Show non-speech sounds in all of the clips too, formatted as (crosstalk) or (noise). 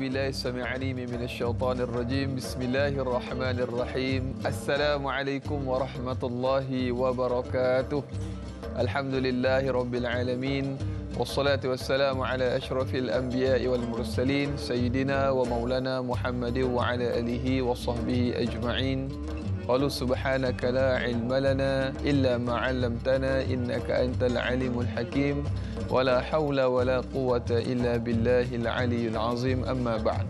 billahi sami'ani minasy syaithanir rajim. Bismillahirrahmanirrahim. Assalamualaikum warahmatullahi wabarakatuh. Alhamdulillahi rabbil alamin. Wassalatu wassalamu ala asyrafil anbiya'i wal mursalin sayyidina wa maulana Muhammadin wa ala alihi wa sahbihi ajma'in. قالوا سبحانك لا علم لنا إلا ما علمتنا إنك أنت العليم الحكيم ولا حول ولا قوة إلا بالله العلي العظيم أما بعد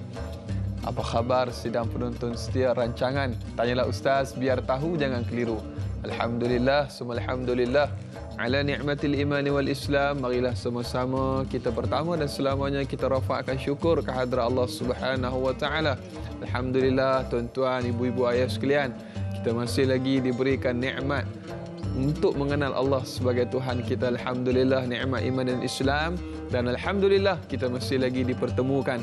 Apa khabar sidang penonton setia rancangan? Tanyalah Ustaz biar tahu jangan keliru. Alhamdulillah, semua Alhamdulillah. Ala ni'matil iman wal islam, marilah sama-sama kita pertama dan selamanya kita rafakkan syukur kehadrat Allah Subhanahu wa taala. Alhamdulillah, tuan-tuan, ibu-ibu, ayah sekalian kita masih lagi diberikan nikmat untuk mengenal Allah sebagai Tuhan kita alhamdulillah nikmat iman dan Islam dan alhamdulillah kita masih lagi dipertemukan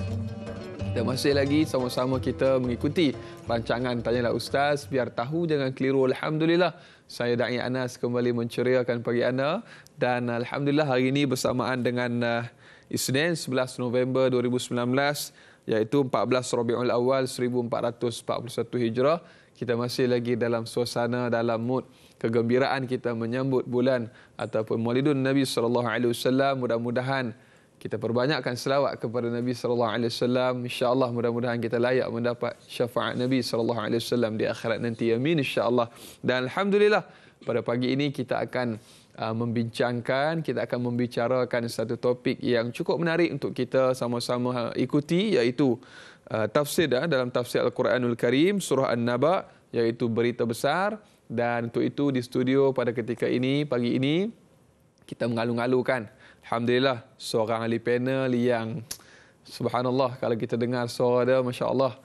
dan masih lagi sama-sama kita mengikuti rancangan tanyalah ustaz biar tahu jangan keliru alhamdulillah saya dai Anas kembali menceriakan pagi anda dan alhamdulillah hari ini bersamaan dengan uh, Isnin 11 November 2019 iaitu 14 Rabiul Awal 1441 Hijrah kita masih lagi dalam suasana dalam mood kegembiraan kita menyambut bulan ataupun Maulidun Nabi sallallahu alaihi wasallam mudah-mudahan kita perbanyakkan selawat kepada Nabi sallallahu alaihi wasallam insyaallah mudah-mudahan kita layak mendapat syafaat Nabi sallallahu alaihi wasallam di akhirat nanti amin insyaallah dan alhamdulillah pada pagi ini kita akan uh, membincangkan kita akan membicarakan satu topik yang cukup menarik untuk kita sama-sama uh, ikuti iaitu Eh, tafsir dah dalam tafsir Al-Quranul Karim surah An-Naba iaitu berita besar dan untuk itu di studio pada ketika ini pagi ini kita mengalu-alukan alhamdulillah seorang ahli panel yang subhanallah kalau kita dengar suara dia masya-Allah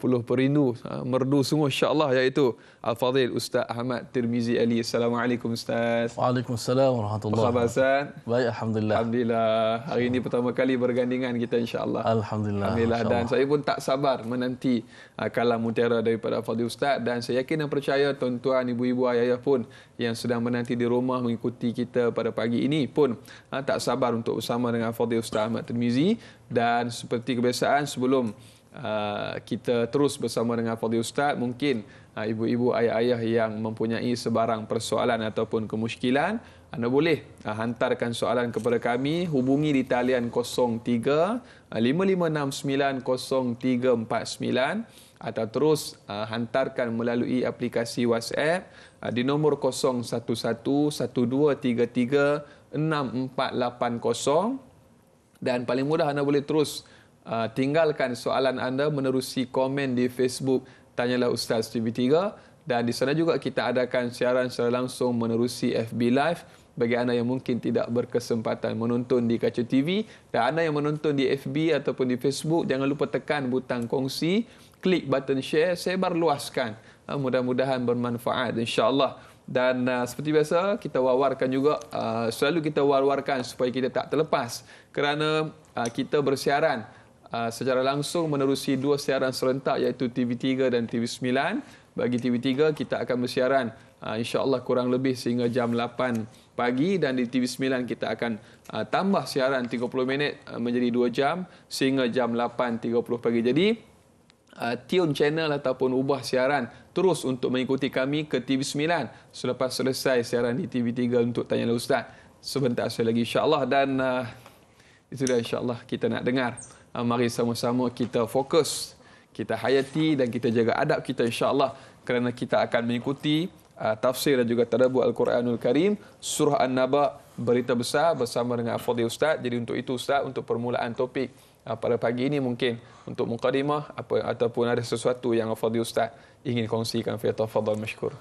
Puluh perindu ha, merdu sungguh insyaallah iaitu Al-Fadhil Ustaz Ahmad Tirmizi Ali. Assalamualaikum Ustaz. Waalaikumsalam warahmatullahi wabarakatuh. Baik alhamdulillah. Alhamdulillah. Hari ini pertama kali bergandingan kita insyaallah. Alhamdulillah. Alhamdulillah dan saya pun tak sabar menanti uh, kalam mutiara daripada Al-Fadhil Ustaz dan saya yakin dan percaya tuan-tuan, ibu-ibu, ayah-ayah pun yang sedang menanti di rumah mengikuti kita pada pagi ini pun uh, tak sabar untuk bersama dengan Al-Fadhil Ustaz Ahmad Tirmizi dan seperti kebiasaan sebelum Ah, kita terus bersama dengan Fadil Ustaz. Mungkin ah, ibu-ibu ayah-ayah yang mempunyai sebarang persoalan ataupun kemuskilan, anda boleh ah, hantarkan soalan kepada kami. Hubungi di talian 03 5569 atau terus uh, hantarkan melalui aplikasi WhatsApp uh, di nomor 011 6480 dan paling mudah anda boleh terus Ah, tinggalkan soalan anda menerusi komen di Facebook Tanyalah Ustaz TV3 dan di sana juga kita adakan siaran secara langsung menerusi FB Live bagi anda yang mungkin tidak berkesempatan menonton di kaca TV dan anda yang menonton di FB ataupun di Facebook jangan lupa tekan butang kongsi klik button share sebar luaskan ah, mudah-mudahan bermanfaat insyaallah dan uh, seperti biasa kita wawarkan juga uh, selalu kita wawarkan supaya kita tak terlepas kerana uh, kita bersiaran Ah, secara langsung menerusi dua siaran serentak iaitu TV3 dan TV9. Bagi TV3 kita akan bersiaran ah, insya-Allah kurang lebih sehingga jam 8 pagi dan di TV9 kita akan ah, tambah siaran 30 minit menjadi 2 jam sehingga jam 8.30 pagi. Jadi uh, tune channel ataupun ubah siaran terus untuk mengikuti kami ke TV9 selepas selesai siaran di TV3 untuk tanya ustaz sebentar saya lagi insya-Allah dan itu dah insya-Allah kita nak dengar. Ah, mari sama-sama kita fokus, kita hayati dan kita jaga adab kita insya-Allah kerana kita akan mengikuti uh, tafsir dan juga tadabbur Al-Quranul Karim, surah An-Naba, berita besar bersama dengan Afdhi Ustaz. Jadi untuk itu Ustaz, untuk permulaan topik uh, pada pagi ini mungkin untuk mukadimah apa ataupun ada sesuatu yang Afdhi Ustaz ingin kongsikan fi tafadhal masykur.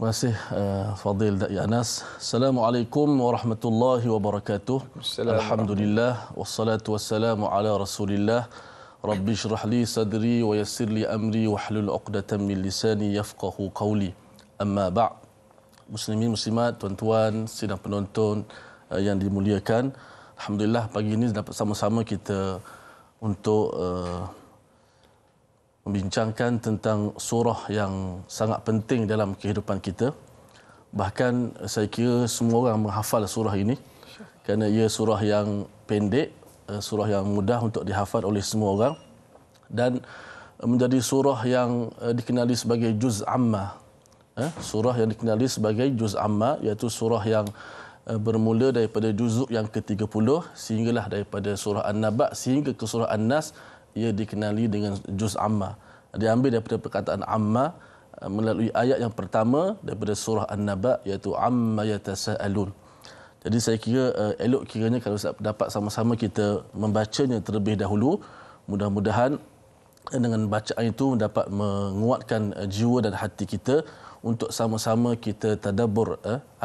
Terima uh, eh, Fadil Da'i Anas. Assalamualaikum warahmatullahi wabarakatuh. Alhamdulillah. Wassalatu wassalamu ala rasulillah. Rabbi syrah li sadri wa yassir li amri wa hlul uqdatan min lisani yafqahu qawli. Amma ba' Muslimin, Muslimat, tuan-tuan, sidang penonton uh, yang dimuliakan. Alhamdulillah pagi ini dapat sama-sama kita untuk uh, membincangkan tentang surah yang sangat penting dalam kehidupan kita. Bahkan saya kira semua orang menghafal surah ini kerana ia surah yang pendek, eh, surah yang mudah untuk dihafal oleh semua orang dan menjadi surah yang eh, dikenali sebagai juz amma. Eh, surah yang dikenali sebagai juz amma iaitu surah yang bermula daripada juzuk yang ke-30 sehinggalah daripada surah An-Naba sehingga ke surah An-Nas. Nas ia dikenali dengan juz amma diambil daripada perkataan amma eh, melalui ayat yang pertama daripada surah an-naba iaitu amma yatasaalun jadi saya kira eh, elok kiranya kalau dapat sama-sama kita membacanya terlebih dahulu mudah-mudahan eh, dengan bacaan itu dapat menguatkan jiwa dan hati kita untuk sama-sama kita tadabbur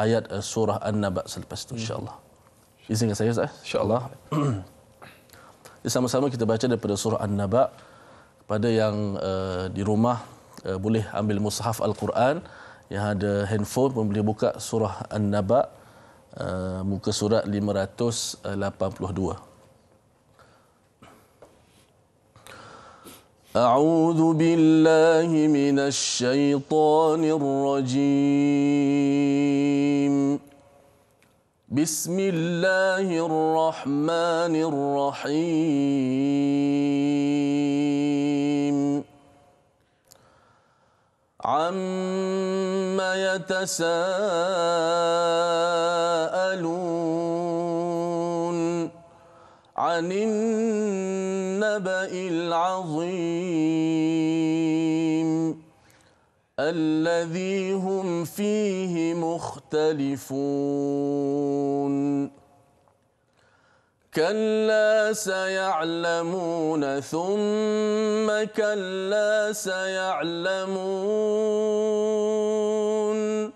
ayat surah an-naba selepas itu insyaallah hmm. izinkan saya Ustaz insyaallah (clears throat) Ya, sama-sama kita baca daripada surah An-Naba pada yang uh, di rumah uh, boleh ambil mushaf Al-Quran yang ada handphone pun boleh buka surah An-Naba uh, muka surat 582 A'udzu billahi minasy syaithanir rajim بسم الله الرحمن الرحيم عم يتساءلون عن النبأ العظيم الذي هم فيه مختلفون كلا سيعلمون ثم كلا سيعلمون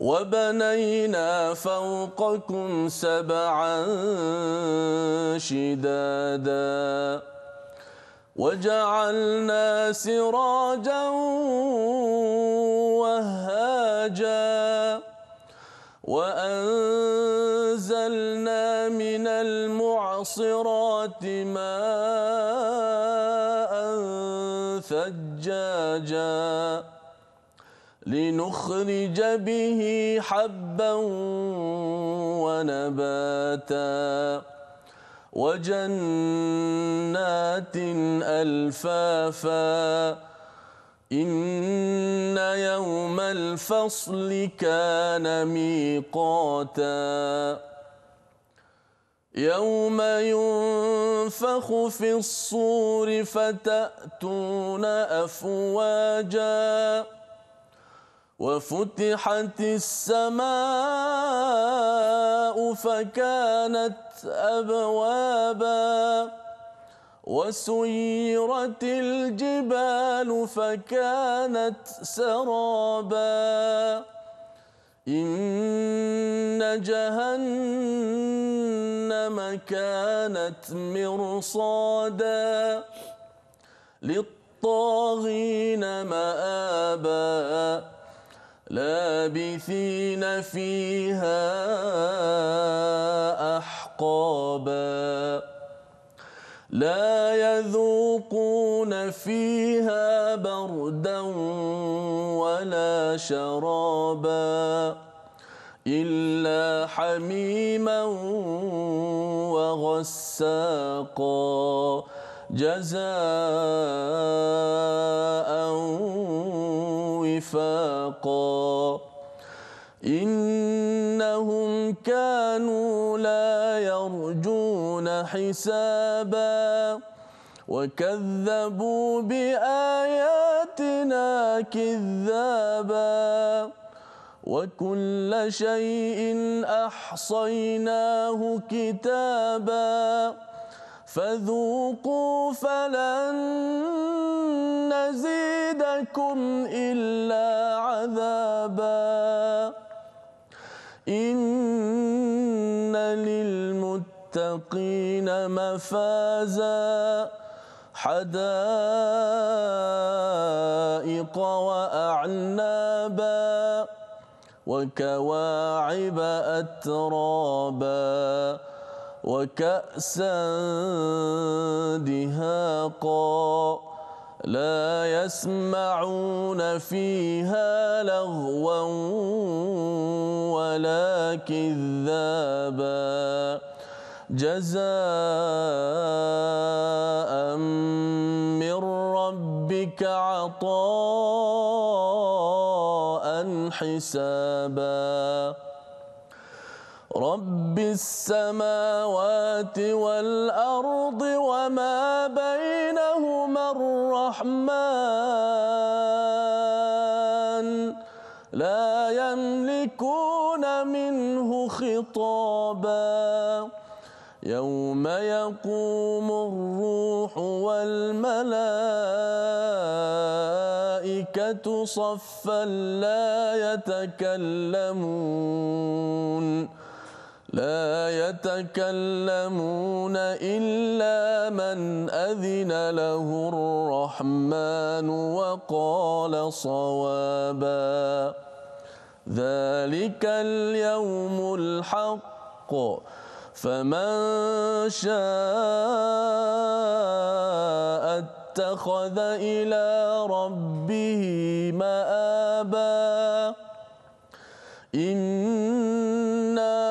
وبنينا فوقكم سبعا شدادا وجعلنا سراجا وهاجا وأنزلنا من المعصرات ماء ثجاجا لنخرج به حبا ونباتا وجنات الفافا ان يوم الفصل كان ميقاتا يوم ينفخ في الصور فتاتون افواجا وفتحت السماء فكانت أبوابا وسيرت الجبال فكانت سرابا إن جهنم كانت مرصادا للطاغين مآبا لابثين فيها أحقابا لا يذوقون فيها بردا ولا شرابا إلا حميما وغساقا جزاء نفاقا إنهم كانوا لا يرجون حسابا وكذبوا بآياتنا كذابا وكل شيء أحصيناه كتابا فذوقوا فلن نزيدكم إلا عذابا إن للمتقين مفازا حدائق وأعنابا وكواعب أترابا وكأسا دهاقا لا يسمعون فيها لغوا ولا كذابا جزاء من ربك عطاء حسابا رب السماوات والأرض وما بينهما الرحمن لا يملكون منه خطابا يوم يقوم الروح والملائكة صفا لا يتكلمون لا يتكلمون إلا من أذن له الرحمن وقال صوابا ذلك اليوم الحق فمن شاء اتخذ إلى ربه مآبا إِنَّا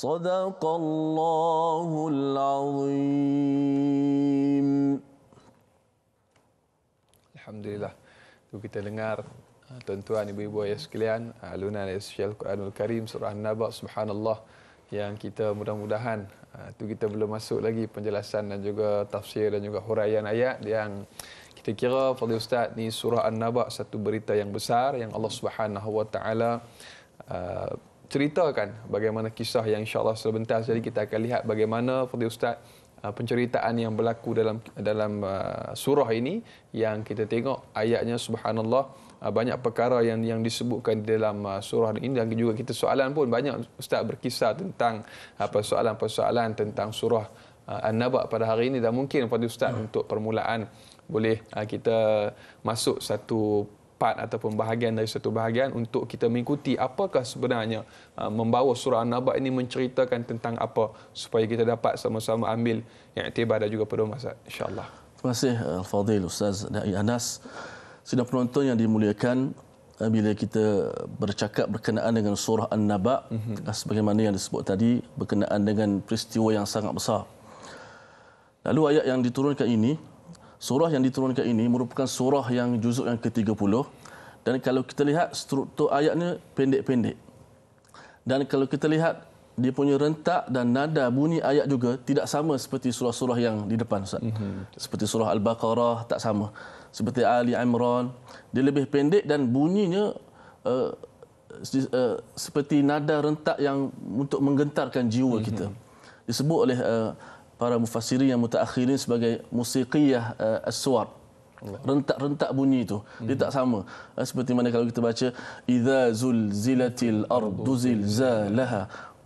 صدق الله العظيم الحمد لله tu kita dengar ah, tuan-tuan ibu-ibu ayah sekalian ah, alunan al Quranul Karim surah An-Naba subhanallah yang kita mudah-mudahan ah, tu kita belum masuk lagi penjelasan dan juga tafsir dan juga huraian ayat yang kita kira Fadil Ustaz ni surah An-Naba satu berita yang besar yang Allah Subhanahu wa taala ceritakan bagaimana kisah yang insyaAllah sebentar jadi kita akan lihat bagaimana Fadil Ustaz uh, penceritaan yang berlaku dalam dalam uh, surah ini yang kita tengok ayatnya subhanallah uh, banyak perkara yang yang disebutkan dalam surah ini dan juga kita soalan pun banyak ustaz berkisah tentang apa soalan-persoalan tentang surah An-Naba pada hari ini dan mungkin pada ustaz hmm. untuk permulaan boleh kita masuk satu part ataupun bahagian dari satu bahagian untuk kita mengikuti apakah sebenarnya uh, membawa surah An-Naba ini menceritakan tentang apa supaya kita dapat sama-sama ambil yang tiba dan juga pedoman masa InsyaAllah. Terima kasih uh, Al-Fadhil Ustaz Da'i Anas. Sudah penonton yang dimuliakan uh, bila kita bercakap berkenaan dengan surah An-Naba mm-hmm. sebagaimana yang disebut tadi berkenaan dengan peristiwa yang sangat besar. Lalu ayat yang diturunkan ini surah yang diturunkan ini merupakan surah yang juzuk yang ke-30 dan kalau kita lihat struktur ayatnya pendek-pendek dan kalau kita lihat dia punya rentak dan nada bunyi ayat juga tidak sama seperti surah-surah yang di depan Mm-hmm. Seperti surah Al-Baqarah tak sama. Seperti Ali Imran, dia lebih pendek dan bunyinya uh, uh, seperti nada rentak yang untuk menggentarkan jiwa mm-hmm. kita. Disebut oleh uh, para mufassirin yang mutaakhirin sebagai musiqiyah uh, as-suwar rentak-rentak bunyi itu hmm. dia mhm. tak sama uh, seperti mana kalau kita baca idza zulzilatil ardu zilzalaha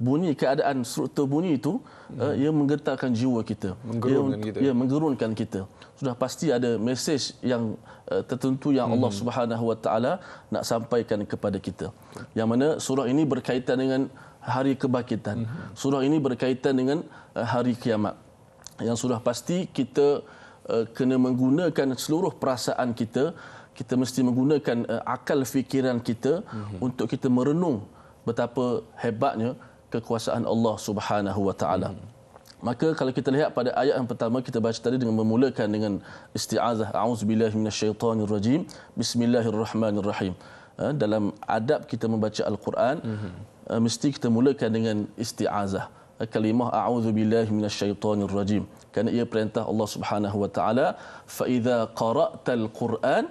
bunyi keadaan struktur bunyi itu hmm. uh, ia menggetarkan jiwa kita menggerunkan ia menggerunkan kita sudah pasti ada mesej yang uh, tertentu yang hmm. Allah mhm. Subhanahu nak sampaikan kepada kita yang mana surah ini berkaitan dengan hari kebangkitan mhm. surah ini berkaitan dengan hari kiamat yang sudah pasti kita eh, kena menggunakan seluruh perasaan kita kita mesti menggunakan eh, akal fikiran kita mhm. untuk kita merenung betapa hebatnya kekuasaan Allah Subhanahu wa taala. Mhm. Maka kalau kita lihat pada ayat yang pertama kita baca tadi dengan memulakan dengan isti'azah auzubillahi minasyaitonir rajim bismillahirrahmanirrahim. Eh, dalam adab kita membaca al-Quran mhm. mesti kita mulakan dengan isti'azah kalimah a'udzu billahi minasyaitonir rajim kerana ia perintah Allah Subhanahu wa taala fa idza qara'tal qur'an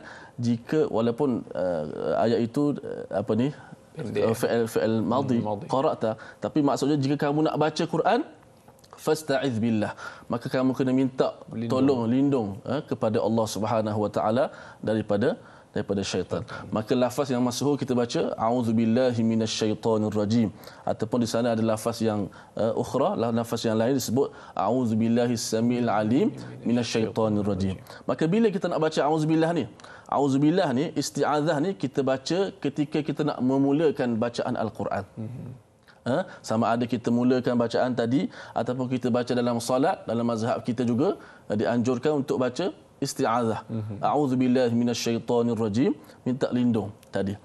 jika walaupun uh, ayat itu uh, apa ni eh, fi'l fi'l hmm, madhi qara'ta tapi maksudnya jika kamu nak baca Quran fasta'iz billah maka kamu kena minta tolong lindung uh, kepada Allah Subhanahu wa taala daripada daripada syaitan. Maka lafaz yang masyhur kita baca auzubillahi minasyaitonir rajim ataupun di sana ada lafaz yang uh, ukhra lah, lafaz yang lain disebut auzubillahi samil alim minasyaitonir rajim. Maka bila kita nak baca auzubillah ni auzubillah ni isti'adzah ni kita baca ketika kita nak memulakan bacaan al-Quran. Mm-hmm. Ha? sama ada kita mulakan bacaan tadi ataupun kita baca dalam solat dalam mazhab kita juga eh, dianjurkan untuk baca isti'adah. Mhm. A'udzu billahi minasyaitonir rajim. Minta lindung tadi.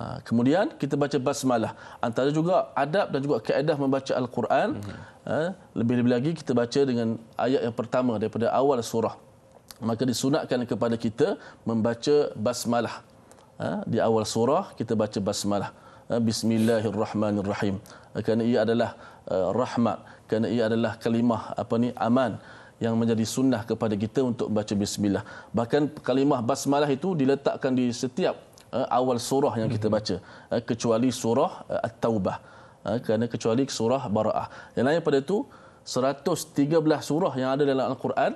Ah, kemudian kita baca basmalah. Antara juga adab dan juga keadaan membaca al-Quran. Mhm. Ah, lebih-lebih lagi kita baca dengan ayat yang pertama daripada awal surah. Maka disunatkan kepada kita membaca basmalah. Ah, di awal surah kita baca basmalah. Bismillahirrahmanirrahim. Kerana ia adalah rahmat, kerana ia adalah kalimah apa ni aman yang menjadi sunnah kepada kita untuk baca bismillah. Bahkan kalimah basmalah itu diletakkan di setiap eh, awal surah yang kita baca eh, kecuali surah eh, At-Taubah. Kerana kecuali surah Bara'ah. Yang lain pada itu 113 surah yang ada dalam Al-Quran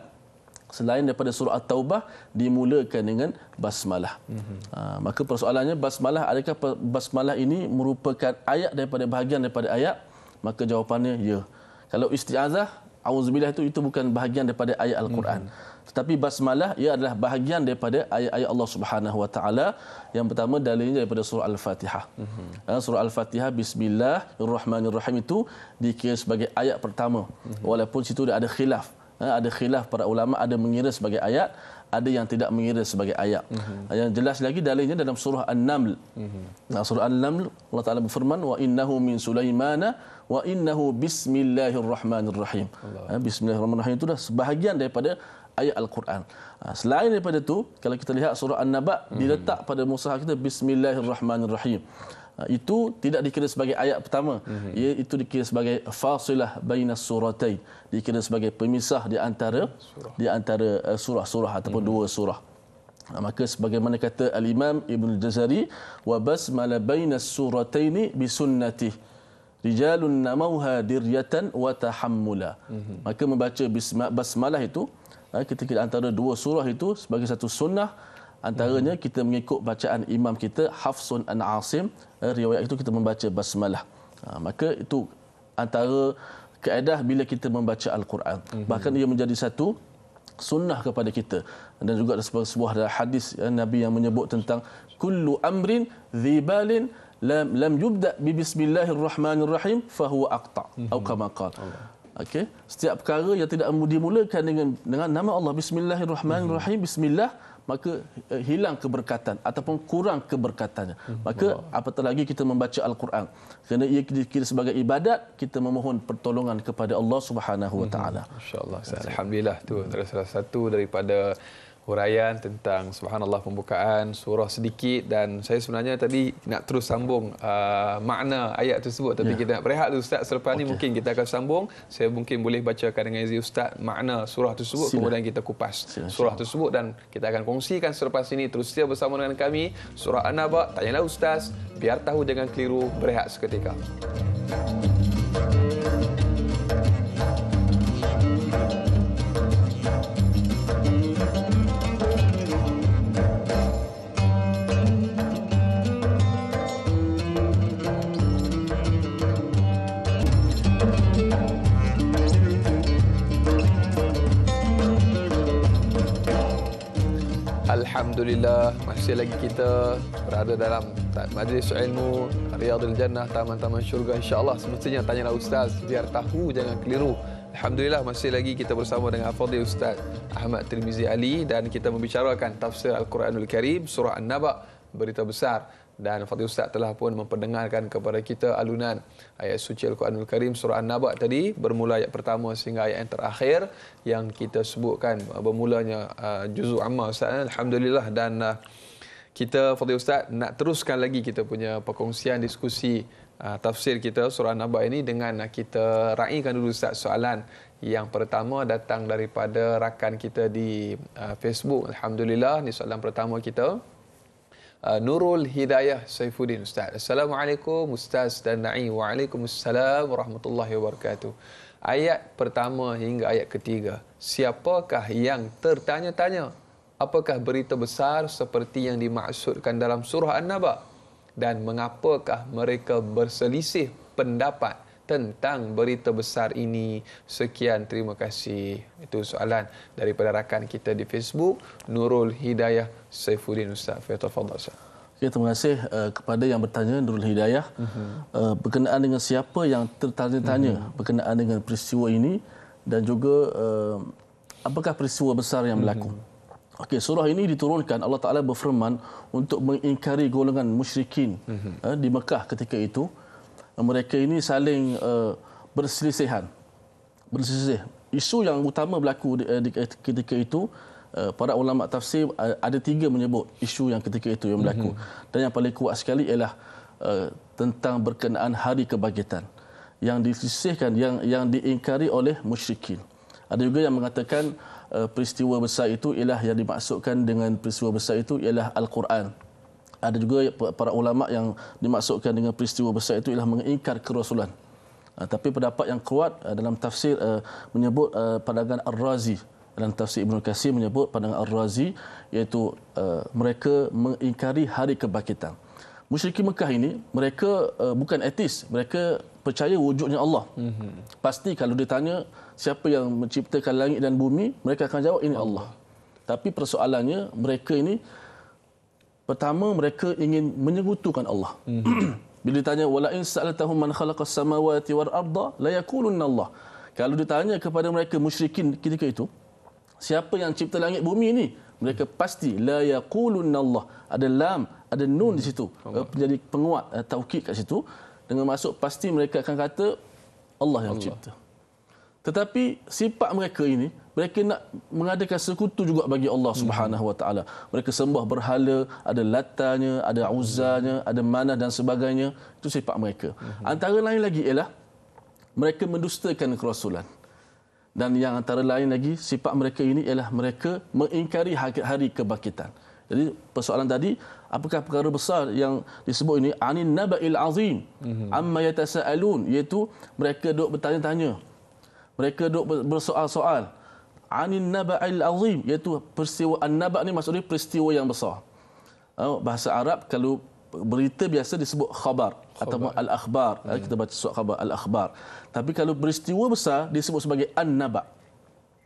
selain daripada surah At-Taubah dimulakan dengan basmalah. Mm-hmm. maka persoalannya basmalah adakah basmalah ini merupakan ayat daripada bahagian daripada ayat? Maka jawapannya ya. Kalau isti'azah auzubillah itu itu bukan bahagian daripada ayat al-Quran. Hmm. Tetapi basmalah ia adalah bahagian daripada ayat-ayat Allah Subhanahu wa taala. Yang pertama dalilnya daripada surah al-Fatihah. Hmm. Surah al-Fatihah bismillahirrahmanirrahim itu dikira sebagai ayat pertama. Hmm. Walaupun situ ada khilaf. Eh, ada khilaf para ulama ada mengira sebagai ayat ada yang tidak mengira sebagai ayat. Mm-hmm. Yang jelas lagi dalilnya dalam surah An-Naml. Mm-hmm. Surah An-Naml Allah Taala berfirman wa innahu min Sulaimana wa innahu bismillahirrahmanirrahim. Allah. Eh, bismillahirrahmanirrahim itu dah sebahagian daripada ayat Al-Quran. Selain daripada itu, kalau kita lihat surah An-Naba mm-hmm. diletak pada musaha kita bismillahirrahmanirrahim. Ah, itu tidak dikira sebagai ayat pertama mhm. ia mm-hmm. itu dikira sebagai fasilah bainas suratai dikira sebagai pemisah di antara surah. di antara surah-surah eh, ataupun mm-hmm. dua surah ah, maka sebagaimana kata al-imam ibnu jazari wa basmala bainas surataini bi sunnati rijalun namauha diryatan wa tahammula mm-hmm. maka membaca basmalah itu ah, ketika antara dua surah itu sebagai satu sunnah antaranya hmm. kita mengikut bacaan imam kita Hafsun An Asim eh, riwayat itu kita membaca basmalah ha, maka itu antara kaedah bila kita membaca al-Quran hmm. bahkan ia menjadi satu sunnah kepada kita dan juga ada sebuah, sebuah hadis ya, nabi yang menyebut tentang kullu amrin dhibalin lam lam yubda bi bismillahirrahmanirrahim fahuwa aqta mhm. atau kama qala okey setiap perkara yang tidak dimulakan dengan dengan nama Allah bismillahirrahmanirrahim mhm. bismillah maka uh, hilang keberkatan ataupun kurang keberkatannya. Hmm. Maka apatah lagi kita membaca Al-Quran. Kerana ia dikira sebagai ibadat, kita memohon pertolongan kepada Allah Subhanahu Wa Insyaallah. Hmm. Masya-Allah. Alhamdulillah tu salah satu daripada huraian tentang subhanallah pembukaan surah sedikit dan saya sebenarnya tadi nak terus sambung uh, makna ayat tersebut tapi ya. kita nak berehat dulu ustaz selepas okay. ni mungkin kita akan sambung saya mungkin boleh bacakan dengan izin ustaz makna surah tersebut Sila. kemudian kita kupas Sila. surah tersebut dan kita akan kongsikan selepas ini terus setia bersama dengan kami surah an-naba tanyalah ustaz biar tahu jangan keliru berehat seketika Thank you. Alhamdulillah masih lagi kita berada dalam majlis ilmu Riyadul Jannah taman-taman syurga insya-Allah semestinya tanyalah ustaz biar tahu jangan keliru. Alhamdulillah masih lagi kita bersama dengan Afadhi Ustaz Ahmad Tirmizi Ali dan kita membicarakan tafsir Al-Quranul Karim surah An-Naba berita besar dan Fatih Ustaz telah pun memperdengarkan kepada kita alunan ayat suci Al-Quranul Karim surah An-Naba tadi bermula ayat pertama sehingga ayat yang terakhir yang kita sebutkan uh, bermulanya uh, juzuk amma Ustaz Alhamdulillah dan uh, kita Fatih Ustaz nak teruskan lagi kita punya perkongsian diskusi uh, tafsir kita surah An-Naba ini dengan uh, kita raikan dulu Ustaz soalan yang pertama datang daripada rakan kita di uh, Facebook Alhamdulillah ni soalan pertama kita Uh, Nurul Hidayah Saifuddin Ustaz. Assalamualaikum Ustaz dan Na'i. Waalaikumsalam warahmatullahi wabarakatuh. Ayat pertama hingga ayat ketiga. Siapakah yang tertanya-tanya? Apakah berita besar seperti yang dimaksudkan dalam surah An-Naba? Dan mengapakah mereka berselisih pendapat? tentang berita besar ini? Sekian, terima kasih. Itu soalan daripada rakan kita di Facebook, Nurul Hidayah Saifuddin Ustaz. Fiatul Fadha Ustaz. Ya, terima kasih uh, kepada yang bertanya, Nurul Hidayah. Uh-huh. Uh, berkenaan dengan siapa yang tertanya-tanya uh-huh. berkenaan dengan peristiwa ini dan juga uh, apakah peristiwa besar yang berlaku? Uh-huh. Okey surah ini diturunkan Allah Taala berfirman untuk mengingkari golongan musyrikin uh-huh. eh, di Mekah ketika itu Eh, mereka ini saling uh, berselisihan. Berselisih. Isu yang utama berlaku eh, ketika itu, para ulama tafsir ada tiga menyebut isu yang ketika itu yang berlaku. Mm-hmm. Dan yang paling kuat sekali ialah tentang berkenaan hari kebangkitan yang disisihkan, yang yang diingkari oleh musyrikin. Ada juga yang mengatakan peristiwa besar itu ialah yang dimaksudkan dengan peristiwa besar itu ialah Al-Quran ada juga para ulama yang dimaksudkan dengan peristiwa besar itu ialah mengingkar kerasulan. Uh, tapi pendapat yang kuat uh, dalam tafsir uh, menyebut uh, pandangan Ar-Razi dalam tafsir Ibn Kasir menyebut pandangan Ar-Razi iaitu uh, mereka mengingkari hari kebangkitan. Musyrikin Mekah ini mereka uh, bukan etis, mereka percaya wujudnya Allah. Mm-hmm. Pasti kalau ditanya siapa yang menciptakan langit dan bumi, mereka akan jawab ini Allah. Allah. Tapi persoalannya mereka ini pertama mereka ingin menyekutukan Allah. (clears throat) Bila ditanya wala in sa'altahum man khalaqas samawati wal arda la yaqulunna Allah. Kalau ditanya kepada mereka musyrikin ketika itu, siapa yang cipta langit bumi ini? Mereka pasti la yaqulunna Allah. Ada lam, ada nun di situ. Menjadi hmm. penguat eh, taukid kat situ dengan masuk pasti mereka akan kata Allah yang cipta. Tetapi sifat mereka ini mereka nak mengadakan sekutu juga bagi Allah Subhanahu Wa Taala mereka sembah berhala ada latanya ada uzanya ada mana dan sebagainya itu sifat mereka antara lain lagi ialah mereka mendustakan kerasulan dan yang antara lain lagi sifat mereka ini ialah mereka mengingkari hari kebangkitan jadi persoalan tadi apakah perkara besar yang disebut ini anin naba'il azim mhm. amma yatasaalun iaitu mereka duk bertanya-tanya mereka duk bersoal-soal anin naba'il azim iaitu peristiwa an-naba' ni maksudnya peristiwa yang besar. Ah, bahasa Arab kalau berita biasa disebut khabar, khabar. atau al-akhbar. Ah, hmm. Kita baca surat khabar al-akhbar. Tapi kalau peristiwa besar disebut sebagai an-naba'.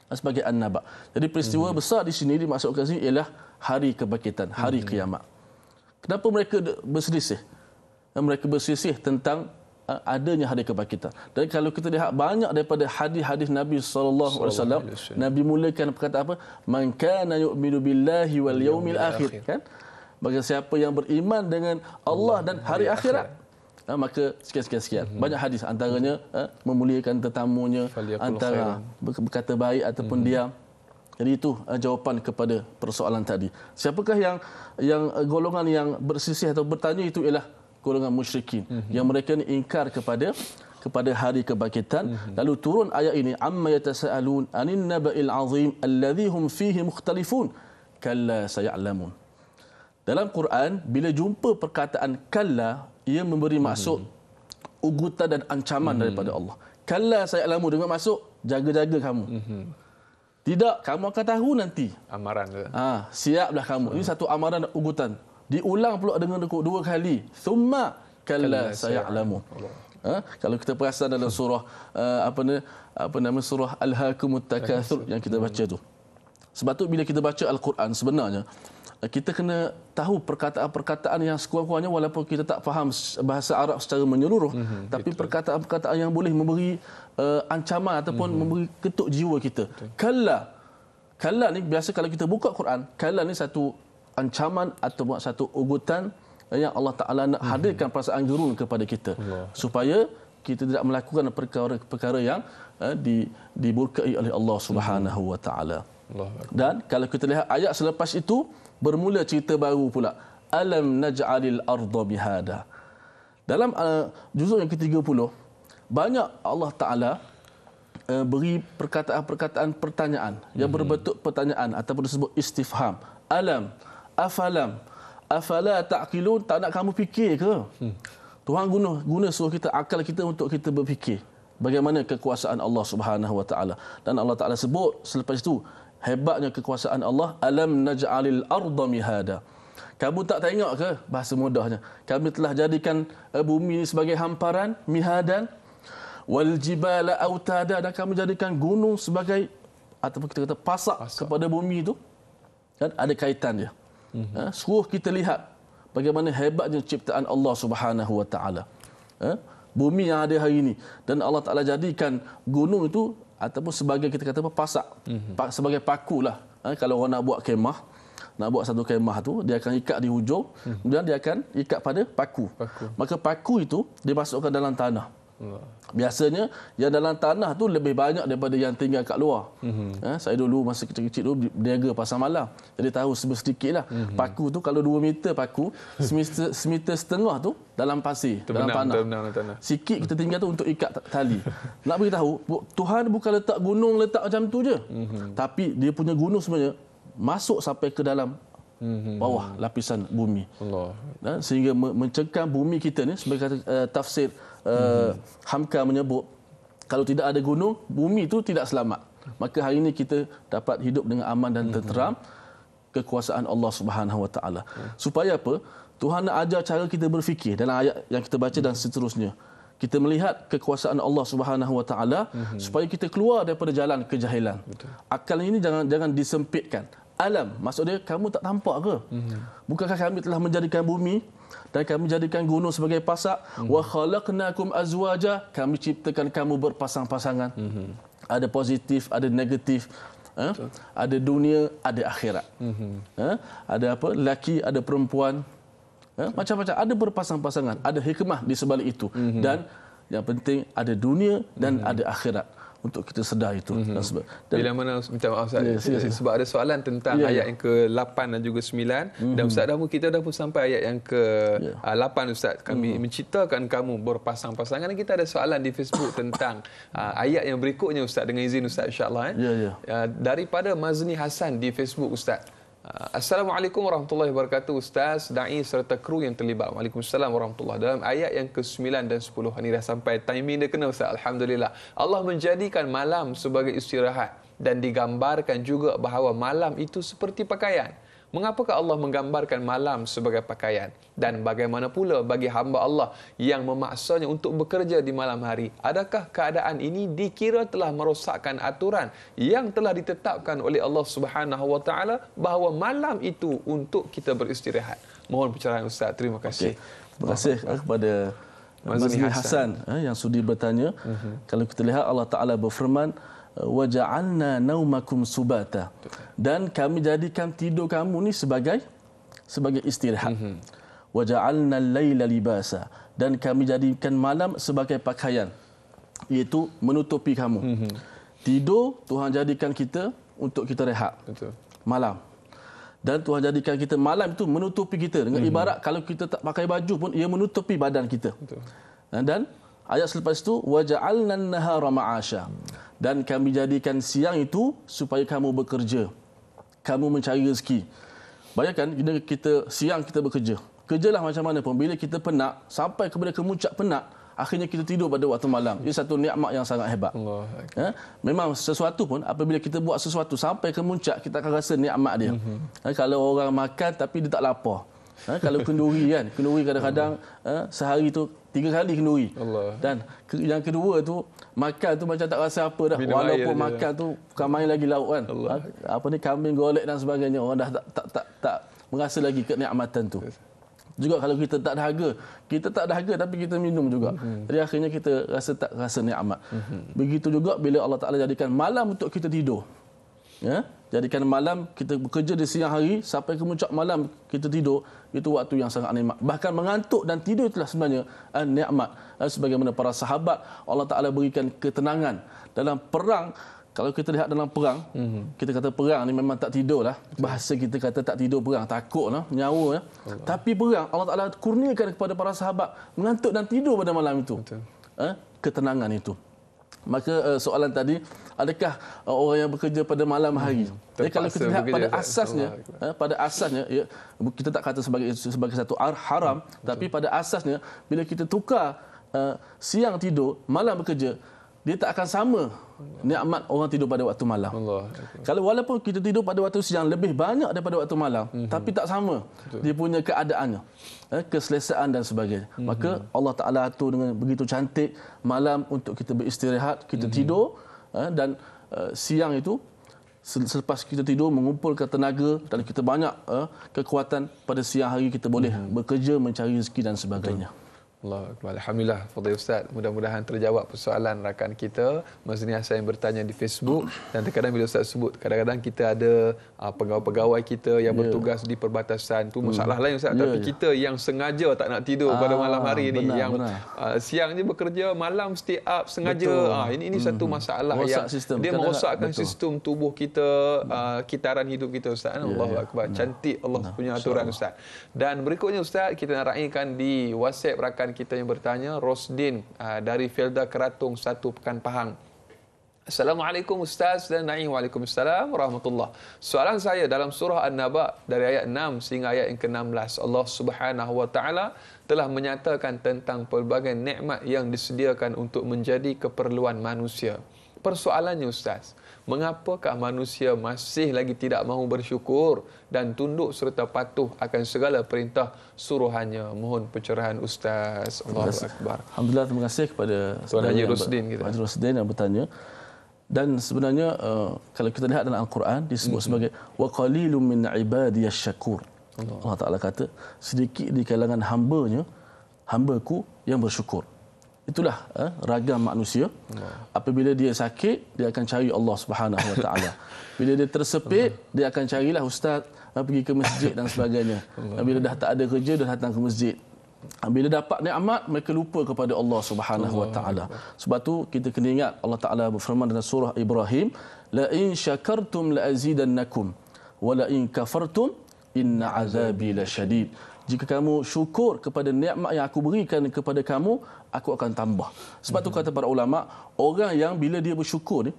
Ah, sebagai an-naba'. Jadi peristiwa hmm. besar di sini dimaksudkan sini ialah hari kebangkitan, hari hmm. kiamat. Kenapa mereka berselisih? Mereka berselisih tentang adanya hari kebangkitan. Dan kalau kita lihat banyak daripada hadis-hadis Nabi sallallahu alaihi wasallam, Nabi mulakan perkata apa? Man kana yu'minu billahi wal yaumil akhir, kan? Bagi siapa yang beriman dengan Allah dan hari akhirat, Ha, maka sekian sekian mm-hmm. banyak hadis antaranya mm ha, memuliakan tetamunya Faliakul antara khairan. berkata baik ataupun mm-hmm. diam jadi itu ha, jawapan kepada persoalan tadi siapakah yang yang golongan yang bersisih atau bertanya itu ialah golongan musyrikin mm-hmm. yang mereka ni ingkar kepada kepada hari kebangkitan mm-hmm. lalu turun ayat ini amma yatasaalun anin naba'il azim allazi hum fihi mukhtalifun kalla sayalamun dalam Quran bila jumpa perkataan kalla ia memberi maksud mm-hmm. ugutan dan ancaman mm-hmm. daripada Allah kalla sayalamun dengan maksud jaga-jaga kamu mm-hmm. Tidak, kamu akan tahu nanti. Amaran. Ah, ha, siaplah kamu. Ini satu amaran dan ugutan diulang pula dengan dua kali summa kala sayalamun ha? kalau kita perasan dalam surah uh, apa ni apa nama surah al Hakum takatsur yang kita baca tu sebab tu bila kita baca al-Quran sebenarnya uh, kita kena tahu perkataan-perkataan yang sekurang-kurangnya walaupun kita tak faham bahasa Arab secara menyeluruh mm-hmm, tapi perkataan-perkataan yang boleh memberi uh, ancaman ataupun mm-hmm. memberi ketuk jiwa kita. Betul. Kala. Kala ni biasa kalau kita buka Quran, kala ni satu ancaman atau buat satu ugutan eh, yang Allah Taala nak hmm. hadirkan perasaan gurun kepada kita Allah. supaya kita tidak melakukan perkara-perkara yang eh, diburkai oleh Allah Subhanahu hmm. wa taala. Dan kalau kita lihat ayat selepas itu bermula cerita baru pula. Alam naj'alil arda bihada. Dalam uh, eh, juzuk yang ke-30 banyak Allah Taala uh, beri perkataan-perkataan pertanyaan yang hmm. berbentuk pertanyaan ataupun disebut istifham. Alam afalam afala taqilun tak nak kamu fikir ke hmm. Tuhan guna guna suruh kita akal kita untuk kita berfikir bagaimana kekuasaan Allah Subhanahu wa taala dan Allah taala sebut selepas itu hebatnya kekuasaan Allah alam naj'alil arda mihada kamu tak tengok ke bahasa mudahnya kami telah jadikan eh, bumi ini sebagai hamparan mihadan wal jibala autada dan kamu jadikan gunung sebagai ataupun kita kata pasak, pasak. kepada bumi itu kan ada kaitan dia Ha, suruh kita lihat bagaimana hebatnya ciptaan Allah Subhanahu Wa Taala. Ha, bumi yang ada hari ini dan Allah Taala jadikan gunung itu ataupun sebagai kita kata apa pasak mm-hmm. sebagai paku lah ha, kalau orang nak buat kemah nak buat satu kemah tu dia akan ikat di hujung mm-hmm. kemudian dia akan ikat pada paku. paku maka paku itu dimasukkan dalam tanah biasanya yang dalam tanah tu lebih banyak daripada yang tinggal kat luar. Mm-hmm. Eh, saya dulu masa kecil-kecil tu berniaga pasar malam. Jadi tahu sedikit lah. Mm-hmm. Paku tu kalau 2 meter paku, (laughs) semeter, semeter setengah tu dalam pasir, terbenam, dalam tanah. Terbenam, tanah. Sikit kita tinggal tu untuk ikat tali. (laughs) Nak beritahu, Tuhan bukan letak gunung letak macam tu je. Mm-hmm. Tapi dia punya gunung sebenarnya masuk sampai ke dalam mhm. bawah lapisan bumi. Allah. Ha, sehingga mencekam bumi kita ni sebagai uh, tafsir uh, Hamka menyebut kalau tidak ada gunung bumi itu tidak selamat maka hari ini kita dapat hidup dengan aman dan tenteram kekuasaan Allah Subhanahu Wa Taala supaya apa Tuhan nak ajar cara kita berfikir dalam ayat yang kita baca dan seterusnya kita melihat kekuasaan Allah Subhanahu Wa Taala supaya kita keluar daripada jalan kejahilan akal ini jangan jangan disempitkan alam maksudnya kamu tak nampak ke hmm. bukankah kami telah menjadikan bumi dan kami jadikan gunung sebagai pasak mm-hmm. wa khalaqnakum azwaja kami ciptakan kamu berpasang-pasangan mm-hmm. ada positif ada negatif ha? ada dunia ada akhirat mm-hmm. ha? ada apa laki ada perempuan ha? macam-macam ada berpasang-pasangan ada hikmah di sebalik itu mm-hmm. dan yang penting ada dunia dan mm-hmm. ada akhirat untuk kita sedar itu mm-hmm. dan bila mana minta maaf ya, Ustaz yeah, yeah, yeah. sebab ada soalan tentang yeah, yeah. ayat yang ke-8 dan juga 9 mm-hmm. dan mhm. Ustaz dah kita dah pun sampai ayat yang ke-8 yeah. Ya. Ustaz kami mm-hmm. menceritakan kamu berpasang-pasangan kita ada soalan di Facebook (laughs) tentang uh, ayat yang berikutnya Ustaz dengan izin Ustaz insyaAllah eh. yeah, ya, yeah. Uh, daripada Mazni Hasan di Facebook Ustaz Uh, Assalamualaikum warahmatullahi wabarakatuh Ustaz, da'i serta kru yang terlibat Waalaikumsalam warahmatullahi wabarakatuh Dalam ayat yang ke-9 dan 10 Ini dah sampai timing dia kena Ustaz Alhamdulillah Allah menjadikan malam sebagai istirahat Dan digambarkan juga bahawa malam itu seperti pakaian Mengapakah Allah menggambarkan malam sebagai pakaian? Dan bagaimana pula bagi hamba Allah yang memaksanya untuk bekerja di malam hari? Adakah keadaan ini dikira telah merosakkan aturan yang telah ditetapkan oleh Allah Subhanahu Wa bahawa malam itu untuk kita beristirahat? Mohon pencerahan Ustaz. Terima kasih. Okay. Terima kasih eh, kepada Mazni Hasan. Eh, yang sudi bertanya. Uh-huh. Kalau kita lihat Allah Ta'ala berfirman, waja'alna naumakum subata dan kami jadikan tidur kamu ni sebagai sebagai istirahat mhm. waja'alna al-laila libasa dan kami jadikan malam sebagai pakaian iaitu menutupi kamu mhm. tidur Tuhan jadikan kita untuk kita rehat malam dan Tuhan jadikan kita malam itu menutupi kita dengan mhm. ibarat kalau kita tak pakai baju pun ia menutupi badan kita dan ayat selepas itu waja'alna an-nahara ma'asha hmm dan kami jadikan siang itu supaya kamu bekerja. Kamu mencari rezeki. Bayangkan kita, kita siang kita bekerja. Kerjalah macam mana pun bila kita penat sampai kepada kemuncak penat akhirnya kita tidur pada waktu malam. Ini satu nikmat yang sangat hebat. Allah. Eh, memang sesuatu pun apabila kita buat sesuatu sampai kemuncak kita akan rasa nikmat dia. Mhm. Eh, kalau orang makan tapi dia tak lapar. Ha, kalau kenduri kan, kenduri kadang-kadang uh, sehari tu tiga kali kenduri. Allah. Dan ke, yang kedua tu makan tu macam tak rasa apa dah. Minum Walaupun makan tu bukan main lagi lauk kan. Ha, apa ni kambing golek dan sebagainya orang dah tak tak tak, tak merasa lagi kenikmatan tu. Juga kalau kita tak dahaga, kita tak dahaga tapi kita minum juga. Mm-hmm. Jadi akhirnya kita rasa tak rasa nikmat. hmm Begitu juga bila Allah Taala jadikan malam untuk kita tidur ya jadikan malam kita bekerja di siang hari sampai ke puncak malam kita tidur itu waktu yang sangat nikmat bahkan mengantuk dan tidur itulah sebenarnya uh, nikmat uh, eh, sebagaimana para sahabat Allah taala berikan ketenangan dalam perang kalau kita lihat dalam perang mm-hmm. kita kata perang ni memang tak tidur lah bahasa kita kata tak tidur perang takutlah nyawa ya tapi perang Allah taala kurniakan kepada para sahabat mengantuk dan tidur pada malam itu betul eh, ketenangan itu maka uh, soalan tadi adakah uh, orang yang bekerja pada malam hari hmm, ya, kalau kita lihat pada asasnya ya, pada asasnya ya, kita tak kata sebagai sebagai satu haram hmm, tapi pada asasnya bila kita tukar uh, siang tidur malam bekerja dia tak akan sama nikmat orang tidur pada waktu malam. Kalau walaupun kita tidur pada waktu siang lebih banyak daripada waktu malam, mm-hmm. tapi tak sama Betul. dia punya keadaannya. Eh, keselesaan dan sebagainya. Mm-hmm. Maka Allah Taala atur dengan begitu cantik malam untuk kita beristirahat, kita mm-hmm. tidur eh, dan uh, siang itu selepas kita tidur mengumpulkan tenaga dan kita banyak uh, kekuatan pada siang hari kita boleh mm-hmm. bekerja mencari rezeki dan sebagainya. Betul. Allah Alhamdulillah Fadil Ustaz Mudah-mudahan terjawab persoalan rakan kita Mazniah saya yang bertanya di Facebook Dan kadang-kadang bila Ustaz sebut Kadang-kadang kita ada uh, pegawai-pegawai kita Yang yeah. bertugas di perbatasan Itu hmm. masalah lain Ustaz yeah, Tapi yeah. kita yang sengaja tak nak tidur ah, pada malam hari ini Yang benar. Uh, siang je bekerja Malam stay up sengaja uh, Ini ini satu hmm. masalah mm yang sistem. Dia merosakkan sistem tubuh kita uh, Kitaran hidup kita Ustaz yeah, ya. Allah yeah. Akbar Cantik Allah nah, punya aturan Ustaz Dan berikutnya Ustaz Kita nak raihkan di WhatsApp rakan kita yang bertanya Rosdin ah, dari Felda Keratung Satu Pekan Pahang Assalamualaikum Ustaz dan Naim Waalaikumsalam Warahmatullah Soalan saya dalam surah An-Naba Dari ayat 6 sehingga ayat yang ke-16 Allah Subhanahu Wa Taala telah menyatakan tentang pelbagai nikmat yang disediakan untuk menjadi keperluan manusia. Persoalannya Ustaz, mengapakah manusia masih lagi tidak mahu bersyukur dan tunduk serta patuh akan segala perintah suruhannya mohon pencerahan ustaz Allahu akbar alhamdulillah terima kasih kepada tuan haji rusdin kita haji rusdin yang bertanya dan sebenarnya eh, kalau kita lihat dalam al-Quran disebut mm-hmm. sebagai wa qalilum min ibadiyash Allah. Ta'ala kata sedikit di kalangan hamba hambanya hambaku yang bersyukur itulah eh, ragam manusia apabila dia sakit dia akan cari Allah Subhanahu Wa Taala (laughs) bila dia tersepit dia akan carilah ustaz eh, pergi ke masjid dan sebagainya (laughs) bila dah tak ada kerja dia datang ke masjid bila dapat nikmat mereka lupa kepada Allah Subhanahu Wa Taala sebab tu kita kena ingat Allah Taala berfirman dalam surah Ibrahim la in syakartum la azidannakum wa la in kafartum inna azabi lasyadid jika kamu syukur kepada nikmat yang aku berikan kepada kamu aku akan tambah sebab hmm. tu mhm. kata para ulama orang yang bila dia bersyukur ni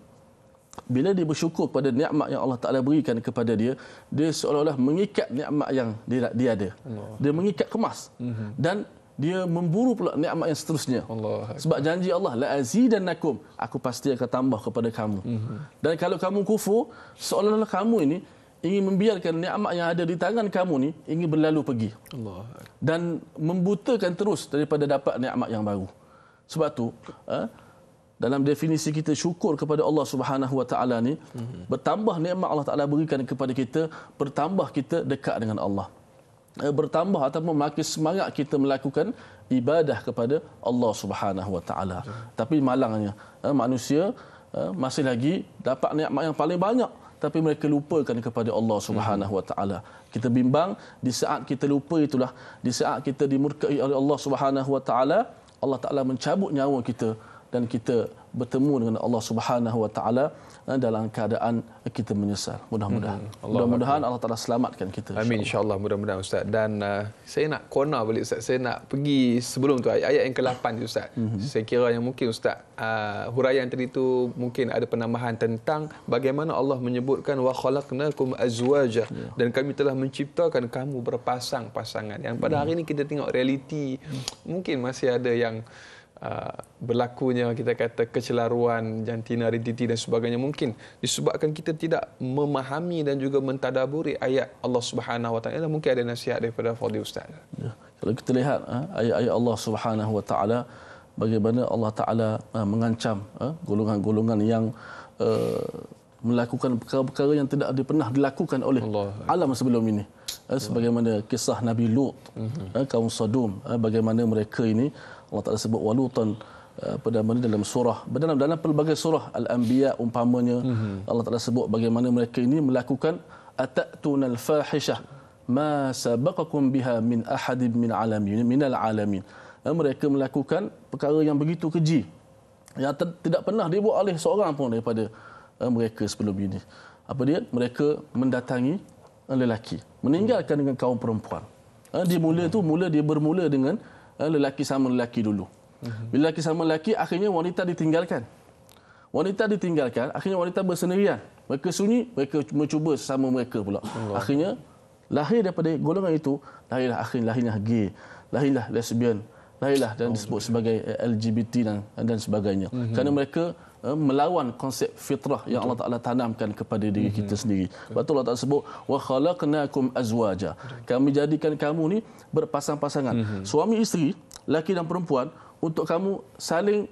bila dia bersyukur pada nikmat yang Allah Taala berikan kepada dia dia seolah-olah mengikat nikmat yang dia ada Allah. dia mengikat kemas hmm. dan dia memburu pula nikmat yang seterusnya Allah. sebab janji Allah la azidannakum aku pasti akan tambah kepada kamu hmm. dan kalau kamu kufur seolah-olah kamu ini ingin membiarkan nikmat yang ada di tangan kamu ni ingin berlalu pergi. Allah. Dan membutakan terus daripada dapat nikmat yang baru. Sebab tu eh, dalam definisi kita syukur kepada Allah Subhanahu Wa Taala ni bertambah nikmat Allah Taala berikan kepada kita bertambah kita dekat dengan Allah eh, bertambah ataupun makin semangat kita melakukan ibadah kepada Allah Subhanahu Wa Taala tapi malangnya eh, manusia masih lagi dapat nikmat yang paling banyak tapi mereka lupakan kepada Allah Subhanahu wa taala. Kita bimbang di saat kita lupa itulah di saat kita dimurkai oleh Allah Subhanahu wa taala, Allah taala mencabut nyawa kita dan kita bertemu dengan Allah Subhanahu Wa Taala eh, dalam keadaan kita menyesal. Mudah-mudahan. Hmm. Mudah-mudahan Allah Taala selamatkan kita. Insya Amin insya-Allah mudah-mudahan ustaz. Dan uh, saya nak corner balik ustaz. Saya nak pergi sebelum tu ayat, ayat yang ke-8 ustaz. Hmm. Saya kira yang mungkin ustaz uh, huraian tadi tu mungkin ada penambahan tentang bagaimana Allah menyebutkan wa khalaqnakum azwaja yeah. dan kami telah menciptakan kamu berpasang-pasangan. Yang pada hmm. hari ini kita tengok realiti hmm. mungkin masih ada yang Uh, berlakunya kita kata kecelaruan jantina rititi dan sebagainya mungkin disebabkan kita tidak memahami dan juga mentadaburi ayat Allah Subhanahu Wa Taala mungkin ada nasihat daripada Fadil Ustaz. Ya. Kalau kita lihat ha, ayat-ayat Allah Subhanahu Wa Taala bagaimana Allah Taala ha, mengancam ha, golongan-golongan yang uh, melakukan perkara-perkara yang tidak pernah dilakukan oleh Allah. alam sebelum ini. Sebagaimana kisah Nabi Lut, mhm. kaum Sodom, bagaimana mereka ini Allah Taala sebut walutan eh, pada mana dalam surah dalam dalam pelbagai surah al-anbiya umpamanya mm-hmm. Allah Taala sebut bagaimana mereka ini melakukan atatunal fahishah ma sabaqakum biha min ahadin min alamin min alamin eh, mereka melakukan perkara yang begitu keji yang tidak pernah dibuat oleh seorang pun daripada eh, mereka sebelum ini apa dia mereka mendatangi lelaki meninggalkan dengan kaum perempuan dia mula tu mula dia bermula dengan Eh, lelaki sama lelaki dulu. Mhm. Bila lelaki sama lelaki, akhirnya wanita ditinggalkan. Wanita ditinggalkan, akhirnya wanita bersendirian. Mereka sunyi, mereka mencuba sama mereka pula. Allah. Akhirnya, lahir daripada golongan itu, lahirlah akhirnya lahirnya gay, lahirlah lesbian, lahirlah dan disebut sebagai eh, LGBT dan, dan sebagainya. Mm-hmm. Kerana mereka Eh, melawan konsep fitrah yang Allah Taala tanamkan kepada diri mhm. kita sendiri. Betul Allah Taala sebut wa khalaqnakum azwaja. Kami jadikan kamu ni berpasang-pasangan. Mhm. Suami isteri, laki dan perempuan untuk kamu saling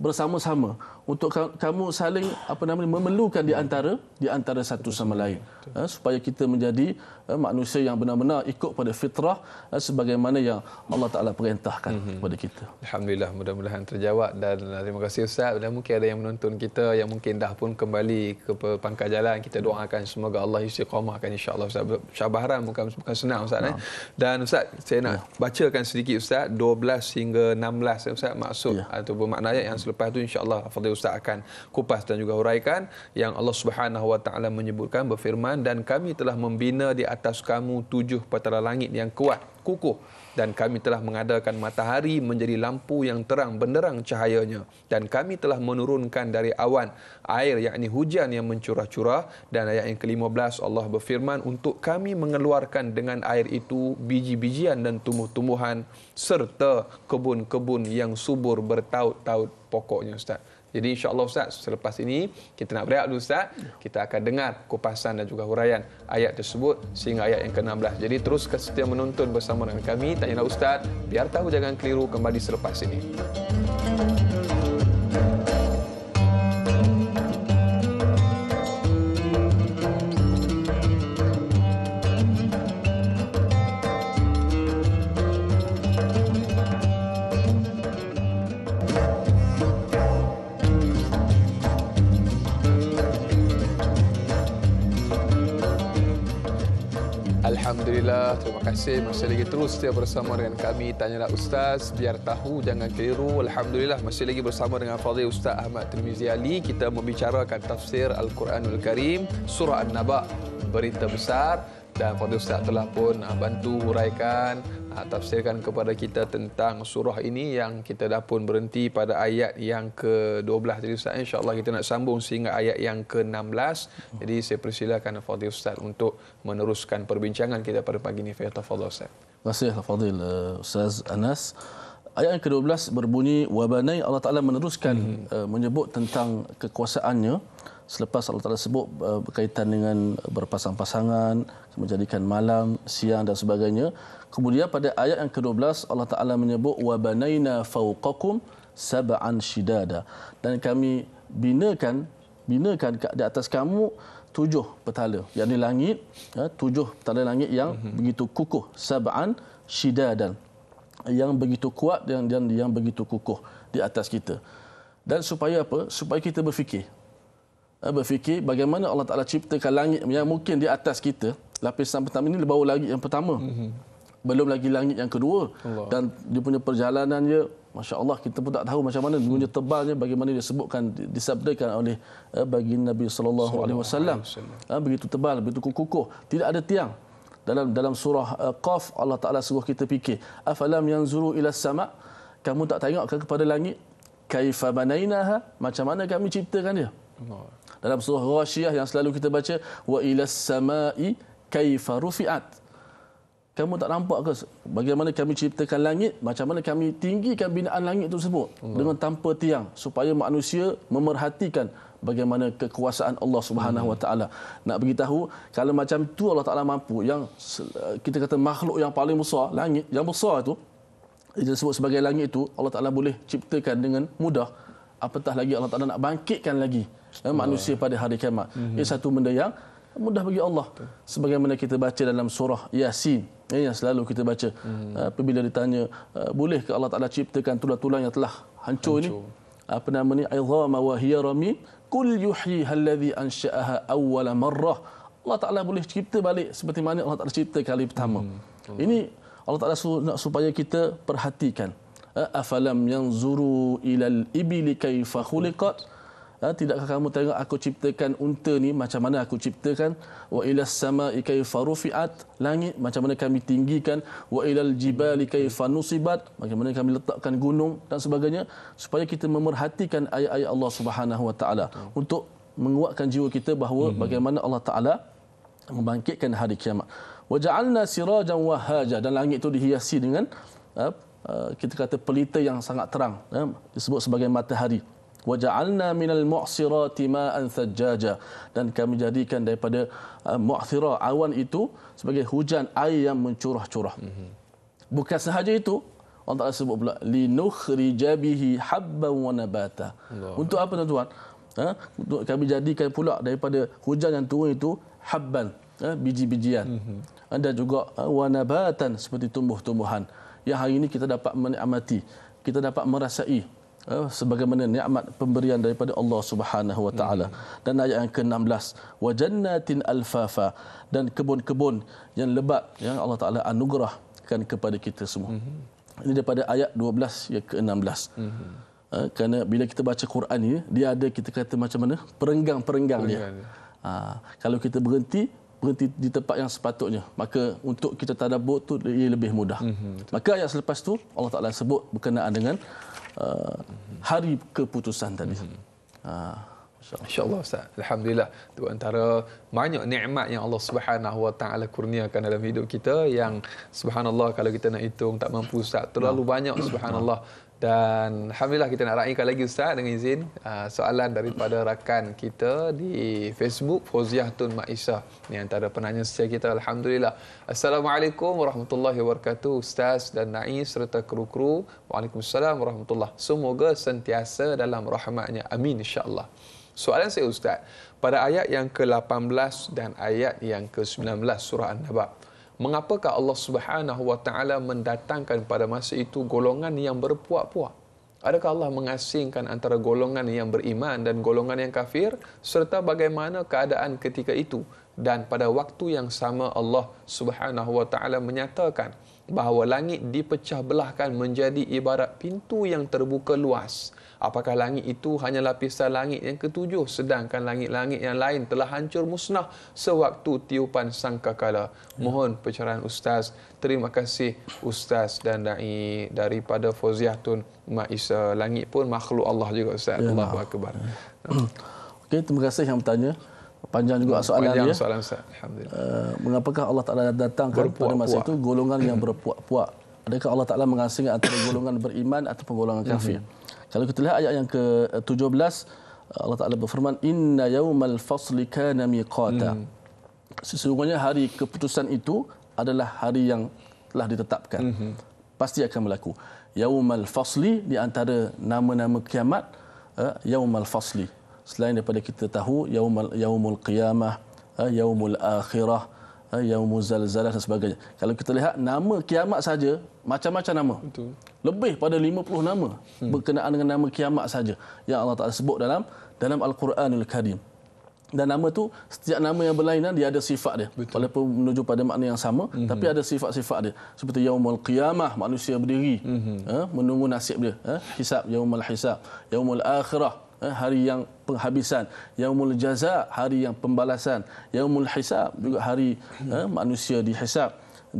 bersama-sama untuk kamu saling apa namanya memerlukan di antara di antara satu sama lain ha, supaya kita menjadi ha, manusia yang benar-benar ikut pada fitrah ha, sebagaimana yang Allah Taala perintahkan mhm. kepada kita. Alhamdulillah mudah-mudahan terjawab dan terima kasih ustaz dan mungkin ada yang menonton kita yang mungkin dah pun kembali ke pangkal jalan kita doakan semoga Allah istiqamahkan insya-Allah ustaz. Syabaran bukan bukan senang ustaz eh? nah. eh. Dan ustaz saya nak ya. bacakan sedikit ustaz 12 hingga 16 ustaz maksud ya. ataupun makna yang selepas tu insya-Allah ustaz akan kupas dan juga huraikan yang Allah Subhanahu wa taala menyebutkan berfirman dan kami telah membina di atas kamu tujuh petala langit yang kuat kukuh dan kami telah mengadakan matahari menjadi lampu yang terang benderang cahayanya dan kami telah menurunkan dari awan air yakni hujan yang mencurah-curah dan ayat yang ke-15 Allah berfirman untuk kami mengeluarkan dengan air itu biji-bijian dan tumbuh-tumbuhan serta kebun-kebun yang subur bertaut-taut pokoknya ustaz jadi insyaAllah Ustaz, selepas ini kita nak berehat dulu Ustaz. Kita akan dengar kupasan dan juga huraian ayat tersebut sehingga ayat yang ke-16. Jadi terus setia menonton bersama dengan kami. Tanyalah Ustaz, biar tahu jangan keliru kembali selepas ini. Alhamdulillah, terima kasih masih lagi terus setia bersama dengan kami Tanyalah Ustaz, biar tahu jangan keliru Alhamdulillah, masih lagi bersama dengan Fadil Ustaz Ahmad Tirmizi Ali Kita membicarakan tafsir Al-Quranul Karim Surah An-Naba, berita besar dan Fadil Ustaz telah pun ah, bantu huraikan Ha, tafsirkan kepada kita tentang surah ini yang kita dah pun berhenti pada ayat yang ke-12 jadi Ustaz insyaAllah kita nak sambung sehingga ayat yang ke-16 jadi saya persilakan Fadil Ustaz untuk meneruskan perbincangan kita pada pagi ini Fadil Ustaz Terima kasih Fadil eh, Ustaz Anas Ayat yang ke-12 berbunyi wabani Allah Taala meneruskan hmm uh, menyebut tentang kekuasaannya selepas Allah Taala sebut uh, berkaitan dengan berpasang-pasangan menjadikan malam siang dan sebagainya Kemudian pada ayat yang ke-12 Allah Taala menyebut wa banaina fawqakum sab'an shidada dan kami binakan binakan di atas kamu tujuh petala yakni langit ya, tujuh petala langit yang mm-hmm. begitu kukuh sab'an shidadan yang begitu kuat dan yang, yang begitu kukuh di atas kita dan supaya apa supaya kita berfikir ya, berfikir bagaimana Allah Taala ciptakan langit yang mungkin di atas kita lapisan pertama ini baru lagi yang pertama mm-hmm belum lagi langit yang kedua Allah. dan dia punya perjalanannya Masya Allah kita pun tak tahu macam mana dunia tebalnya bagaimana dia sebutkan disabdakan oleh eh, bagi Nabi sallallahu alaihi wasallam eh, begitu tebal begitu kukuh tidak ada tiang dalam dalam surah uh, Qaf Allah Taala suruh kita fikir afalam yanzuru ila sama kamu tak tengok ke kepada langit kaifa banainaha macam mana kami ciptakan dia Allah. dalam surah Ghashiyah yang selalu kita baca wa ila samai kaifa rufiat kamu tak nampak ke bagaimana kami ciptakan langit macam mana kami tinggikan binaan langit tersebut Allah. dengan tanpa tiang supaya manusia memerhatikan bagaimana kekuasaan Allah Subhanahu Wa Taala nak beritahu kalau macam tu Allah Taala mampu yang kita kata makhluk yang paling besar langit yang besar itu disebut sebagai langit itu Allah Taala boleh ciptakan dengan mudah apatah lagi Allah Taala nak bangkitkan lagi eh, manusia pada hari kiamat ini mhm. satu benda yang mudah bagi Allah Betul. sebagaimana kita baca dalam surah Yasin ya, yang selalu kita baca hmm. Ah, ditanya ah, boleh ke Allah Taala ciptakan tulang-tulang yang telah hancur, hancur. ni apa nama ni aidhama wa hiya ramim kul yuhyiha allazi ansha'aha awwala marrah Allah Taala boleh cipta balik seperti mana Allah Taala cipta kali pertama hmm. ini Allah Taala nak supaya kita perhatikan ah, afalam yanzuru ilal ibli kaifa khuliqat hmm. Ah, tidakkah kamu tengok aku ciptakan unta ni macam mana aku ciptakan wa ilas sama ikai farufiat langit macam mana kami tinggikan wa ilal jibal ikai fanusibat macam mana kami letakkan gunung dan sebagainya supaya kita memerhatikan ayat-ayat Allah Subhanahu wa taala untuk menguatkan jiwa kita bahawa hmm. bagaimana Allah taala membangkitkan hari kiamat wa ja'alna sirajan wahaja dan langit itu dihiasi dengan ah, ah, kita kata pelita yang sangat terang disebut sebagai matahari waja'alna minal mu'sirati ma'an thajjaja dan kami jadikan daripada uh, mu'thira awan itu sebagai hujan air yang mencurah-curah mm-hmm. bukan sahaja itu Allah Taala sebut pula linukhrija bihi habban wa nabata Allah. untuk apa tuan-tuan ha? untuk kami jadikan pula daripada hujan yang turun itu habban ha? biji-bijian mm-hmm. anda juga ha? wanabatan seperti tumbuh-tumbuhan yang hari ini kita dapat menikmati kita dapat merasai Eh, sebagaimana nikmat pemberian daripada Allah Subhanahu wa taala dan ayat yang ke-16 wa jannatin alfafa dan kebun-kebun yang lebat yang Allah taala anugerahkan kepada kita semua. Mhm. Ini daripada ayat 12 yang ke-16. Mhm. Eh, kerana bila kita baca Quran ni dia ada kita kata macam mana perenggang-perenggang dia. Ha, kalau kita berhenti berhenti di tempat yang sepatutnya maka untuk kita tadabbur tu lebih mudah. Mhm, maka ayat selepas tu Allah taala sebut berkenaan dengan Uh, hari keputusan tadi. Mm-hmm. Uh, ah, InsyaAllah Ustaz. Alhamdulillah. Itu antara banyak nikmat yang Allah Subhanahu kurniakan dalam hidup kita yang subhanallah kalau kita nak hitung tak mampu Ustaz. Terlalu banyak subhanallah. Dan Alhamdulillah kita nak raikan lagi Ustaz dengan izin uh, soalan daripada rakan kita di Facebook Fauziah Tun Maisha. Ini antara penanya setia kita Alhamdulillah. Assalamualaikum warahmatullahi wabarakatuh Ustaz dan Nais serta kru-kru. Waalaikumsalam warahmatullahi wabarakatuh. Semoga sentiasa dalam rahmatnya. Amin insyaAllah. Soalan saya Ustaz, pada ayat yang ke-18 dan ayat yang ke-19 surah An-Nabak mengapakah Allah Subhanahu wa taala mendatangkan pada masa itu golongan yang berpuak-puak adakah Allah mengasingkan antara golongan yang beriman dan golongan yang kafir serta bagaimana keadaan ketika itu dan pada waktu yang sama Allah Subhanahu wa taala menyatakan bahawa langit dipecah belahkan menjadi ibarat pintu yang terbuka luas Apakah langit itu hanya lapisan langit yang ketujuh sedangkan langit-langit yang lain telah hancur musnah sewaktu tiupan sangkakala. Mohon pencerahan ustaz. Terima kasih ustaz dan dai daripada Tun Maisa. Langit pun makhluk Allah juga ustaz. Ya. Allahu akbar. (clears throat) Okey, terima kasih yang bertanya. Panjang juga soalan dia. Panjang soalan ustaz. Alhamdulillah. Uh, mengapakah Allah Taala datang pada masa itu golongan yang berpuak-puak? Adakah Allah Taala mengasingkan antara golongan beriman atau golongan kafir? Mhm. Kalau kita lihat ayat yang ke-17 Allah Taala berfirman inna yawmal fasli kana miqata. Hmm. Sesungguhnya hari keputusan itu adalah hari yang telah ditetapkan. Hmm. Pasti akan berlaku. Yaumal fasli di antara nama-nama kiamat uh, eh, yaumal fasli. Selain daripada kita tahu yaumal yaumul qiyamah, uh, eh, yaumul akhirah, hmm. Ha, yang muzalzalah dan sebagainya. Kalau kita lihat nama kiamat saja macam-macam nama. Betul. Lebih pada 50 nama hmm. berkenaan dengan nama kiamat saja yang Allah Taala sebut dalam dalam Al-Quranul Quran Karim. Dan nama tu setiap nama yang berlainan dia ada sifat dia. Betul. Walaupun menuju pada makna yang sama hmm. tapi ada sifat-sifat dia. Seperti yaumul qiyamah manusia berdiri hmm. eh, menunggu nasib dia. Eh, hisab yaumul hisab, yaumul akhirah eh, hari yang penghabisan yaumul jaza hari yang pembalasan yaumul hisab juga hari eh, manusia dihisab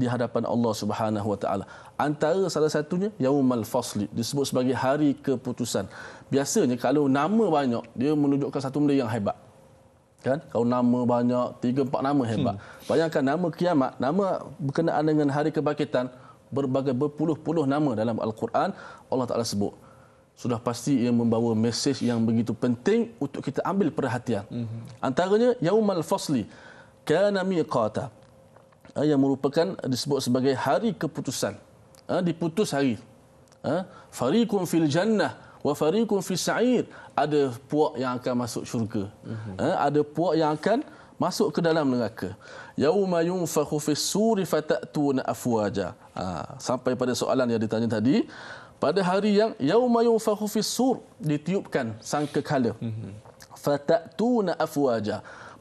di hadapan Allah Subhanahu wa taala antara salah satunya yaumul fasli disebut sebagai hari keputusan biasanya kalau nama banyak dia menunjukkan satu benda yang hebat kan kalau nama banyak tiga empat nama hebat hmm. bayangkan nama kiamat nama berkenaan dengan hari kebangkitan berbagai berpuluh-puluh nama dalam al-Quran Allah Taala sebut sudah pasti ia membawa mesej yang begitu penting untuk kita ambil perhatian. Antaranya yaumal fasli kana miqata ah, yang merupakan eh, disebut sebagai hari keputusan. Ah, diputus hari. Ah, fariqun fil jannah wa fariqun fis sa'ir. Ada puak yang akan masuk syurga. ada puak yang akan masuk ke dalam neraka. Yauma yunfakhu fis suri fatatuna afwaja. sampai pada soalan yang ditanya tadi, pada hari yang yauma yunfakhu fis sur ditiupkan sangkakala mhm. fatatuna afwaja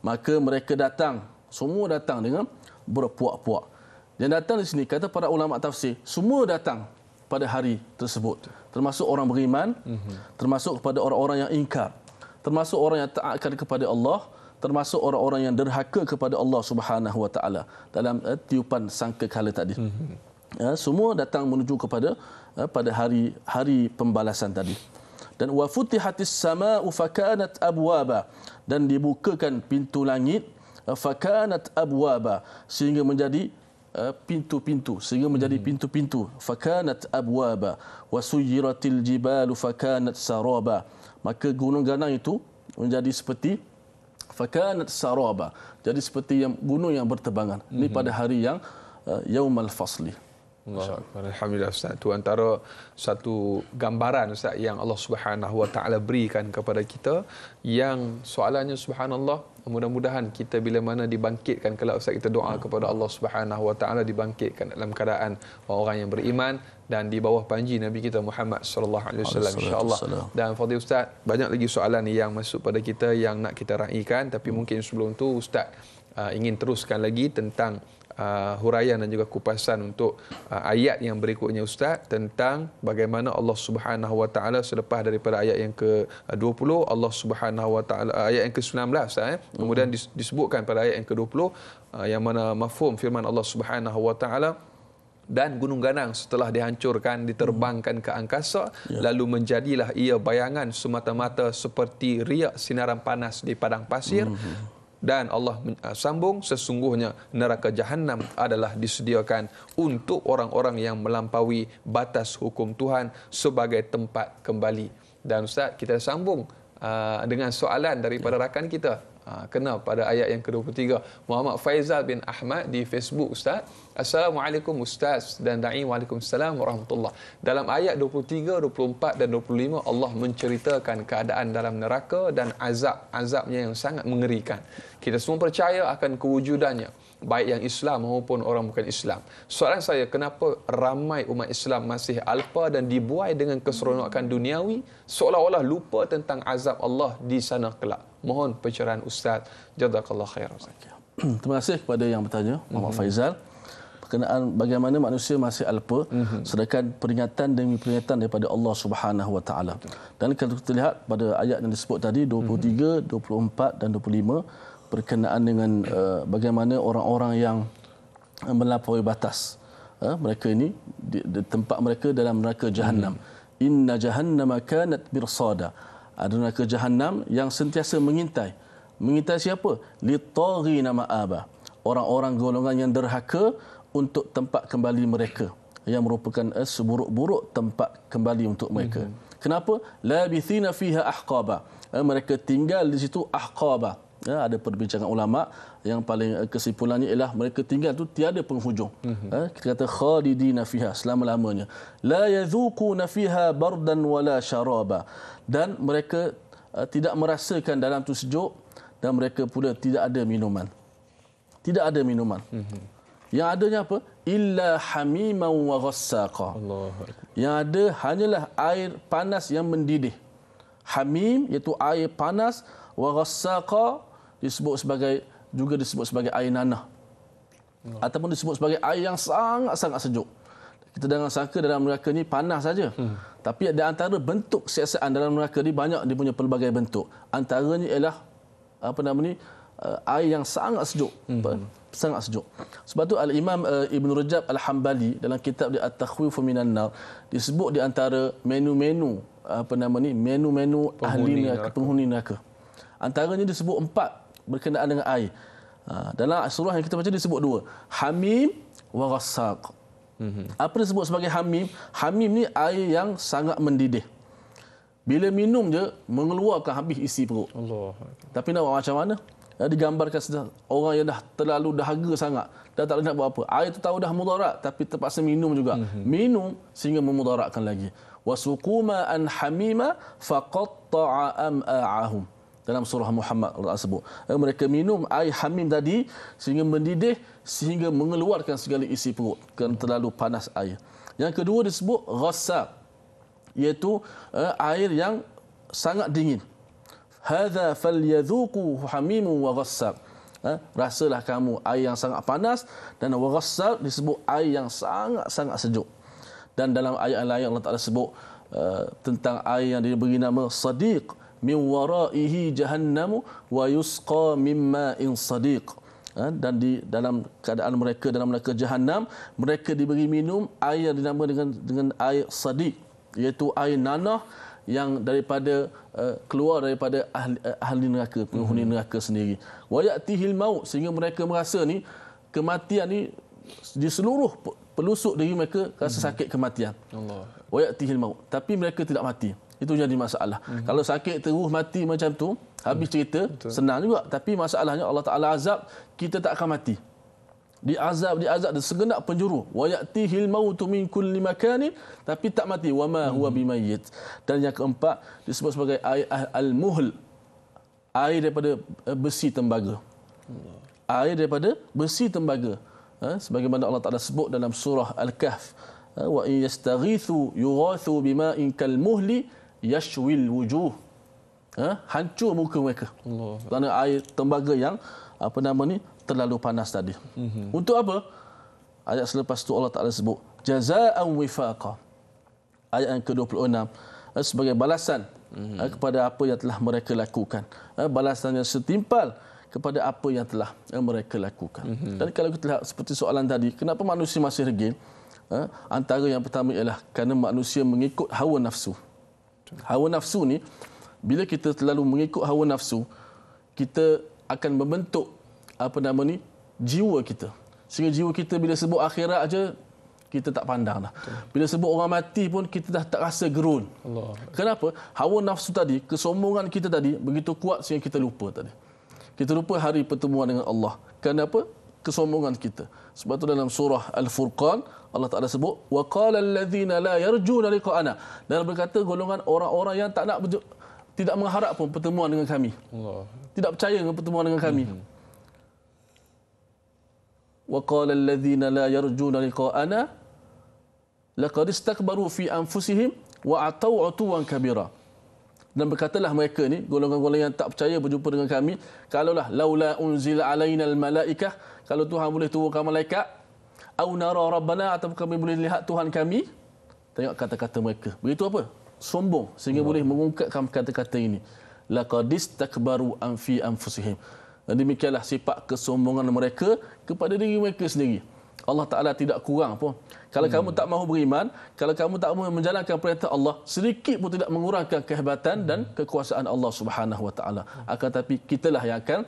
maka mereka datang semua datang dengan berpuak-puak yang datang di sini kata para ulama tafsir semua datang pada hari tersebut termasuk orang beriman mhm. termasuk kepada orang-orang yang ingkar termasuk orang yang taatkan kepada Allah termasuk orang-orang yang derhaka kepada Allah Subhanahu wa taala dalam eh, tiupan sangkakala tadi mhm. ya, semua datang menuju kepada Eh, pada hari hari pembalasan tadi dan wa futihatis sama'u fakanat abwaba dan dibukakan pintu langit eh, fakanat abwaba sehingga menjadi eh, pintu-pintu sehingga menjadi hmm. pintu-pintu fakanat abwaba wasuyiratil jibalu fakanat saraba maka gunung-ganang itu menjadi seperti fakanat saraba jadi seperti yang gunung yang bertebangan ini hmm. pada hari yang yaumal fasli Masya-Allah. Alhamdulillah Ustaz. Itu antara satu gambaran Ustaz yang Allah Subhanahu Wa Taala berikan kepada kita yang soalannya subhanallah mudah-mudahan kita bila mana dibangkitkan kalau Ustaz kita doa kepada Allah Subhanahu Wa Taala dibangkitkan dalam keadaan orang yang beriman dan di bawah panji Nabi kita Muhammad sallallahu alaihi wasallam insyaallah. Dan Fadil Ustaz, banyak lagi soalan yang masuk pada kita yang nak kita raikan tapi hmm. mungkin sebelum tu Ustaz uh, ingin teruskan lagi tentang uh, huraian dan juga kupasan untuk uh, ayat yang berikutnya ustaz tentang bagaimana Allah Subhanahu wa taala selepas daripada ayat yang ke-20 Allah Subhanahu wa taala uh, ayat yang ke-19 eh kemudian disebutkan pada ayat yang ke-20 uh, yang mana mafhum firman Allah Subhanahu wa taala dan gunung ganang setelah dihancurkan diterbangkan ke angkasa ya. lalu menjadilah ia bayangan semata-mata seperti riak sinaran panas di padang pasir mm-hmm dan Allah ah, sambung sesungguhnya neraka jahanam adalah disediakan untuk orang-orang yang melampaui batas hukum Tuhan sebagai tempat kembali dan ustaz kita sambung ah, dengan soalan daripada rakan kita ah, kena pada ayat yang ke-23 Muhammad Faizal bin Ahmad di Facebook ustaz Assalamualaikum Ustaz dan Da'i Waalaikumsalam Warahmatullah Dalam ayat 23, 24 dan 25 Allah menceritakan keadaan dalam neraka dan azab Azabnya yang sangat mengerikan Kita semua percaya akan kewujudannya Baik yang Islam maupun orang bukan Islam Soalan saya, kenapa ramai umat Islam masih alpa dan dibuai dengan keseronokan duniawi Seolah-olah lupa tentang azab Allah di sana kelak Mohon pencerahan Ustaz Jadakallah khair Ustaz. Terima kasih kepada yang bertanya, Muhammad mm-hmm. Faizal berkenaan bagaimana manusia masih alpa mm-hmm. sedangkan peringatan demi peringatan daripada Allah Subhanahu wa taala. Dan kalau kita lihat pada ayat yang disebut tadi 23, mm-hmm. 24 dan 25 berkenaan dengan uh, bagaimana orang-orang yang eh, melampaui batas uh, mereka ini di, di tempat mereka dalam neraka jahanam. Mm-hmm. Inna jahannam kanat mirsada. Ada neraka jahanam yang sentiasa mengintai. Mengintai siapa? Litaghi nama aba orang-orang golongan yang derhaka untuk tempat kembali mereka yang merupakan eh, seburuk-buruk tempat kembali untuk mereka. Mm-hmm. Kenapa? Labithina fiha ahqaba. Eh, mereka tinggal di situ ahqaba. Ya, ada perbincangan ulama yang paling kesimpulannya ialah mereka tinggal tu tiada penghujung. Mm-hmm. Ya, kita kata khalidina fiha selama-lamanya. La yadhuquna fiha bardan wala syaraba. Dan mereka uh, tidak merasakan dalam tu sejuk dan mereka pula tidak ada minuman. Tidak ada minuman. Mm-hmm. Yang adanya apa? Illa hamiman wa ghassaqa. Yang ada hanyalah air panas yang mendidih. Hamim iaitu air panas wa ghassaqa disebut sebagai juga disebut sebagai air nanah. Allah. Ataupun disebut sebagai air yang sangat-sangat sejuk. Kita jangan sangka dalam neraka ni panas saja. Hmm. Tapi ada antara bentuk siasaan dalam neraka ni banyak dia punya pelbagai bentuk. Antaranya ialah apa nama ni? Uh, air yang sangat sejuk. Hmm sangat sejuk. Sebab tu al-Imam eh, Ibn Rajab Al-Hambali dalam kitab dia At-Takhwifu minan Nar disebut di antara menu-menu apa nama ni menu-menu ahli neraka penghuni neraka. Antaranya disebut empat berkenaan dengan air. Ha, dalam surah yang kita baca disebut dua, Hamim wa Ghassaq. Mhm. Apa disebut sebagai Hamim? Hamim ni air yang sangat mendidih. Bila minum je mengeluarkan habis isi perut. Allah. Tapi nak buat macam mana? Ya, digambarkan sudah orang yang dah terlalu dahaga sangat dah tak nak buat apa air itu tahu dah mudarat tapi terpaksa minum juga mm-hmm. minum sehingga memudaratkan lagi wasuquma an hamima faqatta'a am'a'ahum dalam surah Muhammad Allah sebut eh, mereka minum air hamim tadi sehingga mendidih sehingga mengeluarkan segala isi perut kerana terlalu panas air yang kedua disebut ghassab iaitu eh, air yang sangat dingin hadza falyadhuqu hamimun wa ghassaq ha? rasalah kamu air yang sangat panas dan wa ghassaq disebut air yang sangat sangat sejuk dan dalam ayat lain Allah Taala sebut uh, tentang air yang diberi nama sadiq min waraihi jahannam wa yusqa mimma in sadiq ha? dan di dalam keadaan mereka dalam neraka jahannam mereka diberi minum air yang dinamakan dengan dengan air sadiq iaitu air nanah yang daripada eh, keluar daripada ahli, eh, ahli neraka penghuni hmm. neraka sendiri wayatihil maut sehingga mereka merasa ni kematian ni di seluruh pelusuk diri mereka rasa hmm. sakit kematian Allah wayatihil maut tapi mereka tidak mati itu jadi masalah hmm. kalau sakit terus mati macam tu habis hmm. cerita hmm. senang juga tapi masalahnya Allah taala azab kita tak akan mati diazab diazab di segenap penjuru wa yatihil mautu min kulli makanin tapi tak mati wa ma huwa bimayyit dan yang keempat disebut sebagai air ah- al muhl air daripada eh, besi tembaga air daripada besi tembaga ha? sebagaimana Allah Taala sebut dalam surah al kahf ha? wa in yastaghithu yughathu bima'in kal muhli yashwil wujuh ha? hancur muka mereka Allah. kerana air tembaga yang apa nama ni terlalu panas tadi. Mm-hmm. Untuk apa? Ayat selepas itu Allah Ta'ala sebut, Jaza'an wifaqa. Ayat yang ke-26. Eh, sebagai balasan mm-hmm. kepada apa yang telah mereka lakukan. Eh, balasan yang setimpal kepada apa yang telah mereka lakukan. Mm-hmm. Dan kalau kita lihat seperti soalan tadi, kenapa manusia masih regil? Antara yang pertama ialah kerana manusia mengikut hawa nafsu. Hawa nafsu ni, bila kita terlalu mengikut hawa nafsu, kita akan membentuk apa nama ni jiwa kita sehingga jiwa kita bila sebut akhirat aja kita tak pandang dah. Bila sebut orang mati pun kita dah tak rasa gerun. Allah. Kenapa? Hawa nafsu tadi, kesombongan kita tadi begitu kuat sehingga kita lupa tadi. Kita lupa hari pertemuan dengan Allah. Kenapa? Kesombongan kita. Sebab tu dalam surah Al-Furqan Allah Taala sebut wa qala allazina la yarjuna liqa'ana. Dan berkata golongan orang-orang yang tak nak tidak mengharap pun pertemuan dengan kami. Allah. Tidak percaya dengan pertemuan dengan kami. Mm-hmm. وقال الذين لا يرجون لقاءنا لقد استكبروا في أنفسهم وعطوا عطوا كبيرا dan berkatalah mereka ni golongan-golongan yang tak percaya berjumpa dengan kami kalaulah laula unzil alaina al malaikah kalau Tuhan boleh turunkan malaikat au nara rabbana atau kami boleh lihat Tuhan kami tengok kata-kata mereka begitu apa sombong sehingga hmm. boleh mengungkapkan kata-kata ini laqad istakbaru an fi anfusihim dan demikianlah sifat kesombongan mereka kepada diri mereka sendiri. Allah Taala tidak kurang pun. Kalau hmm. kamu tak mahu beriman, kalau kamu tak mahu menjalankan perintah Allah, sedikit pun tidak mengurangkan kehebatan dan kekuasaan Allah Subhanahu Wa Taala. Akan tetapi kitalah yang akan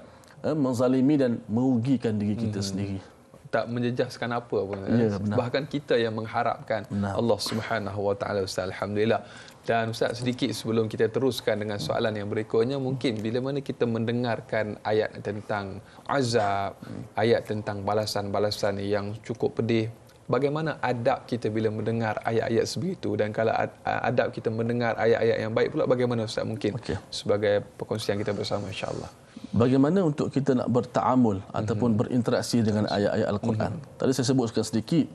eh, menzalimi dan merugikan diri kita hmm. sendiri tak menjejaskan apa pun eh. ya, benar. bahkan kita yang mengharapkan benar. Allah Subhanahu Wa Taala Ustaz alhamdulillah dan Ustaz sedikit sebelum kita teruskan dengan soalan yang berikutnya mungkin bila mana kita mendengarkan ayat tentang azab ayat tentang balasan-balasan yang cukup pedih bagaimana adab kita bila mendengar ayat-ayat sebegitu dan kalau adab kita mendengar ayat-ayat yang baik pula bagaimana Ustaz mungkin okay. sebagai perkongsian kita bersama insya-Allah bagaimana untuk kita nak bertaamul ataupun mhm. berinteraksi dengan ayat-ayat Al-Quran. Mhm. Tadi saya sebutkan sedikit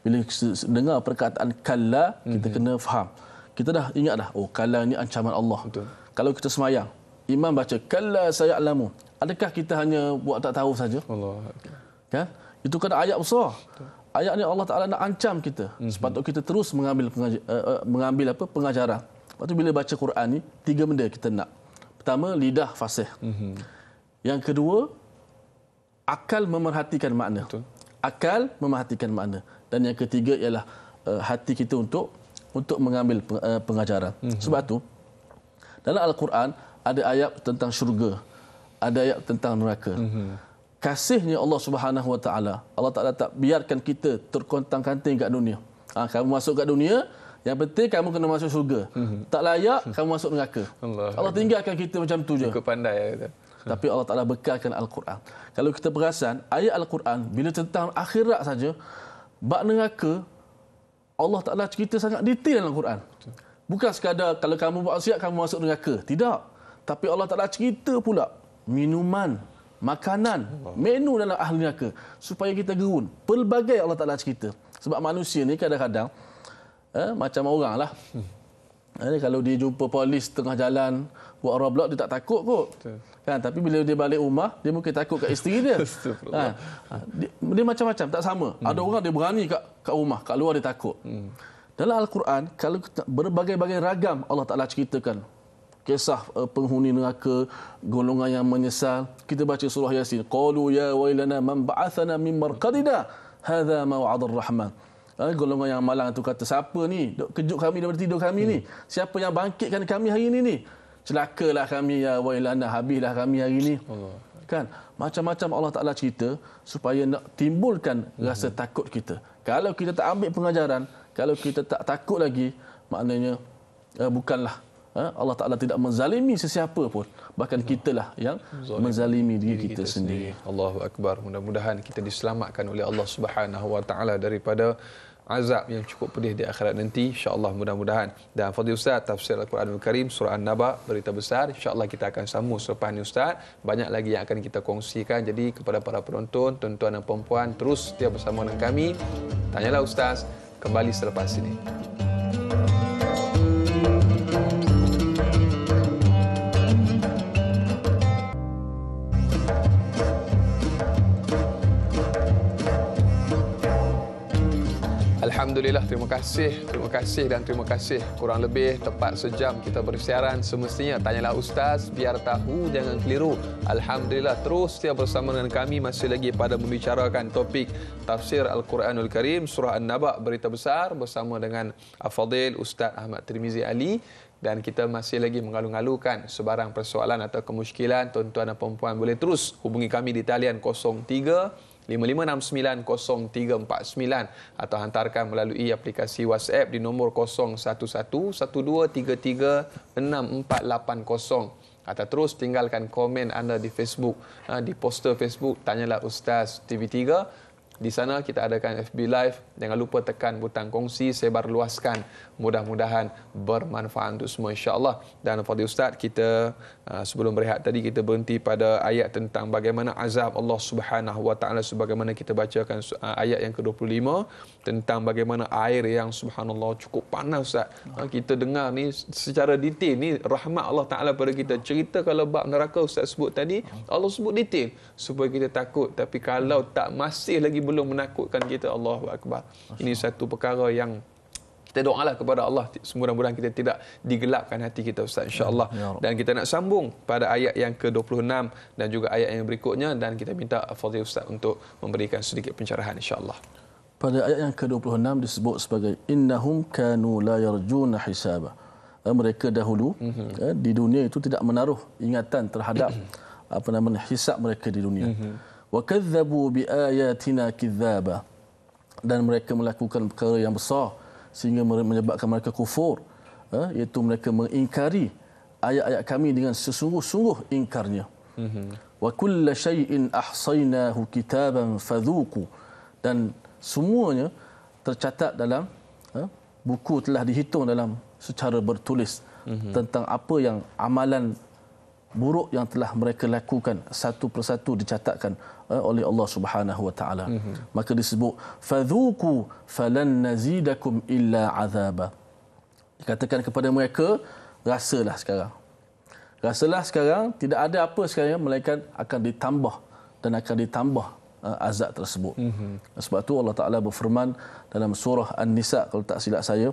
bila dengar perkataan kalla kita mhm. kena faham. Kita dah ingat dah oh kalla ni ancaman Allah. Betul. Kalau kita semayang imam baca kalla saya saya'lamu. Adakah kita hanya buat tak tahu saja? Allah. Kan? Ya? Itu kan ayat besar. Ayat ni Allah Taala nak ancam kita. Sepatutnya kita terus mengambil pengaj- eh, eh, mengambil apa pengajaran. Lepas bila baca Quran ni tiga benda kita nak. Pertama, lidah fasih. Mm-hmm. Yang kedua, akal memerhatikan makna. Betul. Akal memerhatikan makna. Dan yang ketiga ialah uh, hati kita untuk untuk mengambil eh, pengajaran. Mm-hmm. Sebab itu, dalam Al-Quran ada ayat tentang syurga. Ada ayat tentang neraka. Mm-hmm. Kasihnya Allah Subhanahu Wa Taala. Allah Taala tak biarkan kita terkontang-kanting kat dunia. Ha, kamu masuk kat dunia, yang penting kamu kena masuk syurga. Hmm. Tak layak kamu masuk neraka. Allah, Allah, Allah tinggalkan kita macam tu je. Cukup pandai ya. Kan? Tapi Allah Taala bekalkan al-Quran. Kalau kita perasan ayat al-Quran bila tentang akhirat saja bab neraka Allah Taala cerita sangat detail dalam al-Quran. Bukan sekadar kalau kamu buat maksiat kamu masuk neraka. Tidak. Tapi Allah Taala cerita pula minuman, makanan, menu dalam ahli neraka supaya kita gerun. Pelbagai Allah Taala cerita. Sebab manusia ni kadang-kadang eh, macam orang lah. Hmm. Eh, kalau dia jumpa polis tengah jalan, buat roblox, dia tak takut kot. Kan? Tapi bila dia balik rumah, dia mungkin takut kat isteri dia. (laughs) Ha. ha. dia. Dia macam-macam, tak sama. Hmm. Ada orang dia berani kat, kat rumah, kat luar dia takut. Hmm. Dalam Al-Quran, kalau berbagai-bagai ragam Allah Ta'ala ceritakan kisah eh, penghuni neraka, golongan yang menyesal. Kita baca surah Yasin. Qalu ya wailana man ba'athana min marqadina hadha ma wa'adar rahman. Eh, golongan yang malang tu kata siapa ni kejut kami daripada tidur kami hmm. ni siapa yang bangkitkan kami hari ini ni celakalah kami ya wailana habislah kami hari ini kan macam-macam Allah Taala cerita supaya nak timbulkan rasa mhm. takut kita kalau kita tak ambil pengajaran kalau kita tak takut lagi maknanya eh, bukanlah eh, Allah Taala tidak menzalimi sesiapa pun bahkan kitalah yang Zalim. menzalimi diri, diri kita, kita sendiri. sendiri Allahu akbar mudah-mudahan kita diselamatkan oleh Allah Subhanahu wa taala daripada azab yang cukup pedih di akhirat nanti insyaallah mudah-mudahan dan fadil ustaz tafsir al-Quran al-Karim surah an-naba berita besar insyaallah kita akan sambung selepas ini ustaz banyak lagi yang akan kita kongsikan jadi kepada para penonton tuan-tuan dan puan-puan terus setia bersama dengan kami tanyalah ustaz kembali selepas ini Alhamdulillah, terima kasih. Terima kasih dan terima kasih. Kurang lebih tepat sejam kita bersiaran semestinya. Tanyalah Ustaz, biar tahu, jangan keliru. Alhamdulillah, terus setia bersama dengan kami masih lagi pada membicarakan topik Tafsir Al-Quranul Karim, Surah An-Naba' Berita Besar bersama dengan Afadil Ustaz Ahmad Tirmizi Ali dan kita masih lagi mengalung-alungkan sebarang persoalan atau kemusykilan tuan-tuan dan puan boleh terus hubungi kami di talian 03 55690349 atau hantarkan melalui aplikasi WhatsApp di nombor 011 6480 atau terus tinggalkan komen anda di Facebook, ha, di poster Facebook Tanyalah Ustaz TV3. Di sana kita adakan FB Live. Jangan lupa tekan butang kongsi, sebar luaskan. Mudah-mudahan bermanfaat untuk semua insyaAllah. Dan Fadil Ustaz, kita Ah, sebelum berehat tadi kita berhenti pada ayat tentang bagaimana azab Allah Subhanahu wa taala sebagaimana kita bacakan ah, ayat yang ke-25 tentang bagaimana air yang subhanallah cukup panas Ustaz. Ah, kita dengar ni secara detail ni rahmat Allah taala pada kita. Cerita kalau bab neraka Ustaz sebut tadi, Allah sebut detail supaya kita takut. Tapi kalau tak masih lagi belum menakutkan kita Allahu akbar. Ini satu perkara yang kita doalah kepada Allah semudah-mudahan kita tidak digelapkan hati kita ustaz insyaallah ya dan kita nak sambung pada ayat yang ke-26 dan juga ayat yang berikutnya dan kita minta fadhil ustaz untuk memberikan sedikit pencerahan insyaallah pada ayat yang ke-26 disebut sebagai innahum kanu la yarjuna hisaba eh, mereka dahulu mm-hmm. eh, di dunia itu tidak menaruh ingatan terhadap (clears throat) apa namanya hisab mereka di dunia mhm. wa kadzabu bi ayatina kidzaba dan mereka melakukan perkara yang besar sehingga menyebabkan mereka kufur eh, iaitu mereka mengingkari ayat-ayat kami dengan sesungguh-sungguh ingkarnya mhm. wa kull shay'in ahsaynahu kitaban fadhuqu dan semuanya tercatat dalam eh, buku telah dihitung dalam secara bertulis mm-hmm. tentang apa yang amalan buruk yang telah mereka lakukan satu persatu dicatatkan eh, oleh Allah Subhanahu wa taala. Mhm. Maka disebut fadhuku falan nazidakum illa azaba. Dikatakan kepada mereka rasalah sekarang. Rasalah sekarang tidak ada apa sekarang melainkan akan ditambah dan akan ditambah uh, azab tersebut. Mm-hmm. Sebab tu Allah Taala berfirman dalam surah An-Nisa kalau tak silap saya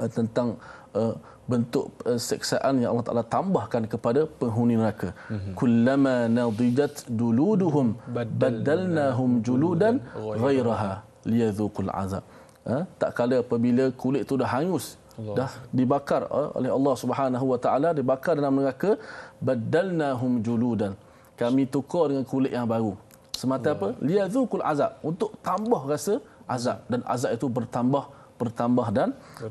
uh, tentang eh, bentuk uh, eh, seksaan yang Allah Taala tambahkan kepada penghuni neraka. Mhm. Kullama nadidat duluduhum badalnahum juludan ghairaha liyadhuqul azab. Eh, tak kala apabila kulit itu dah hangus, Allah. dah dibakar uh, oleh Allah Subhanahu wa taala dibakar dalam neraka, badalnahum juludan. Kami tukar dengan kulit yang baru. Semata apa? Liyadhuqul azab untuk tambah rasa azab dan azab itu bertambah bertambah dan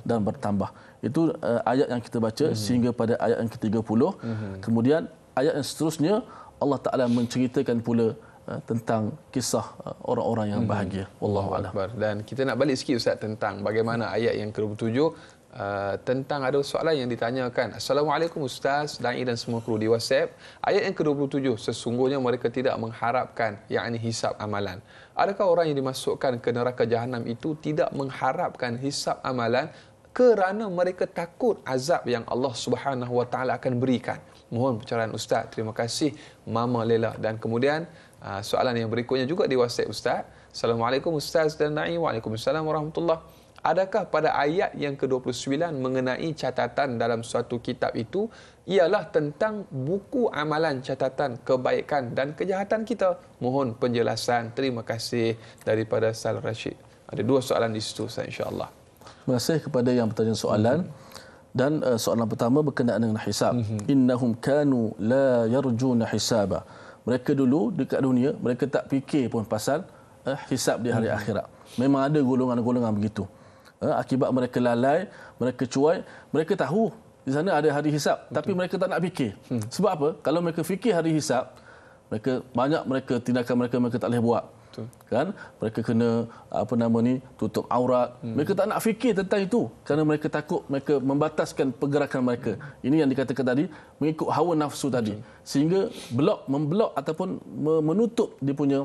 dan bertambah itu uh, ayat yang kita baca mm-hmm. sehingga pada ayat yang ke-30 mm-hmm. kemudian ayat yang seterusnya Allah Taala menceritakan pula eh, tentang kisah eh, orang-orang yang mhm. bahagia mm-hmm. wallahu a'lam dan kita nak balik sikit ustaz tentang bagaimana ayat yang ke-27 Uh, tentang ada soalan yang ditanyakan Assalamualaikum Ustaz, Da'i dan semua kru di WhatsApp Ayat yang ke-27 Sesungguhnya mereka tidak mengharapkan Yang ini hisap amalan Adakah orang yang dimasukkan ke neraka jahanam itu Tidak mengharapkan hisap amalan kerana mereka takut azab yang Allah Subhanahu Wa Taala akan berikan. Mohon pencerahan ustaz. Terima kasih Mama Lela dan kemudian uh, soalan yang berikutnya juga di WhatsApp ustaz. Assalamualaikum ustaz dan Naim. Waalaikumsalam warahmatullah. Adakah pada ayat yang ke-29 mengenai catatan dalam suatu kitab itu ialah tentang buku amalan catatan kebaikan dan kejahatan kita? Mohon penjelasan. Terima kasih daripada Sal Rashid. Ada dua soalan di situ, insya-Allah. Terima kasih kepada yang bertanya soalan dan uh, soalan pertama berkenaan dengan hisab. Mm-hmm. Innahum kanu la yarjuna hisaba. Mereka dulu dekat dunia mereka tak fikir pun pasal uh, hisab di hari mm-hmm. akhirat. Memang ada golongan-golongan begitu. Uh, akibat mereka lalai, mereka cuai, mereka tahu di sana ada hari hisab okay. tapi mereka tak nak fikir. Mm-hmm. Sebab apa? Kalau mereka fikir hari hisab, mereka banyak mereka tindakan mereka mereka tak boleh buat kan mereka kena apa nama ni tutup aurat hmm. mereka tak nak fikir tentang itu kerana mereka takut mereka membataskan pergerakan mereka hmm. ini yang dikatakan tadi mengikut hawa nafsu tadi hmm. sehingga blok memblok ataupun menutup dia punya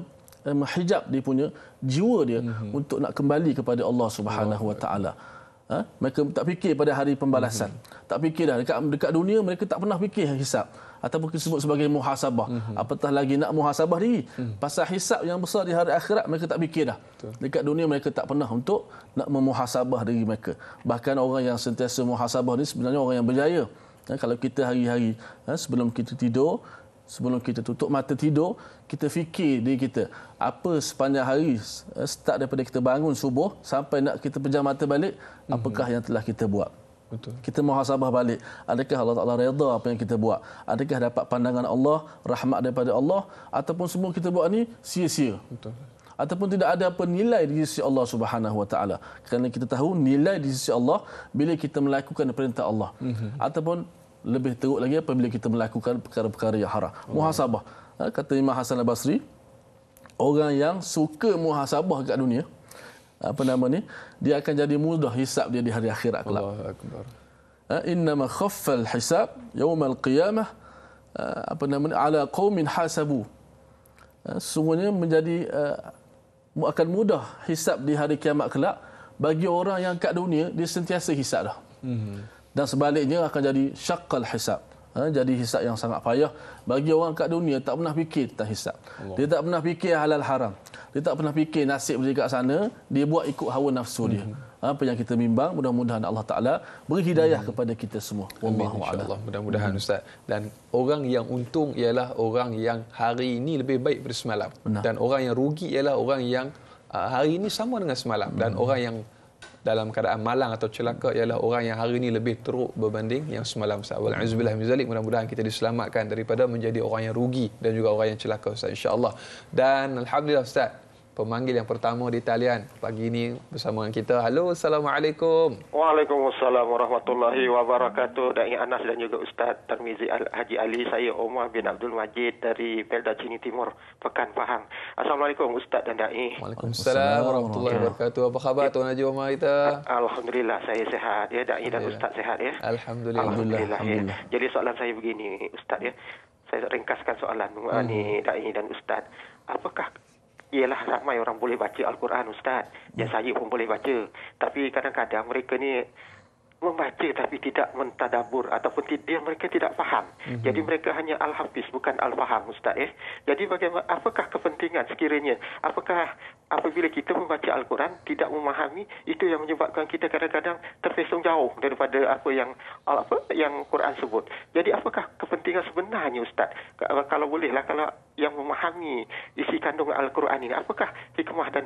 eh, menghijab dia punya jiwa dia hmm. untuk nak kembali kepada Allah Subhanahu wa taala ha mereka tak fikir pada hari pembalasan hmm. tak fikir dah dekat dekat dunia mereka tak pernah fikir hisap ataupun disebut sebagai muhasabah. Mm-hmm. Apatah lagi nak muhasabah diri. Mm. Pasal hisap yang besar di hari akhirat mereka tak fikir dah. Betul. Dekat dunia mereka tak pernah untuk nak memuhasabah diri mereka. Bahkan orang yang sentiasa muhasabah ni sebenarnya orang yang berjaya. Ya, kalau kita hari-hari ya, sebelum kita tidur, sebelum kita tutup mata tidur, kita fikir diri kita. Apa sepanjang hari eh, start daripada kita bangun subuh sampai nak kita pejam mata balik, mhm. apakah mm-hmm. yang telah kita buat? Betul. Kita muhasabah balik. Adakah Allah Ta'ala reda apa yang kita buat? Adakah dapat pandangan Allah, rahmat daripada Allah? Ataupun semua kita buat ini sia-sia? Ataupun tidak ada apa nilai di sisi Allah Subhanahu Wa Taala. Kerana kita tahu nilai di sisi Allah bila kita melakukan perintah Allah. Mm-hmm. Ataupun lebih teruk lagi apabila kita melakukan perkara-perkara yang haram. Allah. Oh. Muhasabah. Ha, kata Imam Hasan Al-Basri, orang yang suka muhasabah kat dunia, apa nama ni dia akan jadi mudah hisap dia di hari akhirat kelak ha, inna ma khaffal hisab yawm al qiyamah ha, apa nama ni ala qaumin hasabu ha, semuanya menjadi akan mudah hisap di hari kiamat kelak bagi orang yang kat dunia dia sentiasa hisab dah mhm. dan sebaliknya akan jadi syaqqal hisab Ha, jadi hisap yang sangat payah bagi orang kat dunia tak pernah fikir tentang hisap. Dia tak pernah fikir halal haram. Dia tak pernah fikir nasib dia kat sana, dia buat ikut hawa nafsu dia. Mm-hmm. Apa yang kita bimbang mudah-mudahan Allah Taala beri hidayah hmm kepada kita semua. Wallahu a'lam. Mudah-mudahan hmm ustaz. Dan orang yang untung ialah orang yang hari ini lebih baik daripada semalam. Benar. Dan orang yang rugi ialah orang yang ah, hari ini sama dengan semalam hmm dan orang yang dalam keadaan malang atau celaka ialah orang yang hari ini lebih teruk berbanding yang semalam Ustaz. Wal azbillah mizalik mudah-mudahan kita diselamatkan daripada menjadi orang yang rugi dan juga orang yang celaka Ustaz insya-Allah. Dan alhamdulillah Ustaz, pemanggil yang pertama di talian pagi ini bersama dengan kita. Halo, Assalamualaikum. Waalaikumsalam warahmatullahi wabarakatuh. Dan Anas dan juga Ustaz Termizi Al Haji Ali. Saya Omar bin Abdul Majid dari Pelda Cini Timur, Pekan Pahang. Assalamualaikum Ustaz dan Da'i. Waalaikumsalam warahmatullahi wabarakatuh. Apa khabar ya. Tuan Haji Omar kita? Alhamdulillah, saya sehat. Ya, Da'i dan Ustaz sehat. Ya. Alhamdulillah. Alhamdulillah. Alhamdulillah. Ya. Alhamdulillah. Ya. Jadi soalan saya begini, Ustaz. ya. Saya ringkaskan soalan. Hmm. Ini Da'i dan Ustaz. Apakah ialah ramai orang boleh baca Al-Quran Ustaz. Ya saya pun boleh baca. Tapi kadang-kadang mereka ni membaca tapi tidak mentadabur ataupun dia mereka tidak faham. Mm-hmm. Jadi mereka hanya al-hafiz bukan al-faham ustaz eh. Jadi bagaimana apakah kepentingan sekiranya apakah apabila kita membaca al-Quran tidak memahami itu yang menyebabkan kita kadang-kadang terpesong jauh daripada apa yang apa yang Quran sebut. Jadi apakah kepentingan sebenarnya ustaz? Kalau bolehlah kalau yang memahami isi kandungan al-Quran ini apakah hikmah dan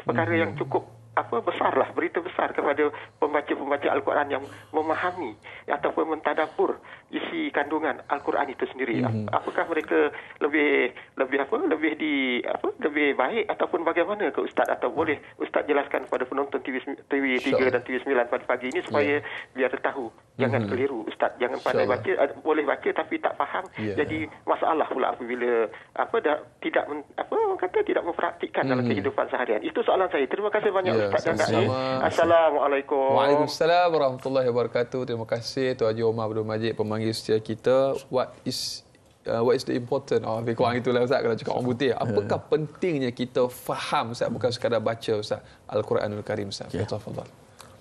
perkara mhm. yang cukup apa besarlah berita besar kepada pembaca-pembaca Al-Quran yang memahami ataupun mentadabbur isi kandungan Al-Quran itu sendiri. Mm-hmm. Apakah mereka lebih lebih apa lebih di apa lebih baik ataupun bagaimana ke ustaz atau boleh ustaz jelaskan kepada penonton TV TV 3 dan TV 9 pada pagi ini supaya yeah. biar tahu jangan mm-hmm. keliru ustaz jangan pandai baca eh, boleh baca tapi tak faham yeah. jadi masalah pula apabila apa dah, tidak apa kata tidak mempraktikkan mm-hmm. dalam mhm. kehidupan seharian. Itu soalan saya. Terima kasih banyak yeah. Ya. Assalamualaikum. Assalamualaikum. Waalaikumsalam warahmatullahi wabarakatuh. Terima kasih Tuan Haji Omar Abdul Majid pemanggil setia kita. What is Uh, what is the important oh, lebih kurang itulah Ustaz kalau cakap orang putih (laughs) apakah pentingnya kita faham Ustaz bukan sekadar baca Ustaz Al-Quranul Karim Ustaz okay. Ya.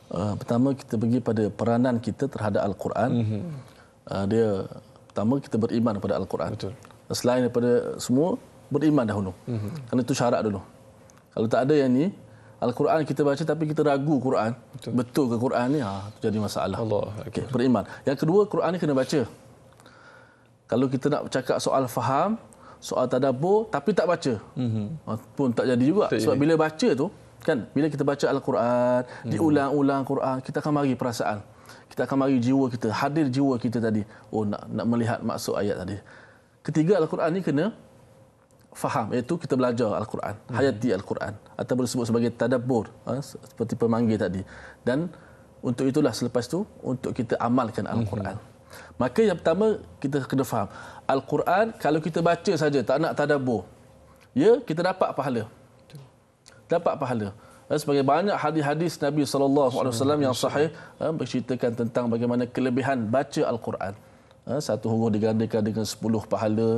Uh, pertama kita pergi pada peranan kita terhadap Al-Quran mm-hmm. uh, dia pertama kita beriman kepada Al-Quran Betul. selain daripada semua beriman dahulu mm-hmm. kerana itu syarat dulu kalau tak ada yang ni Al-Quran kita baca tapi kita ragu Quran. Betul, betul ke Quran ni? Ha, jadi masalah. Allah. Okay, beriman. Yang kedua, Quran ni kena baca. Kalau kita nak cakap soal faham, soal tadabur tapi tak baca. Mm-hmm. Pun tak jadi juga. Betul Sebab ya. bila baca tu, kan? Bila kita baca Al-Quran, mm-hmm. diulang-ulang Quran, kita akan mari perasaan. Kita akan mari jiwa kita, hadir jiwa kita tadi. Oh, nak, nak melihat maksud ayat tadi. Ketiga, Al-Quran ni kena faham iaitu kita belajar al-Quran hmm. hayati al-Quran ataupun disebut sebagai tadabbur ha, seperti pemanggil tadi dan untuk itulah selepas tu untuk kita amalkan hmm. al-Quran hmm. maka yang pertama kita kena faham al-Quran kalau kita baca saja tak nak tadabbur ya kita dapat pahala dapat pahala ha, sebagai banyak hadis-hadis Nabi saw yang sahih ha, berceritakan tentang bagaimana kelebihan baca al-Quran ha, satu huruf digandakan dengan 10 pahala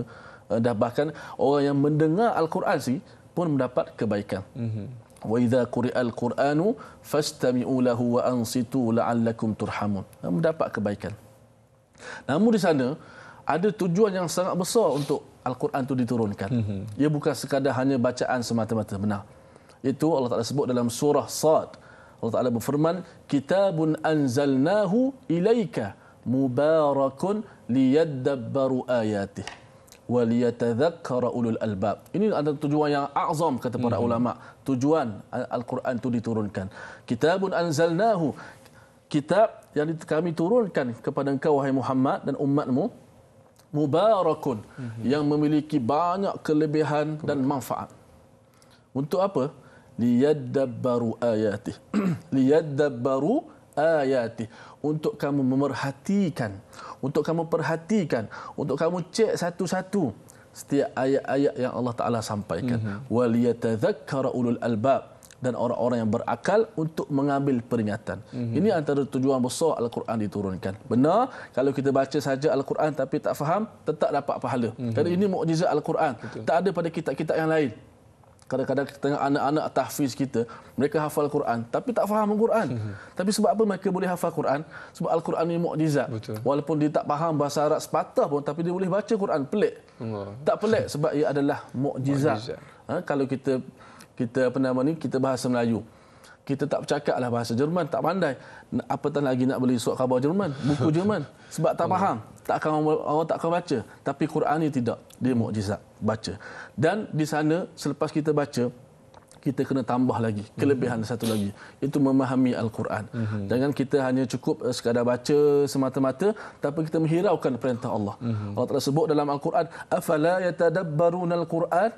Eh, dah bahkan orang yang mendengar al-Quran sih pun mendapat kebaikan. Mhm. Wa idza quri'al Qur'anu fastami'u lahu wa ansitu la'allakum turhamun. Eh, mendapat kebaikan. Namun di sana ada tujuan yang sangat besar untuk al-Quran itu diturunkan. Mhm. Ia bukan sekadar hanya bacaan semata-mata benar. Itu Allah Taala sebut dalam surah Sad. Allah Taala berfirman, "Kitabun anzalnahu ilaika mubarakun liyadabbaru ayatihi." waliyatadhakkara ulul albab. Ini ada tujuan yang azam kata para hmm ulama. Tujuan Al-Quran itu diturunkan. Kitabun anzalnahu. Kitab yang kami turunkan kepada engkau wahai Muhammad dan umatmu mubarakun hmm yang memiliki banyak kelebihan Kebuk. dan manfaat. Untuk apa? liyadabbaru ayati (clears throat) liyadabbaru ayati untuk kamu memerhatikan untuk kamu perhatikan, untuk kamu cek satu-satu setiap ayat-ayat yang Allah Taala sampaikan. Mhm. Wal yatadzakkara ulul albab dan orang-orang yang berakal untuk mengambil peringatan. Mm-hmm. Ini antara tujuan besar Al-Quran diturunkan. Benar, kalau kita baca saja Al-Quran tapi tak faham, tetap dapat pahala. Mm-hmm. Dan ini mukjizat Al-Quran. Tak ada pada kitab-kitab yang lain kadang-kadang kita tengok anak-anak tahfiz kita mereka hafal Quran tapi tak faham Quran hmm. tapi sebab apa mereka boleh hafal Quran sebab Al-Quran ni mukjizat walaupun dia tak faham bahasa Arab sepatah pun tapi dia boleh baca Quran pelik Allah. tak pelik sebab ia adalah mukjizat ha, kalau kita kita apa nama ni kita bahasa Melayu kita tak bercakap lah bahasa Jerman tak pandai apatah lagi nak beli surat khabar Jerman buku (laughs) Jerman sebab tak faham Allah tak akan Allah tak akan baca tapi Quran ni tidak dia mukjizat baca dan di sana selepas kita baca kita kena tambah lagi kelebihan hmm satu lagi itu memahami al-Quran hmm jangan kita hanya cukup eh, sekadar baca semata-mata tapi kita menghiraukan perintah Allah hmm Allah telah sebut dalam al-Quran afala yatadabbarun al-Quran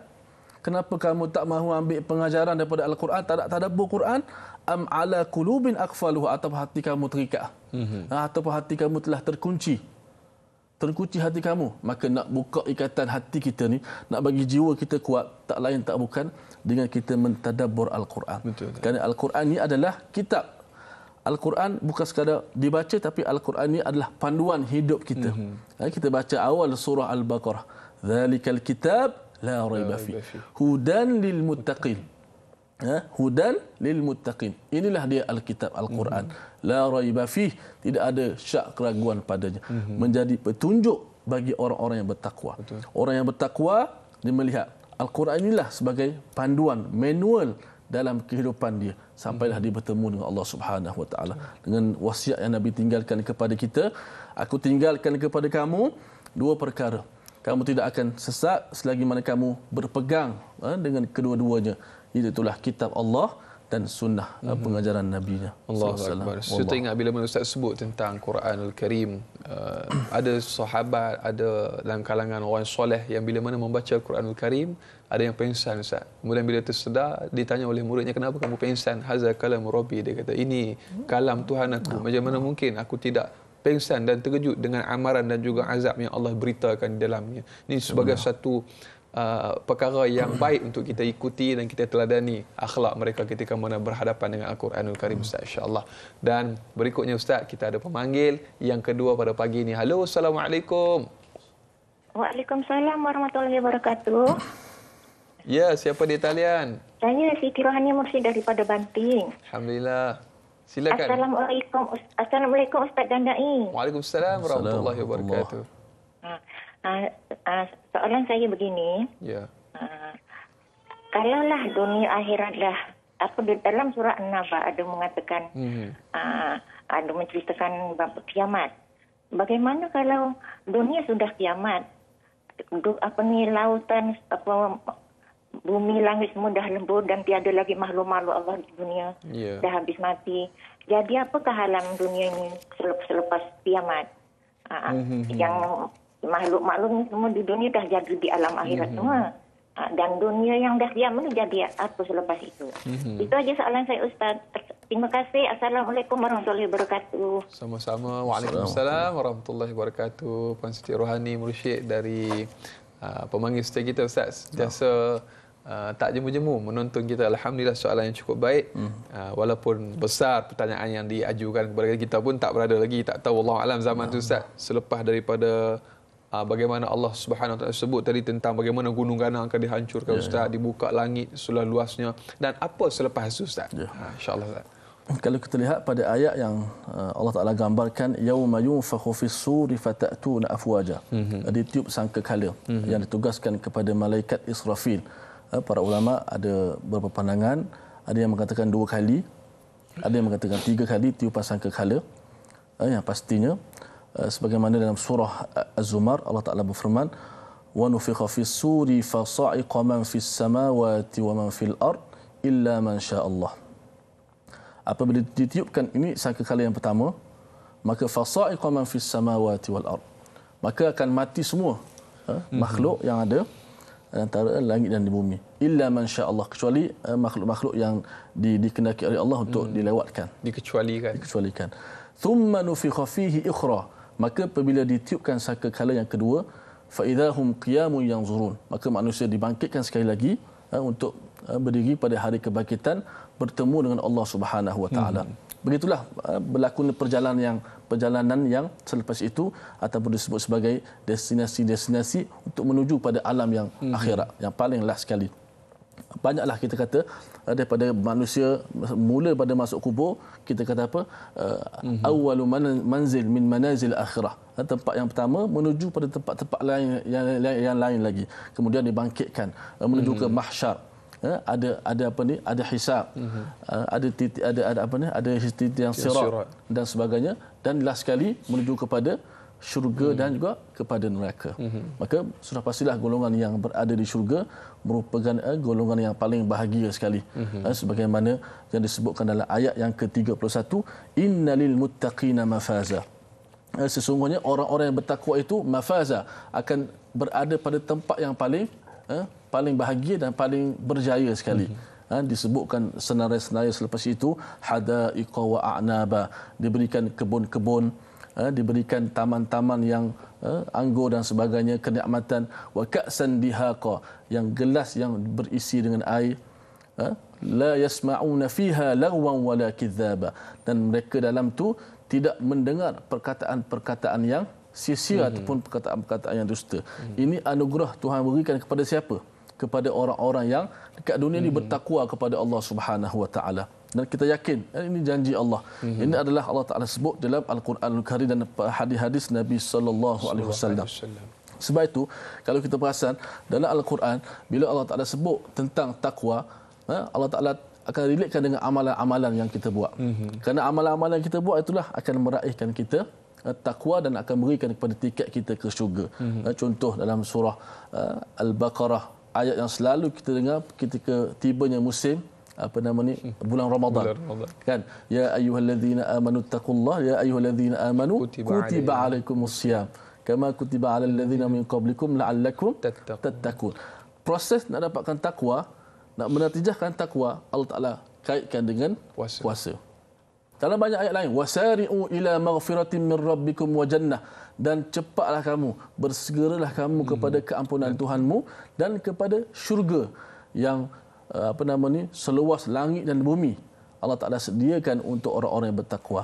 kenapa kamu tak mahu ambil pengajaran daripada al-Quran tak ada tadabbur Quran am ala qulubin aqfaluhu atau hati kamu terikat hmm atau hati kamu telah terkunci terkunci hati kamu maka nak buka ikatan hati kita ni nak bagi jiwa kita kuat tak lain tak bukan dengan kita mentadabur al-Quran betul, kerana al-Quran ni adalah kitab Al-Quran bukan sekadar dibaca tapi Al-Quran ini adalah panduan hidup kita. Mm-hmm. Kita baca awal surah Al-Baqarah. Zalikal kitab la raiba fi. Hudan lil muttaqin ya, hudan lil muttaqin. Inilah dia Alkitab Al-Quran. Mm-hmm. La raiba fih. Tidak ada syak keraguan padanya. Mm-hmm. Menjadi petunjuk bagi orang-orang yang bertakwa. Betul. Orang yang bertakwa, dia melihat Al-Quran inilah sebagai panduan, manual dalam kehidupan dia sampailah dia bertemu dengan Allah Subhanahu Wa Taala dengan wasiat yang Nabi tinggalkan kepada kita aku tinggalkan kepada kamu dua perkara kamu tidak akan sesat selagi mana kamu berpegang ha, dengan kedua-duanya itulah kitab Allah dan sunnah hmm. pengajaran nabinya Allahu akbar. Saya Allah. teringat bila ustaz sebut tentang Quranul Karim uh, eh, ada sahabat ada dalam kalangan orang soleh yang bila mana membaca Quranul Karim ada yang pensan ustaz. Kemudian bila tersedar ditanya oleh muridnya kenapa kamu pensan? Hazal kalam Rabbi dia kata ini kalam Tuhan aku. Hmm. Macam mana mungkin aku tidak pensan dan terkejut dengan amaran dan juga azab yang Allah beritakan di dalamnya. Ini sebagai Allah. satu uh, perkara yang baik untuk kita ikuti dan kita teladani akhlak mereka ketika mana berhadapan dengan Al-Quranul Karim Ustaz insyaAllah. Dan berikutnya Ustaz, kita ada pemanggil yang kedua pada pagi ini. Halo, Assalamualaikum. Waalaikumsalam warahmatullahi wabarakatuh. Ya, siapa di talian? Saya Siti Rohani Mursi daripada Banting. Alhamdulillah. Silakan. Assalamualaikum, Assalamualaikum Ustaz dan Da'i. Waalaikumsalam warahmatullahi wabarakatuh. Ah, ah, soalan saya begini. Ya. Yeah. Uh, kalaulah dunia akhirat dah apa di dalam surah An-Naba ada mengatakan mm-hmm. uh, ada menceritakan kiamat. Bagaimana kalau dunia sudah kiamat? apa ni lautan apa bumi langit semua dah lembur dan tiada lagi makhluk-makhluk Allah di dunia yeah. dah habis mati. Jadi apa alam dunia ini selepas kiamat? Uh, mm-hmm. yang makhluk-makhluk ni semua di dunia dah jadi di alam akhirat mm-hmm. semua. Ha, dan dunia yang dah diam mana jadi apa selepas itu. Mm-hmm. Itu aja soalan saya Ustaz. Terima kasih. Assalamualaikum warahmatullahi wabarakatuh. Sama-sama. Waalaikumsalam warahmatullahi wabarakatuh. Puan Siti Rohani Mursyid dari uh, pemanggil Ustaz kita Ustaz. Ya. Jasa Uh, tak jemu-jemu menonton kita alhamdulillah soalan yang cukup baik hmm. uh, walaupun besar pertanyaan yang diajukan kepada kita pun tak berada lagi tak tahu Allah alam zaman hmm. tu ustaz selepas daripada Uh, bagaimana Allah Subhanahu Wa taala sebut tadi tentang bagaimana gunung ganang akan dihancurkan yeah, ya. ustaz yeah. dibuka langit seluas luasnya dan apa selepas itu ustaz yeah. Ya. uh, insyaallah ustaz kalau kita lihat pada ayat yang eh, Allah Taala gambarkan yauma yunfakhu fis suri fatatuna afwaja mm-hmm. ditiup sangkakala mm-hmm. yang ditugaskan kepada malaikat Israfil uh, para ulama ada beberapa pandangan ada yang mengatakan dua kali ada yang mengatakan tiga kali tiupan sangkakala uh, yang pastinya Eh, sebagaimana dalam surah eh, Az-Zumar Allah Taala berfirman wa nufikha fis suri fa sa'iqa man fis samawati wa man fil ard illa man syaa Allah apabila ditiupkan ini sangkakala yang pertama maka fa sa'iqa man fis samawati wal ard maka akan mati semua ha, makhluk yang ada antara langit dan di bumi illa man syaa Allah kecuali uh, makhluk-makhluk yang di, dikenaki oleh Allah untuk hmm. dilewatkan dikecualikan dikecualikan thumma nufikha fihi ikhra maka apabila ditiupkan saka kala yang kedua fa idahum qiyamun yanzurun maka manusia dibangkitkan sekali lagi uh, untuk uh, berdiri pada hari kebangkitan bertemu dengan Allah Subhanahu wa taala hmm. begitulah uh, eh, berlaku perjalanan yang perjalanan yang selepas itu ataupun disebut sebagai destinasi-destinasi untuk menuju pada alam yang hmm. akhirat yang paling last sekali banyaklah kita kata eh, daripada manusia mula pada masuk kubur kita kata apa eh, mhm. awwalu manzil min manazil akhirah eh, tempat yang pertama menuju pada tempat-tempat lain yang, yang, yang lain lagi kemudian dibangkitkan menuju ke mhm. mahsyar Ya, ada ada apa ni ada hisab uh-huh. ada titik ada ada apa ni ada titik yang sirat dan sebagainya dan last sekali menuju kepada syurga uh-huh. dan juga kepada neraka uh-huh. maka sudah pastilah golongan yang berada di syurga merupakan uh, golongan yang paling bahagia sekali mm-hmm. uh, sebagaimana yang disebutkan dalam ayat yang ke-31 innalil muttaqina mafaza uh, sesungguhnya orang-orang yang bertakwa itu mafaza akan berada pada tempat yang paling uh, paling bahagia dan paling berjaya sekali mm-hmm. Ha, disebutkan senarai-senarai selepas itu Hada wa a'naba diberikan kebun-kebun Ha, diberikan taman-taman yang ha, anggur dan sebagainya kenikmatan wa ka'san dihaqa yang gelas yang berisi dengan air ha, la yasma'una fiha lagwan wala kidzaba dan mereka dalam tu tidak mendengar perkataan-perkataan yang sia-sia hmm. ataupun perkataan-perkataan yang dusta. Hmm. Ini anugerah Tuhan berikan kepada siapa? Kepada orang-orang yang dekat dunia ini hmm. bertakwa kepada Allah Subhanahu Wa Taala. Hmm dan kita yakin eh, ini janji Allah. Mm-hmm. Ini adalah Allah Taala sebut dalam Al-Quran Al-Karim dan hadis-hadis Nabi sallallahu alaihi wasallam. Sebab itu, kalau kita perasan dalam Al-Quran bila Allah Taala sebut tentang takwa, eh, Allah Taala akan relatekan dengan amalan-amalan yang kita buat. Mm-hmm. Kerana amalan-amalan yang kita buat itulah akan meraihkan kita eh, takwa dan akan berikan kepada tiket kita ke syurga. Mm-hmm. Contoh dalam surah Al-Baqarah ayat yang selalu kita dengar ketika tibanya musim apa nama ni hmm. bulan Ramadan, bulan Ramadan. kan ya ayyuhallazina amanu taqullaha ya ayyuhallazina amanu kutiba, kutiba alaikumusiyam kama kutiba alal ladzina min qablikum la'allakum tattaqun proses nak dapatkan takwa nak menatijahkan takwa Allah Taala kaitkan dengan puasa. puasa dalam banyak ayat lain wasari'u ila maghfiratin min rabbikum wa jannah dan cepatlah kamu bersegeralah kamu hmm. kepada keampunan Tuhanmu dan kepada syurga yang Eh, apa nama ni seluas langit dan bumi Allah Taala sediakan untuk orang-orang yang bertakwa.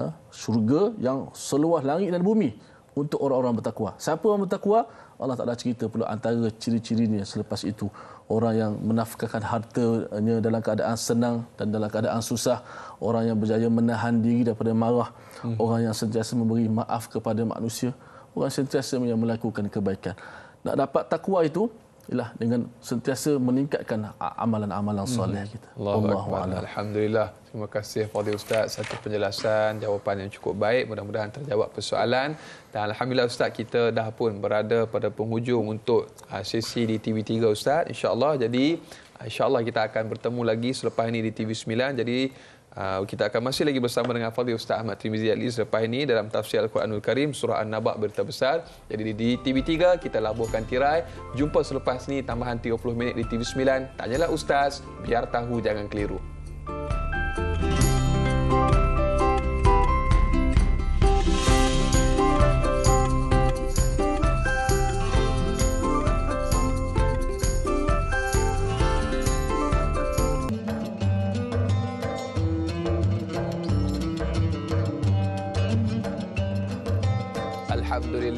Ha? Syurga yang seluas langit dan bumi untuk orang-orang bertakwa. Siapa orang bertakwa? Allah Taala cerita pula antara ciri-cirinya selepas itu orang yang menafkahkan hartanya dalam keadaan senang dan dalam keadaan susah, orang yang berjaya menahan diri daripada marah, hmm. orang yang sentiasa memberi maaf kepada manusia, orang sentiasa yang melakukan kebaikan. Nak dapat takwa itu, ialah dengan sentiasa meningkatkan amalan-amalan hmm. soleh kita. Allahu Alhamdulillah. Terima kasih Fadil Ustaz satu penjelasan jawapan yang cukup baik mudah-mudahan terjawab persoalan dan alhamdulillah Ustaz kita dah pun berada pada penghujung untuk uh, sesi di TV3 Ustaz insya-Allah jadi uh, insya-Allah kita akan bertemu lagi selepas ini di TV9 jadi Uh, kita akan masih lagi bersama dengan Fadil Ustaz Ahmad Trimizi Ali selepas ini dalam tafsir Al-Quranul Karim surah An-Naba' berita besar. Jadi di TV3 kita labuhkan tirai. Jumpa selepas ini tambahan 30 minit di TV9. Tanyalah Ustaz, biar tahu jangan keliru.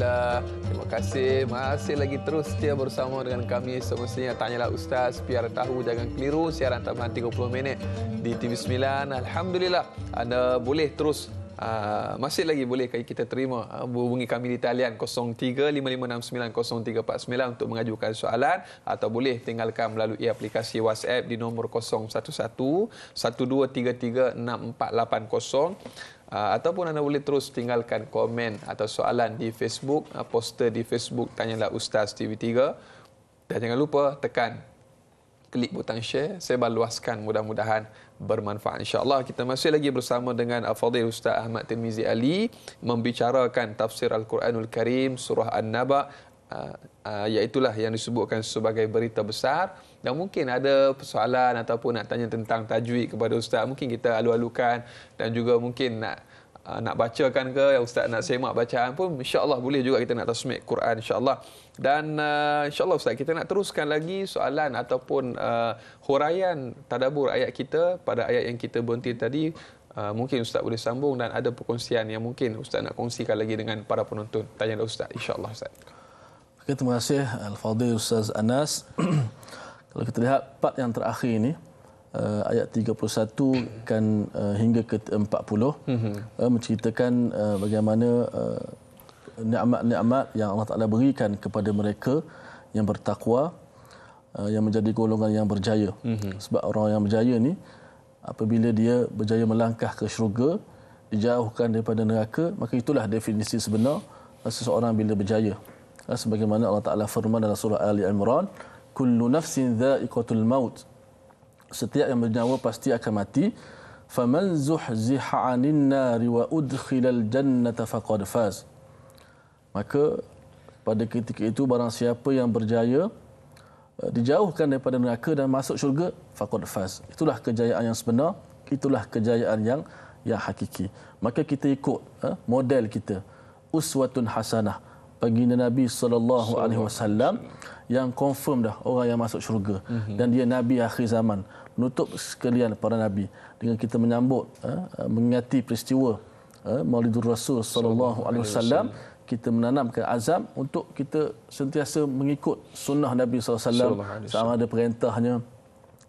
Alhamdulillah. Terima kasih. Masih lagi terus dia bersama dengan kami semestinya. Tanyalah Ustaz, biar tahu jangan keliru siaran tambahan 30 minit di TV9. Alhamdulillah, anda boleh terus ah, masih lagi boleh kita terima ah, hubungi kami di talian 03 0355690349 untuk mengajukan soalan atau boleh tinggalkan melalui aplikasi WhatsApp di nomor 011 1233 6480 Ah, ataupun anda boleh terus tinggalkan komen atau soalan di Facebook, uh, poster di Facebook Tanyalah Ustaz TV3. Dan jangan lupa tekan klik butang share, sebar luaskan mudah-mudahan bermanfaat. InsyaAllah kita masih lagi bersama dengan al Afadil Ustaz Ahmad Tirmizi Ali membicarakan tafsir Al-Quranul Karim, surah An-Naba, uh, iaitulah yang disebutkan sebagai berita besar dan mungkin ada persoalan ataupun nak tanya tentang tajwid kepada ustaz mungkin kita alu-alukan dan juga mungkin nak uh, nak bacakan ke ustaz nak semak bacaan pun Insya Allah boleh juga kita nak tasmik Quran Insya Allah dan uh, Allah ustaz kita nak teruskan lagi soalan ataupun uh, huraian tadabbur ayat kita pada ayat yang kita berhenti tadi uh, mungkin ustaz boleh sambung dan ada perkongsian yang mungkin ustaz nak kongsikan lagi dengan para penonton tanya ustaz Insya Allah ustaz Okay, terima kasih Al-Fadhil Ustaz Anas. (clears throat) Kalau kita lihat part yang terakhir ini uh, ayat 31 kan uh, hingga ke 40 mhm. uh, menceritakan uh, bagaimana uh, nikmat-nikmat yang Allah Taala berikan kepada mereka yang bertakwa uh, yang menjadi golongan yang berjaya. Uh-huh. Sebab orang yang berjaya ni apabila dia berjaya melangkah ke syurga dijauhkan daripada neraka maka itulah definisi sebenar uh, seseorang bila berjaya uh, sebagaimana Allah Taala firman dalam surah Ali Imran kullu nafsin dha'iqatul maut setiap yang bernyawa pasti akan mati faman zuhziha 'anil nari wa udkhilal jannata faqad faz maka pada ketika itu barang siapa yang berjaya eh, dijauhkan daripada neraka dan masuk syurga faqad faz itulah kejayaan yang sebenar itulah kejayaan yang yang hakiki maka kita ikut eh, model kita uswatun hasanah bagi Nabi sallallahu alaihi wasallam yang confirm dah orang yang masuk syurga mm-hmm. dan dia nabi akhir zaman menutup sekalian para nabi dengan kita menyambut uh, mengingati peristiwa uh, eh, Maulidur Rasul sallallahu alaihi wasallam kita menanamkan azam untuk kita sentiasa mengikut sunnah Nabi SAW sama ada perintahnya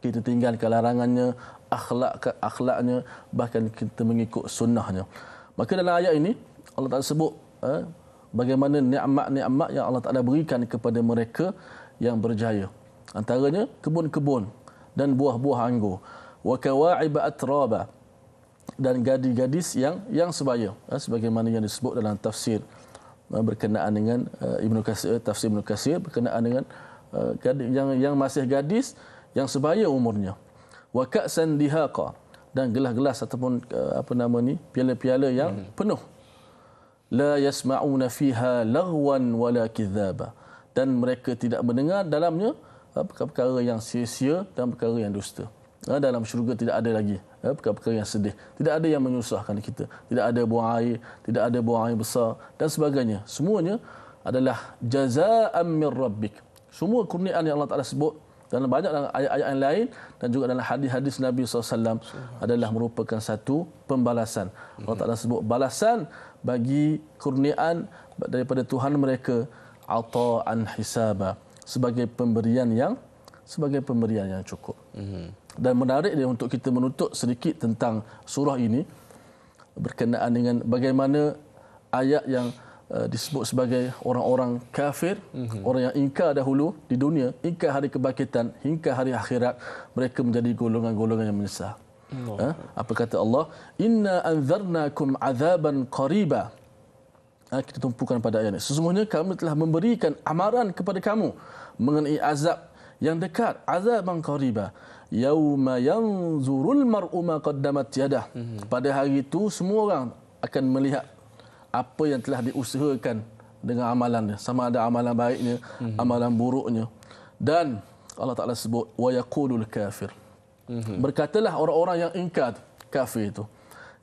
kita tinggalkan larangannya akhlak ke akhlaknya bahkan kita mengikut sunnahnya maka dalam ayat ini Allah tak sebut eh, bagaimana nikmat-nikmat yang Allah Taala berikan kepada mereka yang berjaya. Antaranya kebun-kebun dan buah-buah anggur. Wa kawa'ib atraba dan gadis-gadis yang yang sebaya ha, sebagaimana yang disebut dalam tafsir eh, berkenaan dengan uh, Ibnu Katsir eh, tafsir Ibnu Katsir berkenaan dengan uh, gadis, yang yang masih gadis yang sebaya umurnya wa ka'san dihaqa dan gelas-gelas ataupun apa nama ni piala-piala yang hmm. penuh la yasma'una fiha laghwan wala kidhaba dan mereka tidak mendengar dalamnya eh, perkara-perkara yang sia-sia dan perkara yang dusta eh, dalam syurga tidak ada lagi eh, perkara-perkara yang sedih tidak ada yang menyusahkan kita tidak ada buang air tidak ada buang air besar dan sebagainya semuanya adalah jaza'an min rabbik semua kurniaan yang Allah Taala sebut dalam banyak dalam ayat-ayat yang lain dan juga dalam hadis-hadis Nabi SAW adalah merupakan satu pembalasan. Allah Ta'ala sebut balasan bagi kurniaan daripada Tuhan mereka ata'an hisaba sebagai pemberian yang sebagai pemberian yang cukup. Mhm. Dan menarik dia untuk kita menutup sedikit tentang surah ini berkenaan dengan bagaimana ayat yang Uh, disebut sebagai orang-orang kafir, mm-hmm. orang yang ingkar dahulu di dunia, ingkar hari kebangkitan, ingkar hari akhirat, mereka menjadi golongan-golongan yang menyesal. Allah. Ha? Apa kata Allah? Inna anzarnakum azaban qariba. Ha, kita tumpukan pada ayat ini. Sesungguhnya kami telah memberikan amaran kepada kamu mengenai azab yang dekat, azaban qariba. Yauma yanzurul mar'u ma qaddamat yadah. Mm-hmm. Pada hari itu semua orang akan melihat apa yang telah diusahakan dengan amalannya sama ada amalan baiknya mm-hmm. amalan buruknya dan Allah Taala sebut wa yaqulul kafir mm-hmm. berkatalah orang-orang yang ingkar kafir itu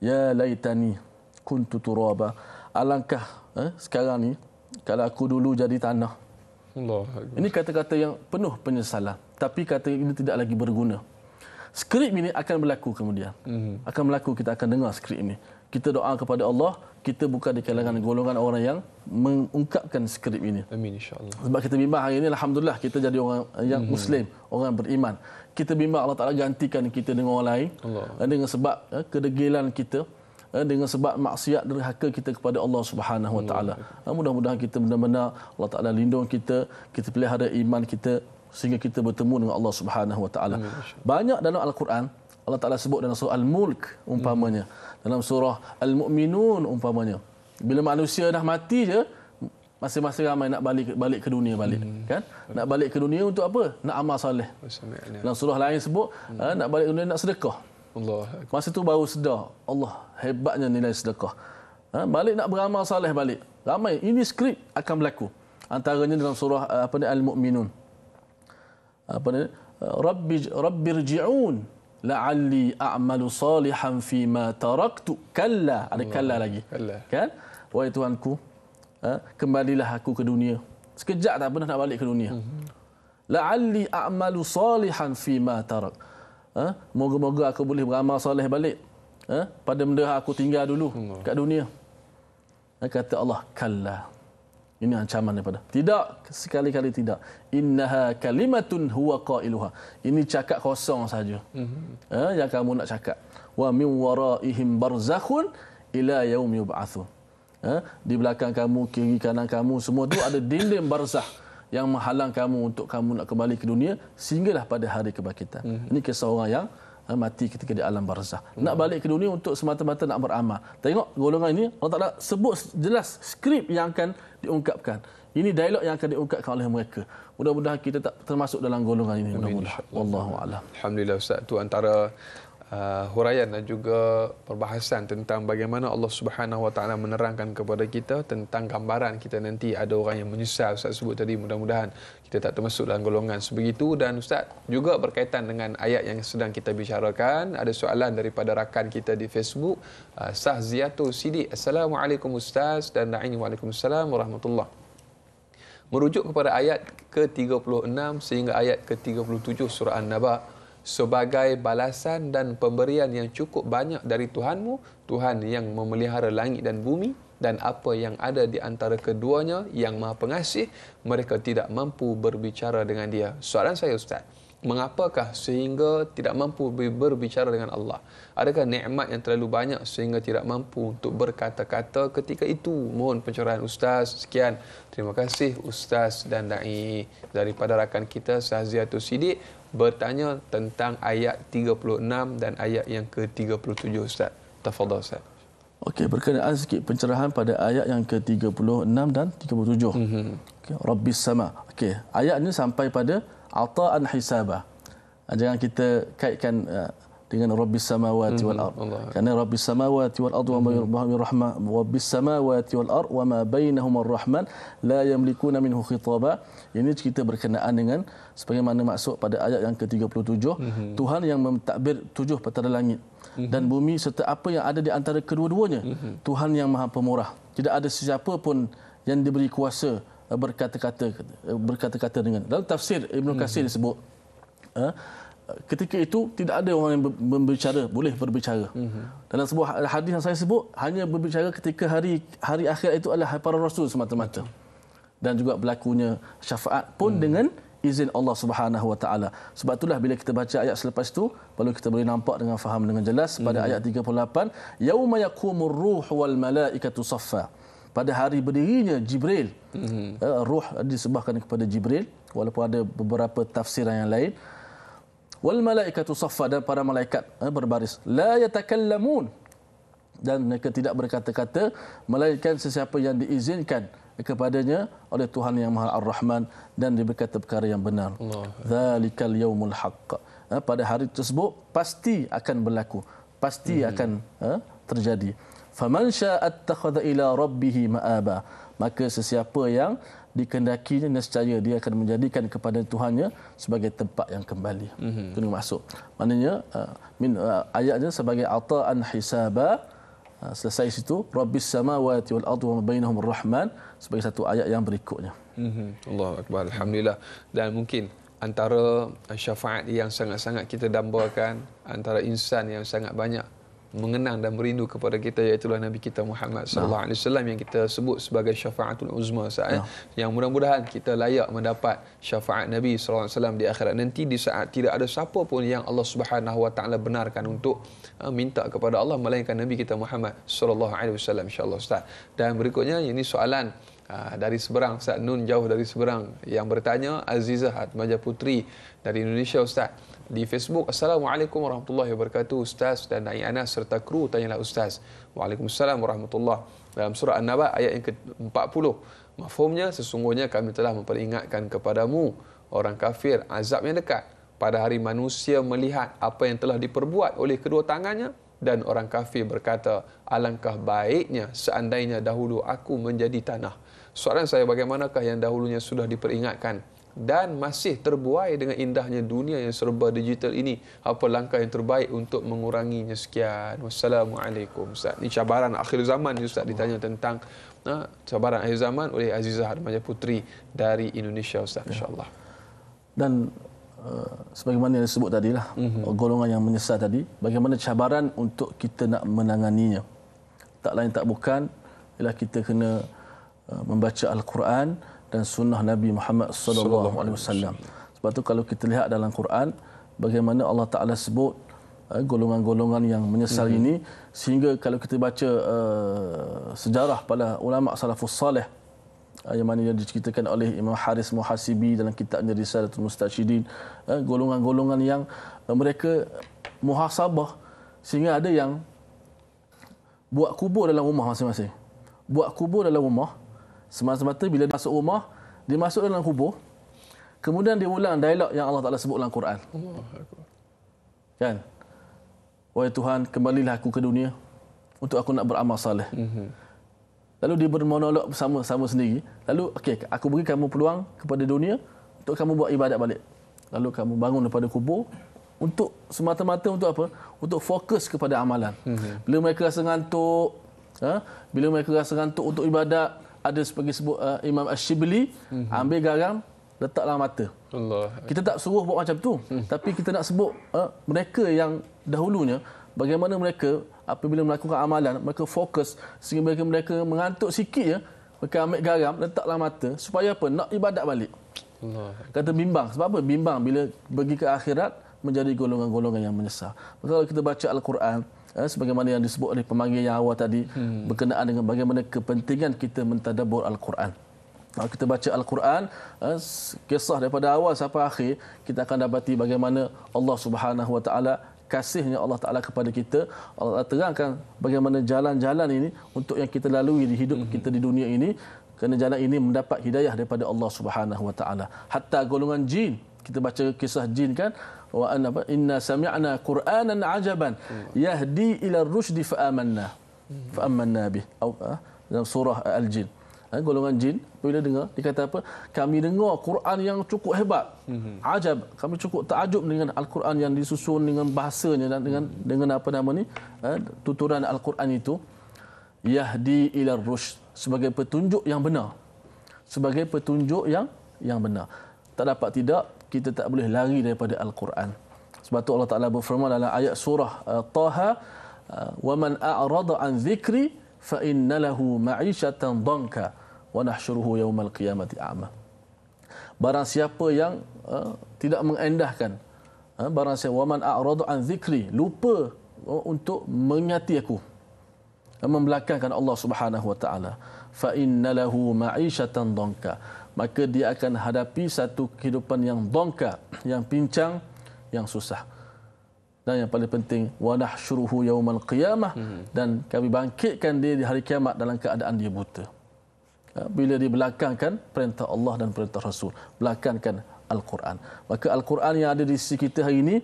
ya laitani kuntu turaba alangkah eh, sekarang ni kalau aku dulu jadi tanah Allah ini kata-kata yang penuh penyesalan tapi kata ini tidak lagi berguna skrip ini akan berlaku kemudian mm-hmm. akan berlaku kita akan dengar skrip ini kita doa kepada Allah kita buka di kalangan golongan orang yang mengungkapkan skrip ini. Amin insyaallah. Sebab kita bimbang hari ini alhamdulillah kita jadi orang yang hmm. muslim, orang beriman. Kita bimbang Allah Taala gantikan kita dengan orang lain Allah. Eh, dengan sebab eh, kedegilan kita eh, dengan sebab maksiat derhaka kita kepada Allah Subhanahu Wa Taala. Mudah-mudahan kita benar-benar Allah Taala lindung kita, kita pelihara iman kita sehingga kita bertemu dengan Allah Subhanahu Wa Taala. Banyak dalam Al-Quran Allah Taala sebut dalam surah Al-Mulk umpamanya, dalam surah Al-Mu'minun umpamanya. Bila manusia dah mati je masing-masing ramai nak balik balik ke dunia balik hmm. kan nak balik ke dunia untuk apa nak amal soleh dalam surah lain sebut hmm. Eh, nak balik dunia nak sedekah Allah masa tu baru sedar Allah hebatnya nilai sedekah ha, balik nak beramal soleh balik ramai ini skrip akan berlaku antaranya dalam surah eh, apa al-mu'minun apa ni rabbi rabbirji'un la'alli a'malu salihan fi ma taraktu kalla ada kalla lagi Kalla, kan wahai tuanku ha? kembalilah aku ke dunia sekejap tak pernah nak balik ke dunia mhm. la'alli a'malu salihan fi ma tarak ha? moga-moga aku boleh beramal soleh balik ha? pada benda aku tinggal dulu Allah. kat dunia ha? kata Allah kalla ini ancaman daripada. Tidak sekali-kali tidak. Innaha kalimatun huwa qailuha. Ini cakap kosong saja. Mm-hmm. Eh, yang kamu nak cakap. Wa min waraihim barzakhun ila yaum yub'atsu. Eh, di belakang kamu, kiri kanan kamu semua tu ada dinding barzakh yang menghalang kamu untuk kamu nak kembali ke dunia sehinggalah pada hari kebangkitan. Mm-hmm. Ini kisah orang yang eh, mati ketika di alam barzakh. Mm-hmm. Nak mhm. balik ke dunia untuk semata-mata nak beramal. Tengok golongan ini Allah Taala sebut jelas skrip yang akan diungkapkan. Ini dialog yang akan diungkapkan oleh mereka. Mudah-mudahan kita tak termasuk dalam golongan ini. Mudah-mudahan. Wallahu Alhamdulillah Ustaz. Itu antara uh, huraian dan juga perbahasan tentang bagaimana Allah Subhanahu Wa Taala menerangkan kepada kita tentang gambaran kita nanti ada orang yang menyesal Ustaz sebut tadi mudah-mudahan kita tak termasuk dalam golongan sebegitu dan Ustaz juga berkaitan dengan ayat yang sedang kita bicarakan ada soalan daripada rakan kita di Facebook uh, Sah Ziyatul Sidik Assalamualaikum Ustaz dan Na'ini Waalaikumsalam Warahmatullahi merujuk kepada ayat ke-36 sehingga ayat ke-37 surah An-Naba sebagai balasan dan pemberian yang cukup banyak dari Tuhanmu, Tuhan yang memelihara langit dan bumi dan apa yang ada di antara keduanya yang maha pengasih, mereka tidak mampu berbicara dengan dia. Soalan saya Ustaz, mengapakah sehingga tidak mampu berbicara dengan Allah? Adakah nikmat yang terlalu banyak sehingga tidak mampu untuk berkata-kata ketika itu? Mohon pencerahan Ustaz. Sekian. Terima kasih Ustaz dan da'i daripada rakan kita Sahziatul Sidik bertanya tentang ayat 36 dan ayat yang ke-37 Ustaz. Tafadhal Ustaz. Okey, berkenaan sikit pencerahan pada ayat yang ke-36 dan 37. Mm okay, Rabbis sama. Okey, ayat ini sampai pada ata'an hisabah. Jangan kita kaitkan eh, dengan Rabbi samawati hmm. wal ard. Karena Rabbi samawati wal ard hmm. wa ma rahma wa bis samawati wal ard wa ma bainahuma ar-rahman la yamlikuna minhu khitaba. Ini kita berkenaan dengan sebagaimana masuk pada ayat yang ke-37 hmm. Tuhan yang mentadbir tujuh petala langit hmm. dan bumi serta apa yang ada di antara kedua-duanya hmm. Tuhan yang Maha Pemurah tidak ada sesiapa pun yang diberi kuasa eh, berkata-kata eh, berkata-kata dengan dalam tafsir Ibnu Katsir hmm. disebut eh, ketika itu tidak ada orang yang berbicara boleh berbicara. Mm-hmm. Dalam sebuah hadis yang saya sebut hanya berbicara ketika hari hari akhir itu adalah para rasul semata-mata. Dan juga berlakunya syafaat pun mm. dengan izin Allah Subhanahu Wa Taala. Sebab itulah bila kita baca ayat selepas itu baru kita boleh nampak dengan faham dengan jelas pada mm. ayat 38 yauma yaqumur ruh wal malaikatu saffa. Pada hari berdirinya Jibril. Mm-hmm. Uh, ruh disebahkan kepada Jibril walaupun ada beberapa tafsiran yang lain wal malaikatu saffa dan para malaikat eh, berbaris la yatakallamun dan mereka tidak berkata-kata melainkan sesiapa yang diizinkan kepadanya oleh Tuhan yang Maha Ar-Rahman dan diberkata perkara yang benar. Zalikal yaumul haqq. Eh, pada hari tersebut pasti akan berlaku. Pasti hmm. akan eh, terjadi. Faman syaa'a ila rabbih ma'aba. Maka sesiapa yang dikendakinya nescaya dia akan menjadikan kepada Tuhannya sebagai tempat yang kembali. Mhm. Itu mm-hmm. masuk. Maknanya uh, min uh, ayatnya sebagai ata'an hisaba uh, selesai situ rabbis samawati wal ardi wa ma bainahum rahman sebagai satu ayat yang berikutnya. Mm-hmm. Allah akbar alhamdulillah dan mungkin antara syafaat yang sangat-sangat kita dambakan antara insan yang sangat banyak mengenang dan merindu kepada kita iaitu Nabi kita Muhammad sallallahu alaihi wasallam yang kita sebut sebagai syafaatul uzma saat eh? ya. yang mudah-mudahan kita layak mendapat syafaat Nabi sallallahu alaihi wasallam di akhirat nanti di saat tidak ada siapa pun yang Allah Subhanahu wa taala benarkan untuk eh, minta kepada Allah melainkan Nabi kita Muhammad sallallahu alaihi wasallam insyaallah ustaz dan berikutnya ini soalan Ah, dari seberang Ustaz Nun jauh dari seberang yang bertanya Azizah Atmaja Putri dari Indonesia Ustaz di Facebook Assalamualaikum warahmatullahi wabarakatuh Ustaz dan Nai Anas serta kru tanyalah Ustaz Waalaikumsalam warahmatullahi dalam surah An-Naba ayat yang ke-40 mafhumnya sesungguhnya kami telah memperingatkan kepadamu orang kafir azab yang dekat pada hari manusia melihat apa yang telah diperbuat oleh kedua tangannya dan orang kafir berkata alangkah baiknya seandainya dahulu aku menjadi tanah Soalan saya bagaimanakah yang dahulunya sudah diperingatkan dan masih terbuai dengan indahnya dunia yang serba digital ini. Apa langkah yang terbaik untuk menguranginya sekian? Wassalamualaikum. Ustaz. Ini cabaran akhir zaman ni Ustaz ditanya tentang ha, cabaran akhir zaman oleh Azizah Harmaja Putri dari Indonesia Ustaz. InsyaAllah. Dan uh, sebagaimana yang disebut tadi lah, mm-hmm. golongan yang menyesal tadi, bagaimana cabaran untuk kita nak menanganinya. Tak lain tak bukan, ialah kita kena... Uh, membaca Al-Quran dan sunnah Nabi Muhammad sallallahu alaihi wasallam. Sebab tu kalau kita lihat dalam Quran bagaimana Allah Taala sebut uh, golongan-golongan yang menyesal mm-hmm. ini sehingga kalau kita baca uh, sejarah pada ulama salafus saleh uh, yang mana yang diceritakan oleh Imam Haris Muhasibi dalam kitabnya Risalatul Mustajidin, golongan-golongan yang mereka muhasabah sehingga ada yang buat kubur dalam rumah masing-masing buat kubur dalam rumah semata-mata bila dia masuk rumah, dia masuk dalam kubur. Kemudian dia ulang dialog yang Allah Taala sebut dalam Quran. Allah. Kan? Wahai Tuhan, kembalilah aku ke dunia untuk aku nak beramal soleh. Mhm. Lalu dia bermonolog bersama-sama sendiri. Lalu, okey, aku beri kamu peluang kepada dunia untuk kamu buat ibadat balik. Lalu kamu bangun daripada kubur untuk semata-mata untuk apa? Untuk fokus kepada amalan. Mhm. Bila mereka rasa ngantuk, ha? bila mereka rasa ngantuk untuk ibadat, ada sebagai sebut uh, Imam Ash-Shibli mm-hmm. ambil garam letaklah mata. Allah. Kita tak suruh buat macam tu mm. tapi kita nak sebut uh, mereka yang dahulunya bagaimana mereka apabila melakukan amalan mereka fokus sehingga mereka, mereka mengantuk sikit ya mereka ambil garam letaklah mata supaya apa nak ibadat balik. Allah. Kata bimbang sebab apa? Bimbang bila pergi ke akhirat menjadi golongan-golongan yang menyesal. kalau kita baca al-Quran eh, sebagaimana yang disebut oleh pemanggil yang awal tadi hmm. berkenaan dengan bagaimana kepentingan kita mentadabur al-Quran. Kalau ha, kita baca al-Quran, eh, kisah daripada awal sampai akhir, kita akan dapati bagaimana Allah Subhanahu Wa Taala kasihnya Allah Taala kepada kita. Allah Ta'ala terangkan bagaimana jalan-jalan ini untuk yang kita lalui di hidup hmm. kita di dunia ini kerana jalan ini mendapat hidayah daripada Allah Subhanahu Wa Taala. Hatta golongan jin, kita baca kisah jin kan, wa anna inna sami'na qur'anan ajaban yahdi ila ar-rusyd fa amanna fa amanna bi au ha? dalam surah al-jin ha, golongan jin bila dengar dikata apa kami dengar Quran yang cukup hebat ajab kami cukup terajub dengan al-Quran yang disusun dengan bahasanya dan dengan dengan apa nama ni ha, tuturan al-Quran itu yahdi ila rusy sebagai petunjuk yang benar sebagai petunjuk yang yang benar tak dapat tidak kita tak boleh lari daripada Al-Quran. Sebab tu Allah Taala berfirman dalam ayat surah uh, Taha, uh, "Wa man a'rada an dhikri fa inna lahu ma'ishatan danka wa nahshuruhu yawmal qiyamati a'ma." Barang siapa yang uh, tidak mengendahkan uh, barang siapa "Wa man a'rada an dhikri", lupa uh, untuk mengingati aku uh, membelakangkan Allah Subhanahu wa taala fa inna lahu ma'ishatan danka maka dia akan hadapi satu kehidupan yang bongka, yang pincang, yang susah. Dan yang paling penting, wadah syuruhu yaumal qiyamah. Dan kami bangkitkan dia di hari kiamat dalam keadaan dia buta. Ha, bila di dibelakangkan perintah Allah dan perintah Rasul. Belakangkan Al-Quran. Maka Al-Quran yang ada di sisi kita hari ini,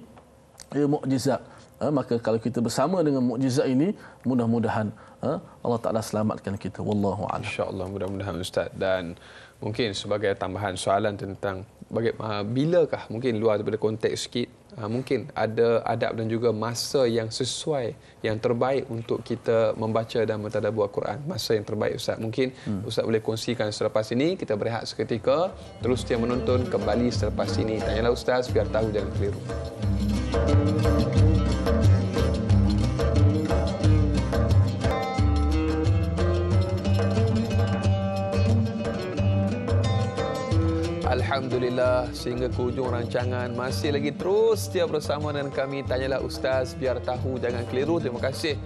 ia mu'jizat. Ha, maka kalau kita bersama dengan mukjizat ini, mudah-mudahan ha, Allah Ta'ala selamatkan kita. Wallahu Insya Allah mudah-mudahan Ustaz. Dan mungkin sebagai tambahan soalan tentang baga- uh, bilakah mungkin luar daripada konteks sikit uh, mungkin ada adab dan juga masa yang sesuai yang terbaik untuk kita membaca dan mentadabur al-Quran masa yang terbaik ustaz mungkin hmm. ustaz boleh kongsikan selepas ini kita berehat seketika terus dia menonton kembali selepas ini tanyalah ustaz biar tahu jangan keliru thank Alhamdulillah sehingga ke hujung rancangan masih lagi terus setia bersama dengan kami tanyalah ustaz biar tahu jangan keliru terima kasih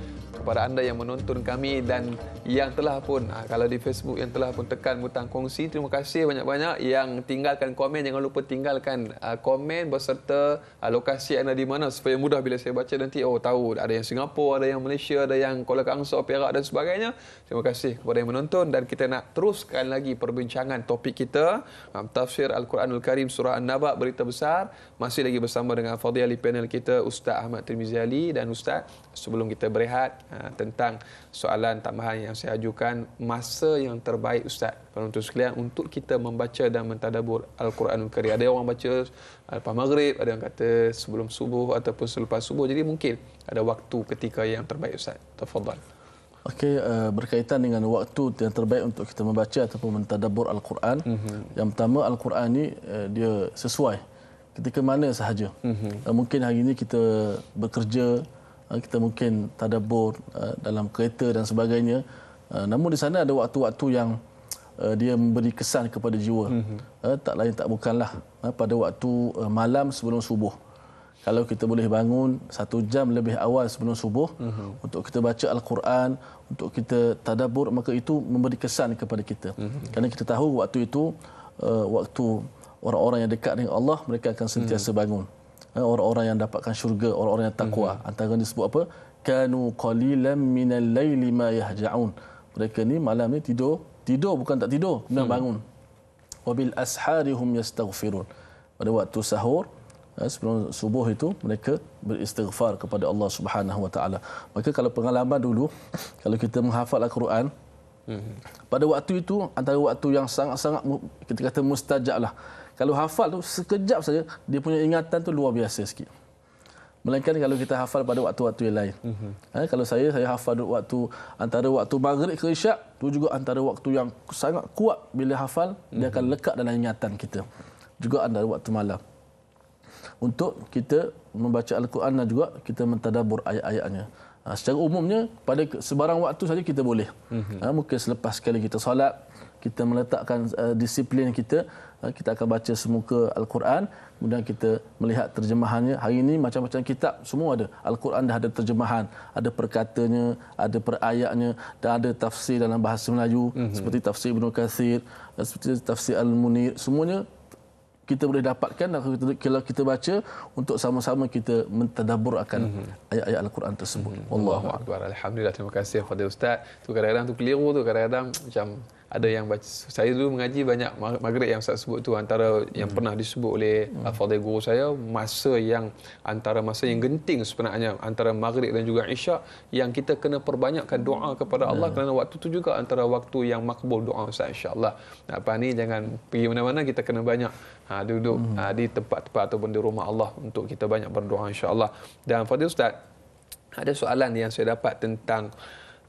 kepada anda yang menonton kami dan yang telah pun ah, kalau di Facebook yang telah pun tekan butang kongsi terima kasih banyak-banyak yang tinggalkan komen jangan lupa tinggalkan ah, komen beserta ah, lokasi anda di mana supaya mudah bila saya baca nanti oh tahu ada yang Singapura ada yang Malaysia ada yang Kuala Kangsar Perak dan sebagainya terima kasih kepada yang menonton dan kita nak teruskan lagi perbincangan topik kita tafsir Al-Quranul Karim surah An-Naba berita besar masih lagi bersama dengan Fadhil panel kita Ustaz Ahmad Tirmizi Ali dan Ustaz sebelum kita berehat Ah, tentang soalan tambahan yang saya ajukan masa yang terbaik ustaz penonton sekalian untuk kita membaca dan mentadabbur al-Quranul Karim ada orang baca lepas maghrib ada yang kata sebelum subuh ataupun selepas subuh jadi mungkin ada waktu ketika yang terbaik ustaz tafadhal Okey uh, berkaitan dengan waktu yang terbaik untuk kita membaca ataupun mentadabbur al-Quran mm-hmm. yang pertama al-Quran ni uh, dia sesuai ketika mana sahaja mm-hmm. uh, mungkin hari ini kita bekerja Eh, kita mungkin tadabur eh, dalam kereta dan sebagainya eh, namun di sana ada waktu-waktu yang dia memberi kesan kepada jiwa mhm. tak lain tak bukanlah pada waktu malam sebelum subuh kalau kita boleh bangun satu jam lebih awal sebelum subuh uh-huh. untuk kita baca Al-Quran, untuk kita tadabur, maka itu memberi kesan kepada kita. Uh-huh. Kerana kita tahu waktu itu, waktu orang-orang yang dekat dengan Allah, mereka akan sentiasa uh-huh. bangun. Eh, orang-orang yang dapatkan syurga orang-orang yang takwa mm-hmm. antara disebut apa kanu qalilan minal laili ma yahjaun mereka ni malam ni tidur tidur bukan tak tidur kemudian hmm. bangun wabil asharihum hum yastaghfirun pada waktu sahur eh, sebelum subuh itu mereka beristighfar kepada Allah Subhanahu wa taala maka kalau pengalaman dulu (coughs) kalau kita menghafal al-Quran hmm. pada waktu itu antara waktu yang sangat-sangat kita kata mustajablah kalau hafal tu sekejap saja dia punya ingatan tu luar biasa sikit melainkan kalau kita hafal pada waktu-waktu yang lain mm-hmm. ha, kalau saya saya hafal pada waktu antara waktu maghrib ke isyak tu juga antara waktu yang sangat kuat bila hafal mm-hmm. dia akan mhm. lekat dalam ingatan kita juga antara waktu malam untuk kita membaca al-Quran dan juga kita mentadabur ayat-ayatnya ha, secara umumnya pada sebarang waktu saja kita boleh ha, mungkin selepas sekali kita solat kita meletakkan uh, disiplin kita uh, kita akan baca semuka al-Quran kemudian kita melihat terjemahannya hari ini macam-macam kitab semua ada al-Quran dah ada terjemahan ada perkatanya ada perayatnya dan ada tafsir dalam bahasa Melayu mm-hmm. seperti tafsir Ibnu Katsir uh, seperti tafsir Al-Munir semuanya kita boleh dapatkan kalau kita baca untuk sama-sama kita mentadabur akan mm-hmm. ayat-ayat Al-Quran tersebut. Mm-hmm. Wallahu a'lam. Alhamdulillah terima kasih kepada ustaz. Tu kadang-kadang tu keliru tu kadang-kadang macam ada yang baca saya dulu mengaji banyak maghrib yang saya sebut tu antara yang hmm. pernah disebut oleh hmm. fadil guru saya masa yang antara masa yang genting sebenarnya antara maghrib dan juga isyak yang kita kena perbanyakkan doa kepada Allah hmm. kerana waktu tu juga antara waktu yang makbul doa Ustaz insyaallah apa ni jangan pergi mana-mana kita kena banyak ha, duduk hmm. ha, di tempat-tempat ataupun di rumah Allah untuk kita banyak berdoa insyaallah dan fadil ustaz ada soalan yang saya dapat tentang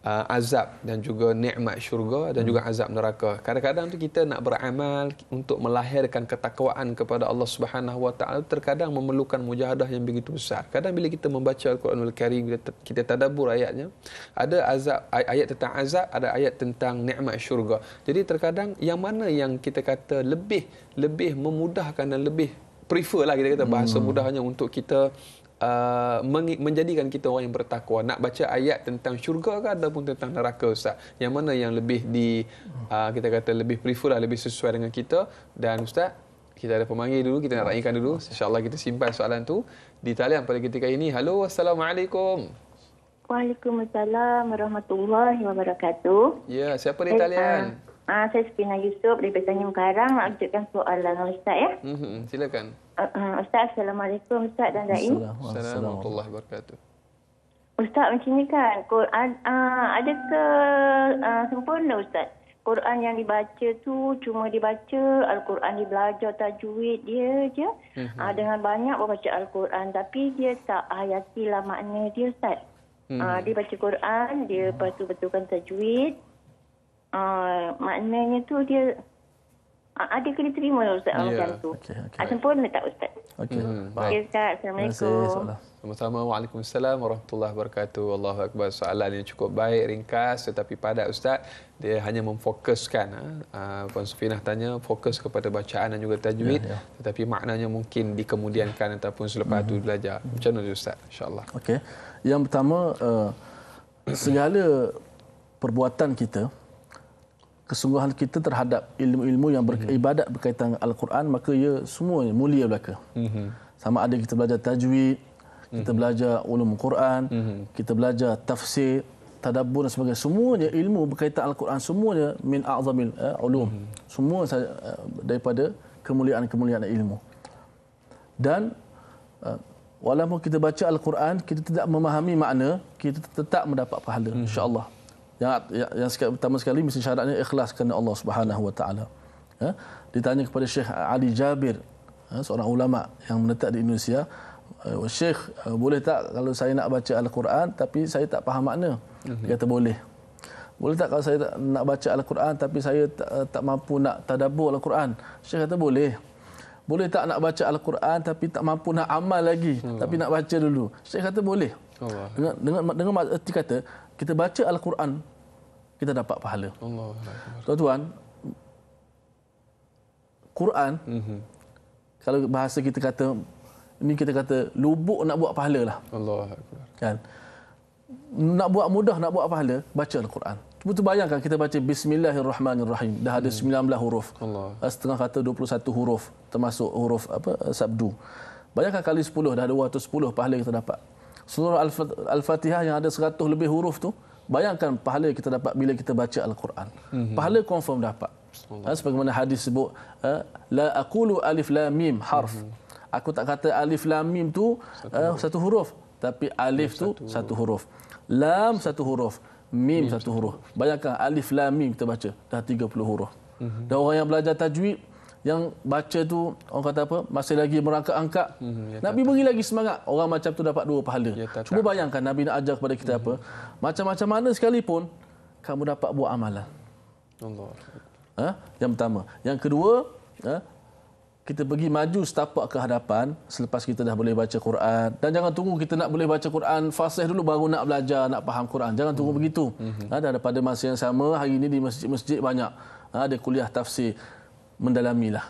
uh, azab dan juga nikmat syurga dan hmm. juga azab neraka. Kadang-kadang tu kita nak beramal untuk melahirkan ketakwaan kepada Allah Subhanahu Wa Taala terkadang memerlukan mujahadah yang begitu besar. Kadang bila kita membaca Al-Quranul Karim kita, kita tadabbur ayatnya, ada azab ayat tentang azab, ada ayat tentang nikmat syurga. Jadi terkadang yang mana yang kita kata lebih lebih memudahkan dan lebih prefer lah kita kata bahasa hmm. mudahnya untuk kita uh, menjadikan kita orang yang bertakwa nak baca ayat tentang syurga ke ataupun tentang neraka ustaz yang mana yang lebih di uh, kita kata lebih prefer lah lebih sesuai dengan kita dan ustaz kita ada pemanggil dulu kita nak raikan dulu insyaallah kita simpan soalan tu di talian pada ketika ini halo assalamualaikum Waalaikumsalam warahmatullahi wabarakatuh. Ya, siapa di talian? Eh, Ah, saya Sepina Yusuf dari Tanjung Karang nak ajukan soalan Ustaz ya. Mm-hmm. silakan. Uh, uh, Ustaz, Assalamualaikum Ustaz dan Zain. Assalamualaikum warahmatullahi Ustaz macam ni kan, Quran, uh, ah, ada ke uh, sempurna Ustaz? Quran yang dibaca tu cuma dibaca, Al-Quran dibelajar tajwid dia je. Mm-hmm. Uh, dengan banyak baca Al-Quran tapi dia tak hayatilah makna dia Ustaz. Hmm. Uh, dia baca Quran, dia lepas tu betulkan tajwid, Ah, maknanya tu dia ada ah, ah, kena terima lah Ustaz yeah. tu. Okay, okay. Sempurna tak Ustaz? Okey. Hmm, baik. Okay, Ustaz. Assalamualaikum. Sama-sama. Waalaikumsalam. Warahmatullahi wabarakatuh. Allahu Akbar. Soalan ini cukup baik, ringkas tetapi pada Ustaz. Dia hanya memfokuskan. Puan Sufinah tanya, fokus kepada bacaan dan juga tajwid. Ya, ya. Tetapi maknanya mungkin dikemudiankan ataupun selepas itu mm-hmm. belajar. Macam mana Ustaz? InsyaAllah. Okay. Yang pertama, uh, segala perbuatan kita, kesungguhan kita terhadap ilmu-ilmu yang beribadat berkaitan Al-Quran, maka ia semuanya mulia belaka. Mhm. Sama ada kita belajar tajwid, kita mhm. belajar ulum Quran, mhm. kita belajar tafsir, tadabbur dan sebagainya. Semuanya ilmu berkaitan Al-Quran, semuanya min a'zamil eh, ulum. Semua eh, daripada kemuliaan-kemuliaan ilmu. Dan eh, walaupun kita baca Al-Quran, kita tidak memahami makna, kita tetap mendapat pahala, insyaAllah yang, ya, yang, yang pertama sekali mesti syaratnya ikhlas kerana Allah Subhanahu wa taala. Ya? Ditanya kepada Syekh Ali Jabir, ya, seorang ulama yang menetap di Indonesia, eh, oh, "Syekh, eh, boleh tak kalau saya nak baca Al-Quran tapi saya tak faham makna?" Dia kata boleh. Boleh tak kalau saya nak baca Al-Quran tapi saya tak, eh, tak mampu nak tadabbur Al-Quran? Syekh kata boleh. Boleh tak nak baca Al-Quran tapi tak mampu nak amal lagi Allah. Hmm. tapi nak baca dulu? Syekh kata boleh. Allah. Dengan dengan dengan kata kita baca Al-Quran kita dapat pahala. Allah. tuan Quran, mm-hmm. kalau bahasa kita kata, ini kita kata lubuk nak buat pahala lah. Allah. Kan? Nak buat mudah nak buat pahala, baca Al-Quran. Cuba tu bayangkan kita baca Bismillahirrahmanirrahim. Dah ada mm. 19 huruf. Allah. Ah, setengah kata 21 huruf, termasuk huruf apa eh, sabdu. Bayangkan kali 10, dah ada 210 pahala kita dapat. Surah Al-Fatihah yang ada 100 lebih huruf tu, Bayangkan pahala yang kita dapat bila kita baca Al-Quran. Mhm. Pahala confirm dapat. Ha, sebagaimana hadis sebut ha, la akulu alif la mim harf. Mhm. Aku tak kata alif la mim tu satu, uh, satu huruf, tapi alif satu tu satu huruf. Lam satu huruf, mim, mim satu huruf. Bayangkan alif la mim kita baca dah 30 huruf. Mhm. Dan orang yang belajar tajwid yang baca tu orang kata apa masih lagi merangkak-angkak hmm, ya, nabi beri lagi semangat orang macam tu dapat dua pahala ya, cuba bayangkan nabi nak ajar kepada kita hmm. apa macam-macam mana sekalipun kamu dapat buat amalan Allah ha? yang pertama yang kedua ha? kita pergi maju setapak ke hadapan selepas kita dah boleh baca Quran dan jangan tunggu kita nak boleh baca Quran fasih dulu baru nak belajar nak faham Quran jangan tunggu hmm. begitu hmm. ha? dan pada masa yang sama hari ini di masjid-masjid banyak ada ha? kuliah tafsir mendalamilah.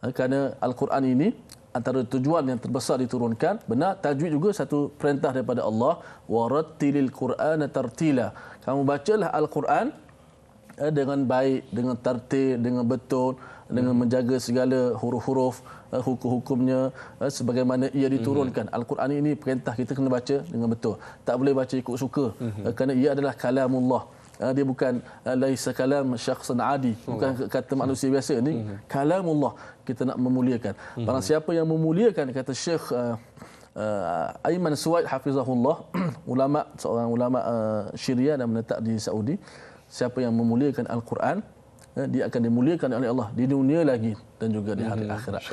Ha, kerana Al-Quran ini antara tujuan yang terbesar diturunkan benar tajwid juga satu perintah daripada Allah warattilil qur'ana tartila kamu bacalah al-Quran eh, dengan baik dengan tertib dengan betul dengan menjaga segala huruf-huruf eh, hukum-hukumnya eh, sebagaimana ia diturunkan mhm. al-Quran ini perintah kita kena baca dengan betul tak boleh baca ikut suka mhm. eh, kerana ia adalah kalamullah Ah, dia bukan ah, laisa kalam syakhsan adi bukan hmm. kata manusia biasa Ini hmm. kalam Allah kita nak memuliakan hmm. barang siapa yang memuliakan kata syekh uh, ah, Aiman Suwaid hafizahullah (clears throat) ulama seorang ulama uh, syria dan menetap di Saudi siapa yang memuliakan al-Quran uh, dia akan dimuliakan oleh Allah di dunia lagi dan juga di hari akhirat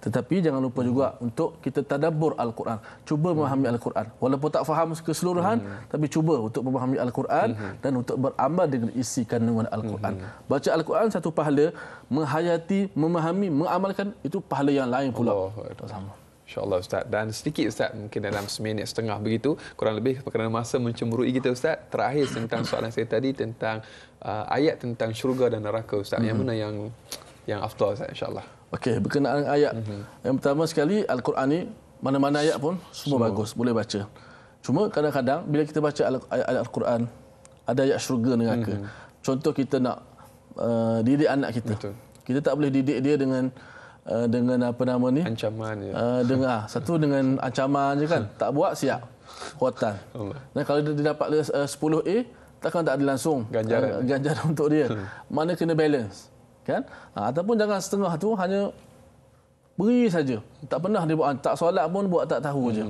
tetapi jangan lupa juga hmm. untuk kita tadabur Al-Quran. Cuba memahami Al-Quran. Walaupun tak faham keseluruhan, hmm. tapi cuba untuk memahami Al-Quran hmm. dan untuk beramal dengan isi kandungan Al-Quran. Hmm. Baca Al-Quran satu pahala, menghayati, memahami, mengamalkan itu pahala yang lain pula. Allah. InsyaAllah Ustaz. Dan sedikit Ustaz, mungkin dalam seminit setengah begitu, kurang lebih kerana masa mencemburui kita Ustaz, terakhir tentang soalan saya tadi tentang uh, ayat tentang syurga dan neraka Ustaz. Hmm. Yang mana yang yang afdal Ustaz insyaAllah. Okey, berkenaan dengan ayat. Mm-hmm. Yang pertama sekali, Al-Quran ni, mana-mana ayat pun, semua so. bagus, boleh baca. Cuma kadang-kadang, bila kita baca ayat Al-Quran, ada ayat syurga dengan mm-hmm. ke. Contoh kita nak uh, didik anak kita. Betul. Kita tak boleh didik dia dengan uh, dengan apa nama ni? Ancaman. Uh, dengan, ah, satu dengan ancaman je kan. (laughs) tak buat, siap. Kuatan. Oh. Dan kalau dia dapat 10A, uh, takkan tak ada langsung ganjaran, uh, ganjaran (laughs) untuk dia. Hmm. Mana kena balance kan ha, ataupun jangan setengah tu hanya beri saja tak pernah dia buat tak solat pun buat tak tahu hmm. je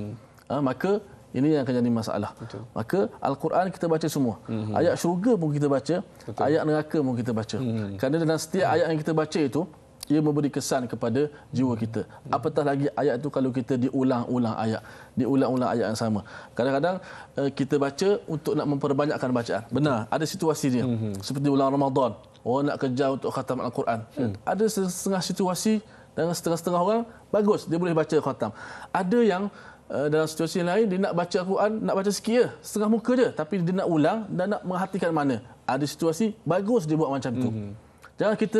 ha, maka ini yang akan jadi masalah Betul. maka al-Quran kita baca semua hmm. ayat syurga pun kita baca Betul. ayat neraka pun kita baca hmm. kerana dalam setiap hmm. ayat yang kita baca itu ia memberi kesan kepada jiwa kita. Hmm. Apatah lagi ayat itu kalau kita diulang-ulang ayat. Diulang-ulang ayat yang sama. Kadang-kadang eh, kita baca untuk nak memperbanyakkan bacaan. Benar, ada situasi dia. Hmm. Seperti ulang Ramadan orang oh, nak kerja untuk khatam Al-Quran. Hmm. Ada setengah situasi dan setengah-setengah orang, bagus, dia boleh baca khatam. Ada yang uh, dalam situasi yang lain, dia nak baca Al-Quran, nak baca sikit je, setengah muka je. Tapi dia nak ulang dan nak menghatikan mana. Ada situasi, bagus dia buat macam tu. Hmm. Jangan kita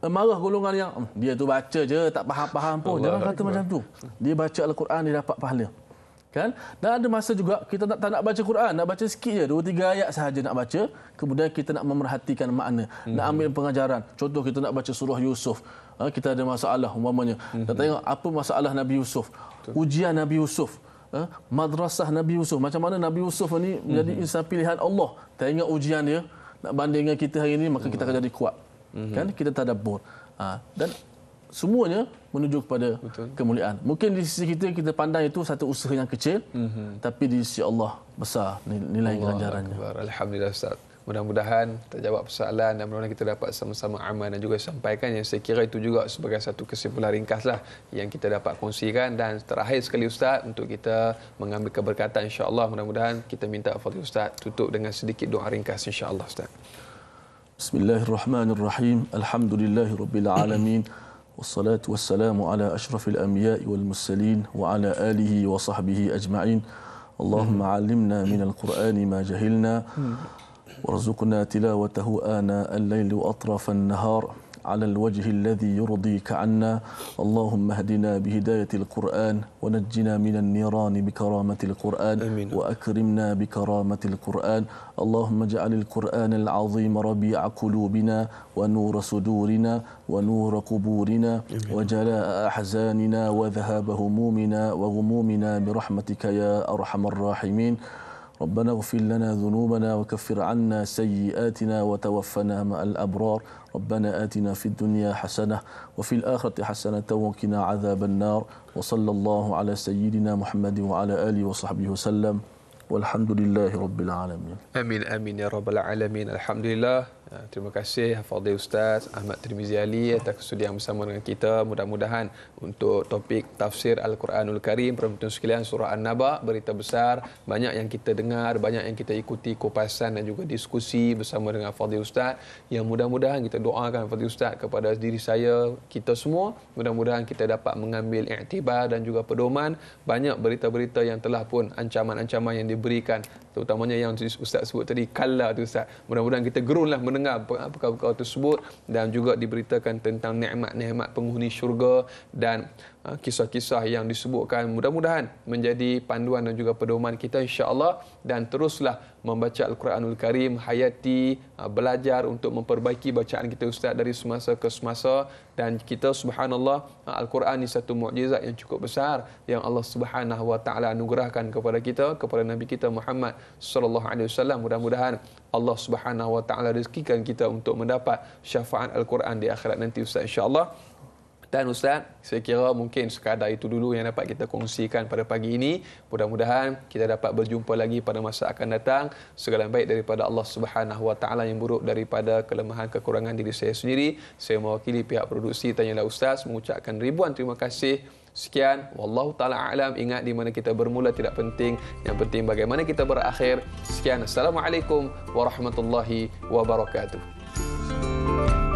eh, marah golongan yang hmm, dia tu baca je tak faham-faham pun jangan kata Allah. macam tu dia baca al-Quran dia dapat pahala kan dan ada masa juga kita tak, tak nak baca Quran nak baca sikit je 2 3 ayat sahaja nak baca kemudian kita nak memerhatikan makna mm-hmm. nak mhm. ambil pengajaran contoh kita nak baca surah Yusuf ha, kita ada masalah umpamanya mm-hmm. dan tengok apa masalah Nabi Yusuf Betul. ujian Nabi Yusuf Eh, madrasah Nabi Yusuf macam mana Nabi Yusuf ni menjadi mhm. mm-hmm. insan pilihan Allah tengok ujian dia nak bandingkan kita hari ini maka mm-hmm. kita akan mhm. jadi kuat mm-hmm. kan kita tadabbur ha, dan semuanya menuju kepada Betul. kemuliaan. Mungkin di sisi kita kita pandang itu satu usaha yang kecil, mm-hmm. tapi di sisi Allah besar nilai Allah ganjarannya. Akbar. Alhamdulillah Ustaz. Mudah-mudahan terjawab persoalan dan mudah-mudahan kita dapat sama-sama aman dan juga sampaikan yang saya kira itu juga sebagai satu kesimpulan ringkaslah yang kita dapat kongsikan dan terakhir sekali Ustaz untuk kita mengambil keberkatan insya-Allah mudah-mudahan kita minta Fadli Ustaz tutup dengan sedikit doa ringkas insya-Allah Ustaz. Bismillahirrahmanirrahim. Alhamdulillahirabbil alamin. والصلاة والسلام على أشرف الأنبياء والمرسلين وعلى آله وصحبه أجمعين اللهم علمنا من القرآن ما جهلنا وارزقنا تلاوته آناء الليل وأطراف النهار على الوجه الذي يرضيك عنا اللهم اهدنا بهداية القرآن ونجنا من النيران بكرامة القرآن أمين. وأكرمنا بكرامة القرآن اللهم اجعل القرآن العظيم ربيع قلوبنا ونور صدورنا ونور قبورنا وجلاء أحزاننا وذهاب همومنا وغمومنا برحمتك يا أرحم الراحمين ربنا اغفر لنا ذنوبنا وكفر عنا سيئاتنا وتوفنا مع الأبرار ربنا آتنا في الدنيا حسنة وفي الآخرة حسنة وقنا عذاب النار وصلى الله على سيدنا محمد وعلى آله وصحبه وسلم والحمد لله رب العالمين آمين آمين يا رب العالمين الحمد لله Ah, terima kasih Fadil Ustaz Ahmad Tirmizi Ali atas kesudian bersama dengan kita. Mudah-mudahan untuk topik tafsir Al-Quranul Karim, perbincangan sekalian surah An-Naba, berita besar, banyak yang kita dengar, banyak yang kita ikuti kupasan dan juga diskusi bersama dengan Fadil Ustaz. Yang mudah-mudahan kita doakan Fadil Ustaz kepada diri saya, kita semua. Mudah-mudahan kita dapat mengambil iktibar dan juga pedoman banyak berita-berita yang telah pun ancaman-ancaman yang diberikan. Terutamanya yang Ustaz sebut tadi, kalah tu Ustaz. Mudah-mudahan kita gerunlah mendengar mendengar perkara-perkara tersebut dan juga diberitakan tentang nikmat-nikmat penghuni syurga dan Ah, kisah-kisah yang disebutkan mudah-mudahan menjadi panduan dan juga pedoman kita insya-Allah dan teruslah membaca Al-Quranul Karim, hayati, ah, belajar untuk memperbaiki bacaan kita ustaz dari semasa ke semasa dan kita subhanallah ah, Al-Quran ni satu mukjizat yang cukup besar yang Allah Subhanahu wa taala anugerahkan kepada kita kepada Nabi kita Muhammad sallallahu alaihi wasallam. Mudah-mudahan Allah Subhanahu wa taala rezekikan kita untuk mendapat syafaat Al-Quran di akhirat nanti ustaz insya-Allah. Dan Ustaz, saya kira mungkin sekadar itu dulu yang dapat kita kongsikan pada pagi ini. Mudah-mudahan kita dapat berjumpa lagi pada masa akan datang. Segala yang baik daripada Allah Subhanahu Wa Taala yang buruk daripada kelemahan kekurangan diri saya sendiri. Saya mewakili pihak produksi Tanyalah Ustaz mengucapkan ribuan terima kasih. Sekian, wallahu taala alam. Ingat di mana kita bermula tidak penting, yang penting bagaimana kita berakhir. Sekian, assalamualaikum warahmatullahi wabarakatuh.